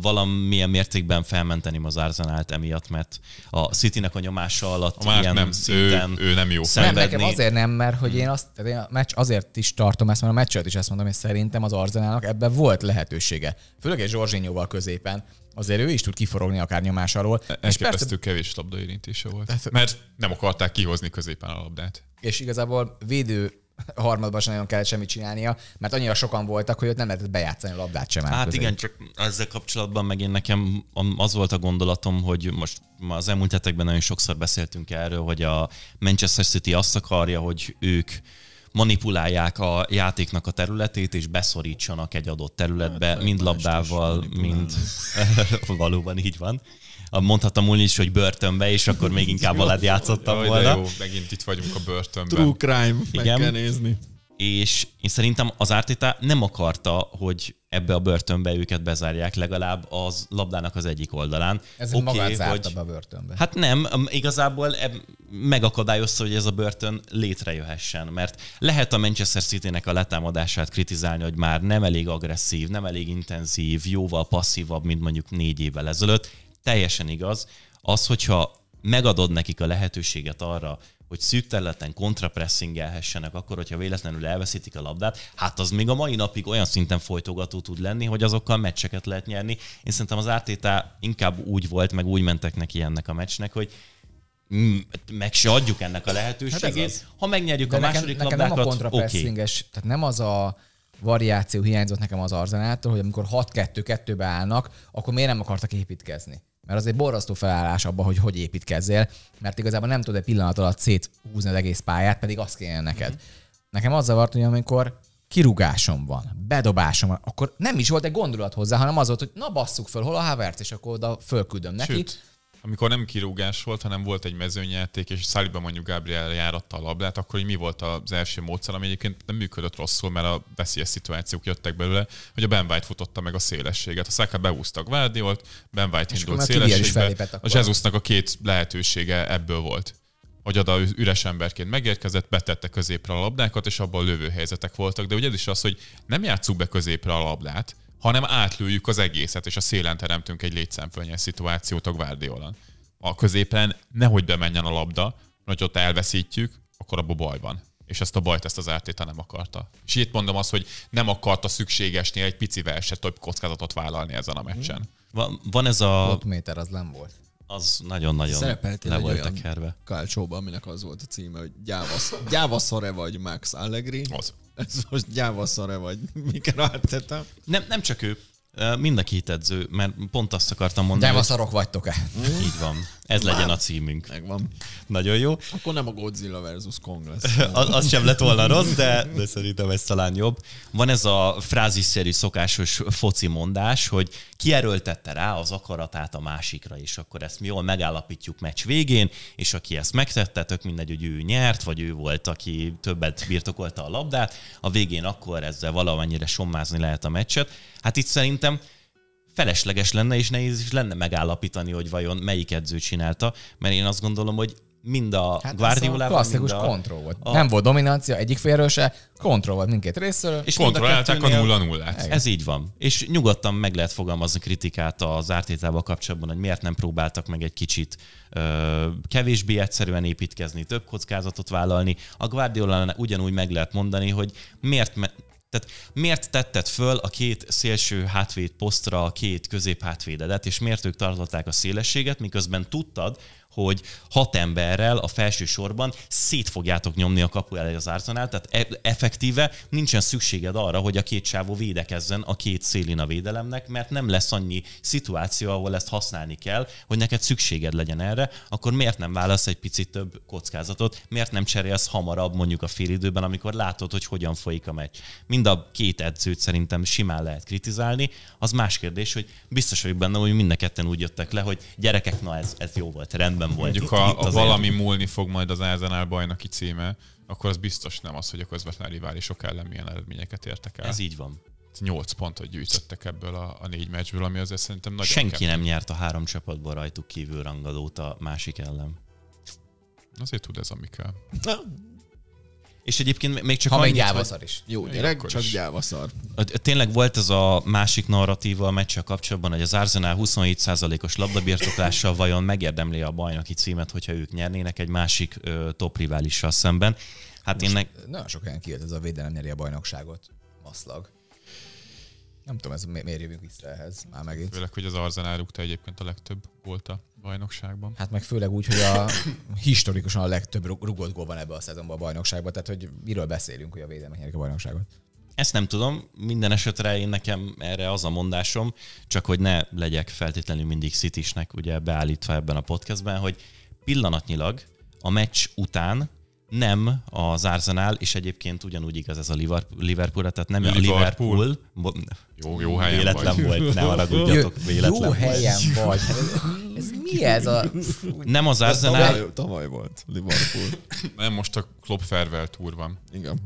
valamilyen mértékben felmenteni az Arzenált emiatt, mert a Citynek a nyomása alatt a ilyen nem, szinten ő, ő nem jó. Nem, nekem azért nem, mert hogy én, azt, én a meccs, azért is tartom ezt, mert a meccset is ezt mondom, és szerintem az Arzenálnak ebben volt lehetősége. Főleg egy Zsorzsinyóval középen, azért ő is tud kiforogni akár nyomás alól. Elképesztő persze... kevés labda érintése volt, mert nem akarták kihozni középen a labdát. És igazából védő harmadban sem nagyon kellett semmit csinálnia, mert annyira sokan voltak, hogy ott nem lehetett bejátszani a labdát sem. Hát közé. igen, csak ezzel kapcsolatban meg én nekem az volt a gondolatom, hogy most az elmúlt hetekben nagyon sokszor beszéltünk erről, hogy a Manchester City azt akarja, hogy ők manipulálják a játéknak a területét, és beszorítsanak egy adott területbe, hát, mind labdával, mind valóban így van mondhatom úgy is, hogy börtönbe, és akkor még inkább alát játszottam jó, volna. Jó, megint itt vagyunk a börtönben. True crime, Igen. meg kell nézni. És én szerintem az Ártéta nem akarta, hogy ebbe a börtönbe őket bezárják, legalább az labdának az egyik oldalán. Ez okay, magát zárta hogy... be a börtönbe. Hát nem, igazából megakadályozta, hogy ez a börtön létrejöhessen, mert lehet a Manchester City-nek a letámadását kritizálni, hogy már nem elég agresszív, nem elég intenzív, jóval passzívabb, mint mondjuk négy évvel ezelőtt teljesen igaz. Az, hogyha megadod nekik a lehetőséget arra, hogy szűk területen kontrapresszingelhessenek, akkor, hogyha véletlenül elveszítik a labdát, hát az még a mai napig olyan szinten folytogató tud lenni, hogy azokkal meccseket lehet nyerni. Én szerintem az Ártétá inkább úgy volt, meg úgy mentek neki ennek a meccsnek, hogy meg se adjuk ennek a lehetőségét. Hát ha megnyerjük De a nekem, második nekem labdákat, nem a kontrapresszinges, okay. tehát nem az a variáció hiányzott nekem az Arzenától, hogy amikor 6-2-2-be állnak, akkor miért nem akartak építkezni? Mert az egy borrasztó felállás abban, hogy hogy építkezzél, mert igazából nem tudod egy pillanat alatt széthúzni az egész pályát, pedig azt kéne neked. Mm-hmm. Nekem az zavart, hogy amikor kirugásom van, bedobásom van, akkor nem is volt egy gondolat hozzá, hanem az volt, hogy na basszuk föl, hol a Havertz, és akkor oda fölküldöm neki. Sőt, amikor nem kirúgás volt, hanem volt egy mezőnyjáték, és Száliba mondjuk Gabriel járatta a labdát, akkor hogy mi volt az első módszer, ami egyébként nem működött rosszul, mert a veszélyes szituációk jöttek belőle, hogy a Ben White futotta meg a szélességet. A Száka beúztak Vádiolt, Ben White és indult szélességbe. A Jesusnak a két lehetősége ebből volt hogy oda üres emberként megérkezett, betette középre a labdákat, és abban lövőhelyzetek voltak. De ugye ez is az, hogy nem játsszuk be középre a labdát, hanem átlőjük az egészet, és a szélen teremtünk egy létszámfölnyes szituációt a Guardiolan. A középen nehogy bemenjen a labda, hogy ott elveszítjük, akkor abban baj van. És ezt a bajt, ezt az ártéta nem akarta. És itt mondom azt, hogy nem akarta szükségesnél egy picivel se több kockázatot vállalni ezen a meccsen. Mhm. Van, van ez a... 6 méter az nem volt az nagyon-nagyon le volt kerve. Kálcsóban, aminek az volt a címe, hogy gyávasz, gyávaszore vagy Max Allegri. Az ez most gyáva szare vagy, mikor áttettem. Nem, nem csak ő, Mind a két edző, mert pont azt akartam mondani. Nem a szarok vagytok-e? Mm. Így van. Ez Már. legyen a címünk. Megvan. Nagyon jó. Akkor nem a Godzilla versus Kong lesz. az, az sem lett volna rossz, de, de szerintem ez talán jobb. Van ez a frázisszerű szokásos foci mondás, hogy ki erőltette rá az akaratát a másikra, és akkor ezt mi jól megállapítjuk meccs végén, és aki ezt megtette, tök mindegy, hogy ő nyert, vagy ő volt, aki többet birtokolta a labdát, a végén akkor ezzel valamennyire sommázni lehet a meccset. Hát itt szerint szerintem felesleges lenne, és nehéz is lenne megállapítani, hogy vajon melyik edző csinálta, mert én azt gondolom, hogy mind a hát Guardiolával, klasszikus mind a... kontroll volt. A... Nem volt dominancia egyik félről se, kontroll volt mindkét részről. És kontrollálták a nulla nullát. Ez így van. És nyugodtan meg lehet fogalmazni kritikát az ártétával kapcsolatban, hogy miért nem próbáltak meg egy kicsit ö, kevésbé egyszerűen építkezni, több kockázatot vállalni. A Guardiola ugyanúgy meg lehet mondani, hogy miért tehát miért tetted föl a két szélső hátvéd posztra a két középhátvédedet, és miért ők tartották a szélességet, miközben tudtad, hogy hat emberrel a felső sorban szét fogjátok nyomni a kapu elé az árzonál, tehát e- effektíve nincsen szükséged arra, hogy a két sávó védekezzen a két szélin a védelemnek, mert nem lesz annyi szituáció, ahol ezt használni kell, hogy neked szükséged legyen erre, akkor miért nem válasz egy picit több kockázatot, miért nem cserélsz hamarabb mondjuk a fél időben, amikor látod, hogy hogyan folyik a meccs. Mind a két edzőt szerintem simán lehet kritizálni, az más kérdés, hogy biztos vagyok benne, hogy mind a ketten úgy jöttek le, hogy gyerekek, na ez, ez jó volt, rendben rendben volt. Mondjuk, ha a valami múlni fog majd az Arsenal bajnoki címe, akkor az biztos nem az, hogy a közvetlen riválisok ellen milyen eredményeket értek el. Ez így van. 8 pontot gyűjtöttek ebből a, a négy meccsből, ami azért szerintem nagyon Senki kemény. nem nyert a három csapatból rajtuk kívül rangadót a másik ellen. Azért tud ez amikkel. És egyébként még csak ha annyit, még gyávaszar is. Jó, gyerek, csak is. gyávaszar. Tényleg volt ez a másik narratíva a meccsel kapcsolatban, hogy az Arsenal 27%-os labdabirtoklással vajon megérdemli a bajnoki címet, hogyha ők nyernének egy másik ö, top riválissal szemben. Hát Most énnek... Nagyon sok olyan kijött ez a védelem nyeri a bajnokságot. Maszlag. Nem tudom, ez mi- miért jövünk vissza ehhez már megint. Főleg, hogy az Arsenal rúgta egyébként a legtöbb volt a bajnokságban. Hát meg főleg úgy, hogy a historikusan a legtöbb rugott gól van ebbe a szezonban a bajnokságban, tehát hogy miről beszélünk, hogy a védelmek nyerik a bajnokságot. Ezt nem tudom, minden esetre én nekem erre az a mondásom, csak hogy ne legyek feltétlenül mindig Citysnek ugye beállítva ebben a podcastben, hogy pillanatnyilag a meccs után nem az Arsenal, és egyébként ugyanúgy igaz ez a Liverpool, tehát nem Liverpool. a Liverpool. Jó, jó helyen véletlen vagy. volt, ne haragudjatok, véletlen Jó helyen volt. vagy. Ez mi ez a... Nem az Arsenal. Tavaly, tavaly volt Liverpool. Nem, most a Klopp Fervel túr van. Igen.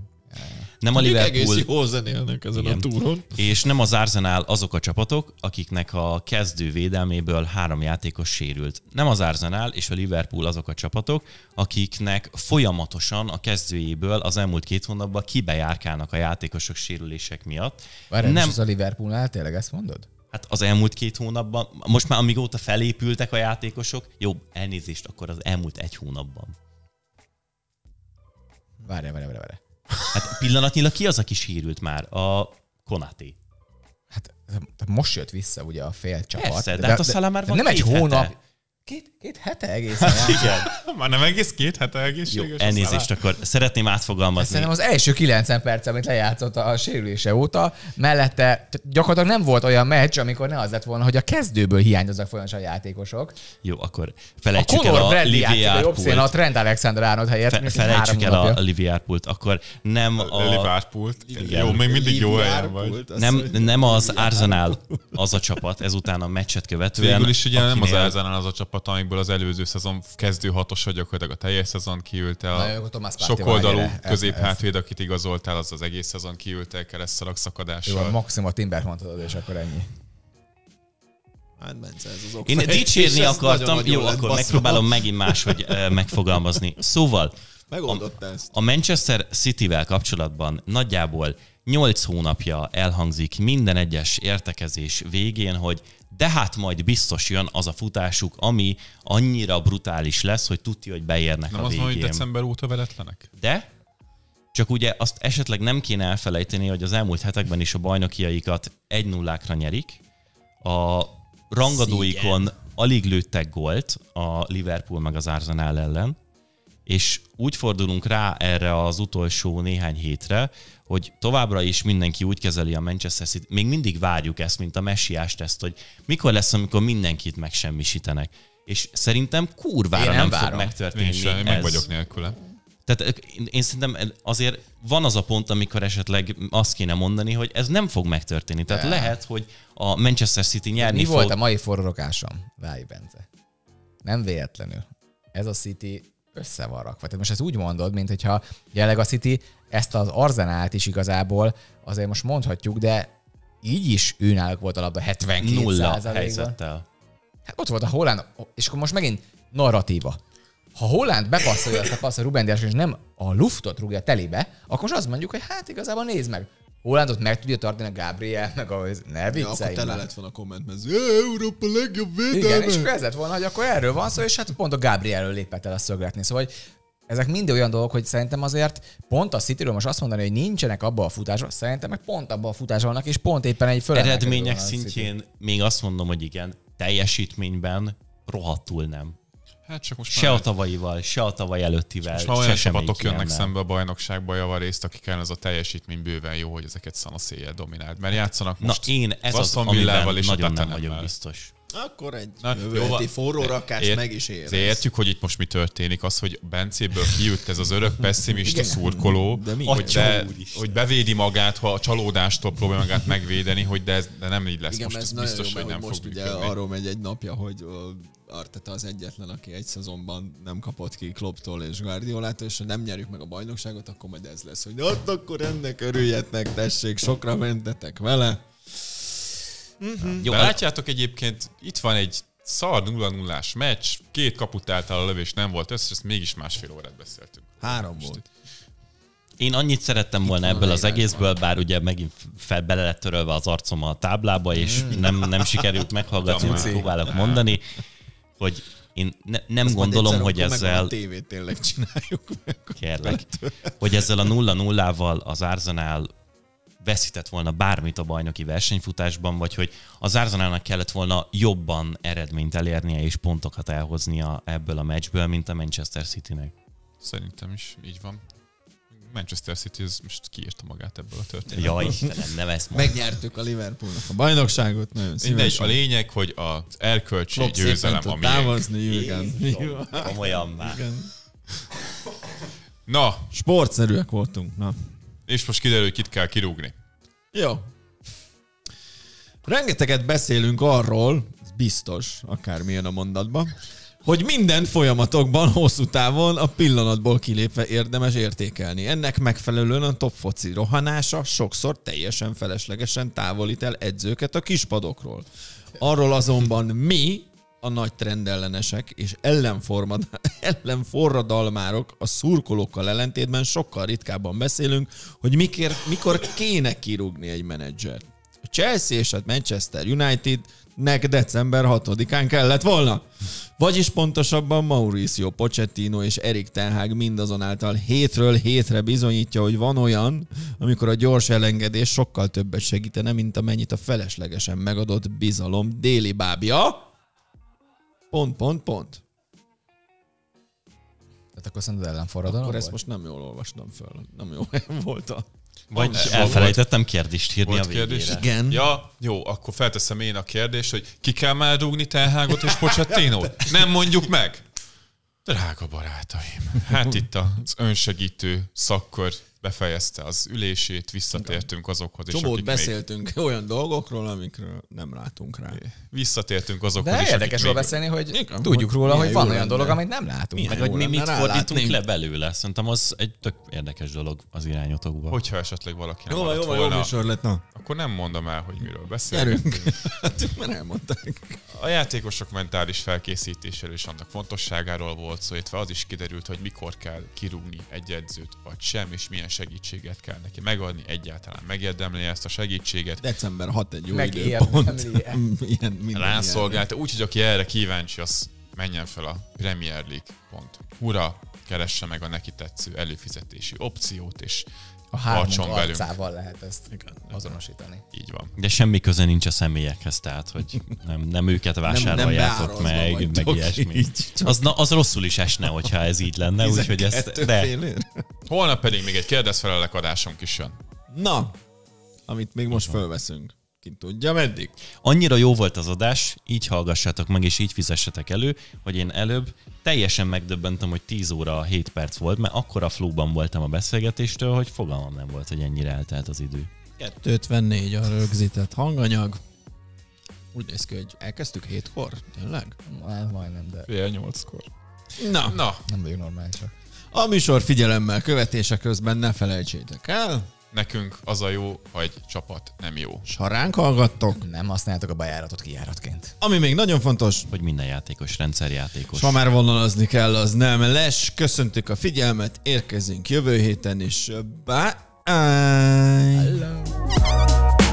Nem a Liverpool... egész jó zenélnek ezen igen. a túron. És nem az Arsenal azok a csapatok, akiknek a kezdő védelméből három játékos sérült. Nem az Arsenal és a Liverpool azok a csapatok, akiknek folyamatosan a kezdőjéből az elmúlt két hónapban kibejárkálnak a játékosok sérülések miatt. Várj, nem... az a Liverpoolnál tényleg ezt mondod? hát az elmúlt két hónapban, most már amígóta felépültek a játékosok, jó, elnézést, akkor az elmúlt egy hónapban. Várj, várj, várj, várj. Hát pillanatnyilag ki az, aki sírült már? A konati. Hát, hát most jött vissza ugye a fél csapat. Persze, de, de hát a Szalá már van Nem egy hónap, hete. Két, két hete egész. Hát igen. Már nem egész két hete egészséges. Jó, elnézést, aztán... akkor szeretném átfogalmazni. Szerintem az első 90 perc, amit lejátszott a sérülése óta, mellette gyakorlatilag nem volt olyan meccs, amikor ne az lett volna, hogy a kezdőből hiányoznak folyamatosan játékosok. Jó, akkor felejtsük a el a Liviár jobb a Trent Alexander Arnold helyett. Fe, felejtsük el a liviárpult. akkor nem a... Liviár pult. Jó, még mindig jó helyen vagy. Nem, nem az Arsenal az a csapat, ezután a meccset követően. Végül is ugye nem az Arsenal az a csapat csapat, amikből az előző szezon kezdő vagyok, hogy a teljes szezon kiülte. A, a sokoldalú hátvéd, akit igazoltál, az az egész szezon kiülte keresztszalag szakadással. Jó, a maximum a Timbert mondtad, és akkor ennyi. Hát Én dicsérni akartam, jó, akkor megpróbálom megint máshogy megfogalmazni. Szóval, a, a Manchester City-vel kapcsolatban nagyjából 8 hónapja elhangzik minden egyes értekezés végén, hogy de hát majd biztos jön az a futásuk, ami annyira brutális lesz, hogy tudja, hogy beérnek nem a végén. Nem az hogy december óta veletlenek? De, csak ugye azt esetleg nem kéne elfelejteni, hogy az elmúlt hetekben is a bajnokiaikat egy nullákra nyerik. A rangadóikon Szígen. alig lőttek gólt a Liverpool meg az Arsenal ellen és úgy fordulunk rá erre az utolsó néhány hétre, hogy továbbra is mindenki úgy kezeli a Manchester City, még mindig várjuk ezt, mint a messiást ezt, hogy mikor lesz, amikor mindenkit megsemmisítenek. És szerintem kurvára én nem, nem várom. fog megtörténni. Én sem, én meg vagyok nélküle. Tehát én szerintem azért van az a pont, amikor esetleg azt kéne mondani, hogy ez nem fog megtörténni. Tehát De. lehet, hogy a Manchester City nyerni Mi fog... volt a mai forrokásom? Válj, Bence. Nem véletlenül. Ez a City össze van rakva. Tehát most ezt úgy mondod, mint hogyha jelenleg a City ezt az arzenált is igazából azért most mondhatjuk, de így is őnáluk volt a labda 72 Nulla helyzettel. Hát ott volt a Holland, és akkor most megint narratíva. Ha Holland bepasszolja azt a passz a Ruben Dias, és nem a luftot rúgja telébe, akkor most azt mondjuk, hogy hát igazából nézd meg, Hollandot meg tudja tartani a Gabriel, meg a ne viccelj. Ja, akkor tele lett volna a kommentmező, Európa legjobb védelme. Igen, és akkor ez lett volna, hogy akkor erről van szó, és hát pont a Gabrielről lépett el a szögletni. Szóval, hogy ezek mind olyan dolgok, hogy szerintem azért pont a city most azt mondani, hogy nincsenek abba a futásban, szerintem meg pont abba a futásban vannak, és pont éppen egy föl. Eredmények szintjén még azt mondom, hogy igen, teljesítményben rohadtul nem. Hát csak most se már... a tavalyival, se a tavaly előttivel. Most már olyan se csapatok jönnek szembe a bajnokságba javarészt, akik ellen ez a teljesítmény bőven jó, hogy ezeket szanaszéjjel dominált. Mert játszanak most Na, én ez az, amiben nagyon nem vagyok biztos. Akkor egy Na, jó, forró rakás ér, meg is ér. Értjük, hogy itt most mi történik, az, hogy Bencéből kijött ez az örök pessimista Igen. szurkoló, de mi? Hogy, be, hogy bevédi magát, ha a csalódástól próbálja magát megvédeni, hogy de, ez, de nem így lesz Igen, most, ez biztos, jó, hogy nem most fog ugye működni. arról megy egy napja, hogy Arteta az egyetlen, aki egy szezonban nem kapott ki Klopptól és Guardiolától, és ha nem nyerjük meg a bajnokságot, akkor majd ez lesz, hogy ott hát akkor ennek örüljetnek, tessék, sokra mentetek vele. Uh-huh. Jó, De hát- látjátok egyébként, itt van egy szar 0 0 meccs, két kaput a lövés nem volt össze, ezt mégis másfél órát beszéltünk. Három volt. Én annyit szerettem Itt volna ebből az egészből, van. bár ugye megint fel, bele lett törölve az arcom a táblába, és mm. nem, nem sikerült meghallgatni, amit próbálok mondani, hogy én ne, nem Azt gondolom, hogy ezzel... A tévét tényleg csináljuk meg. Kérlek, hogy ezzel a nulla nullával az Arsenal veszített volna bármit a bajnoki versenyfutásban, vagy hogy az Arsenának kellett volna jobban eredményt elérnie és pontokat elhoznia ebből a meccsből, mint a Manchester Citynek. Szerintem is így van. Manchester City ez most kiírta magát ebből a történetből. Jaj, Istenem, nem ezt mondom. Megnyertük a Liverpoolnak a bajnokságot. Nagyon Mindegy, a lényeg, hogy az erkölcsi Klopp győzelem, ami... Távozni, Jürgen. Komolyan már. Igen. Na. Sportszerűek voltunk, na. És most kiderül, hogy kit kell kirúgni. Jó. Rengeteget beszélünk arról, ez biztos, akármilyen a mondatban, hogy minden folyamatokban hosszú távon a pillanatból kilépve érdemes értékelni. Ennek megfelelően a top foci rohanása sokszor teljesen feleslegesen távolít el edzőket a kispadokról. Arról azonban mi, a nagy trendellenesek és ellenformad, ellenforradalmárok a szurkolókkal ellentétben sokkal ritkábban beszélünk, hogy mikor, mikor kéne kirúgni egy menedzser. A Chelsea és a Manchester United nek december 6-án kellett volna. Vagyis pontosabban Mauricio Pochettino és Erik Ten Hag mindazonáltal hétről hétre bizonyítja, hogy van olyan, amikor a gyors elengedés sokkal többet segítene, mint amennyit a feleslegesen megadott bizalom déli bábja Pont, pont, pont. Tehát akkor szerinted ellenforradalom Akkor ezt most nem jól olvastam föl. Nem jó volt a... Vagy elfelejtettem kérdést hírni volt a Kérdés? Igen. Ja, jó, akkor felteszem én a kérdést, hogy ki kell már rúgni Telhágot és Pocsattinót? nem mondjuk meg. Drága barátaim, hát itt az önsegítő szakkör befejezte az ülését, visszatértünk azokhoz. Csomót és akik beszéltünk még... olyan dolgokról, amikről nem látunk rá. Visszatértünk azokhoz. De is, érdekes még... beszélni, hogy Mikor? tudjuk róla, hogy van olyan dolog, amit nem látunk. Milyen meg hogy mi mit fordítunk le belőle. Szerintem az egy tök érdekes dolog az irányotokban. Hogyha esetleg valaki nem jó, jó, volna, jó lett, na. akkor nem mondom el, hogy miről beszélünk. hát A játékosok mentális felkészítéséről és annak fontosságáról volt szó, illetve az is kiderült, hogy mikor kell kirúgni egy edzőt, vagy sem, és milyen segítséget kell neki megadni, egyáltalán megérdemli ezt a segítséget. December 6 egy jó időpont. Rászolgált. Rászolgálta, úgyhogy aki erre kíváncsi, az menjen fel a Premier League. Hura, keresse meg a neki tetsző előfizetési opciót, és a három arcával lehet ezt igen, azonosítani. Így van. De semmi köze nincs a személyekhez, tehát hogy nem, nem őket vásároljátok nem, nem meg, meg ilyesmi. Így. Az, na, az rosszul is esne, hogyha ez így lenne, úgyhogy ezt... De. Holnap pedig még egy kérdezfelelek adásunk is jön. Na, amit még most fölveszünk. Ki tudja meddig. Annyira jó volt az adás, így hallgassátok meg, és így fizessetek elő, hogy én előbb teljesen megdöbbentem, hogy 10 óra 7 perc volt, mert akkor a flóban voltam a beszélgetéstől, hogy fogalmam nem volt, hogy ennyire eltelt az idő. 254 a rögzített hanganyag. Úgy néz ki, hogy elkezdtük hétkor, tényleg? Hát, majdnem, de... Fél nyolckor. Na. Na. Nem vagyok normálisak. A műsor figyelemmel követése közben ne felejtsétek el, nekünk az a jó, hogy csapat nem jó. S ha ránk hallgattok, nem használjátok a bejáratot kijáratként. Ami még nagyon fontos, hogy minden játékos rendszerjátékos. játékos. ha már vonalazni kell, az nem les. Köszöntük a figyelmet, érkezünk jövő héten is. Bye! Hello.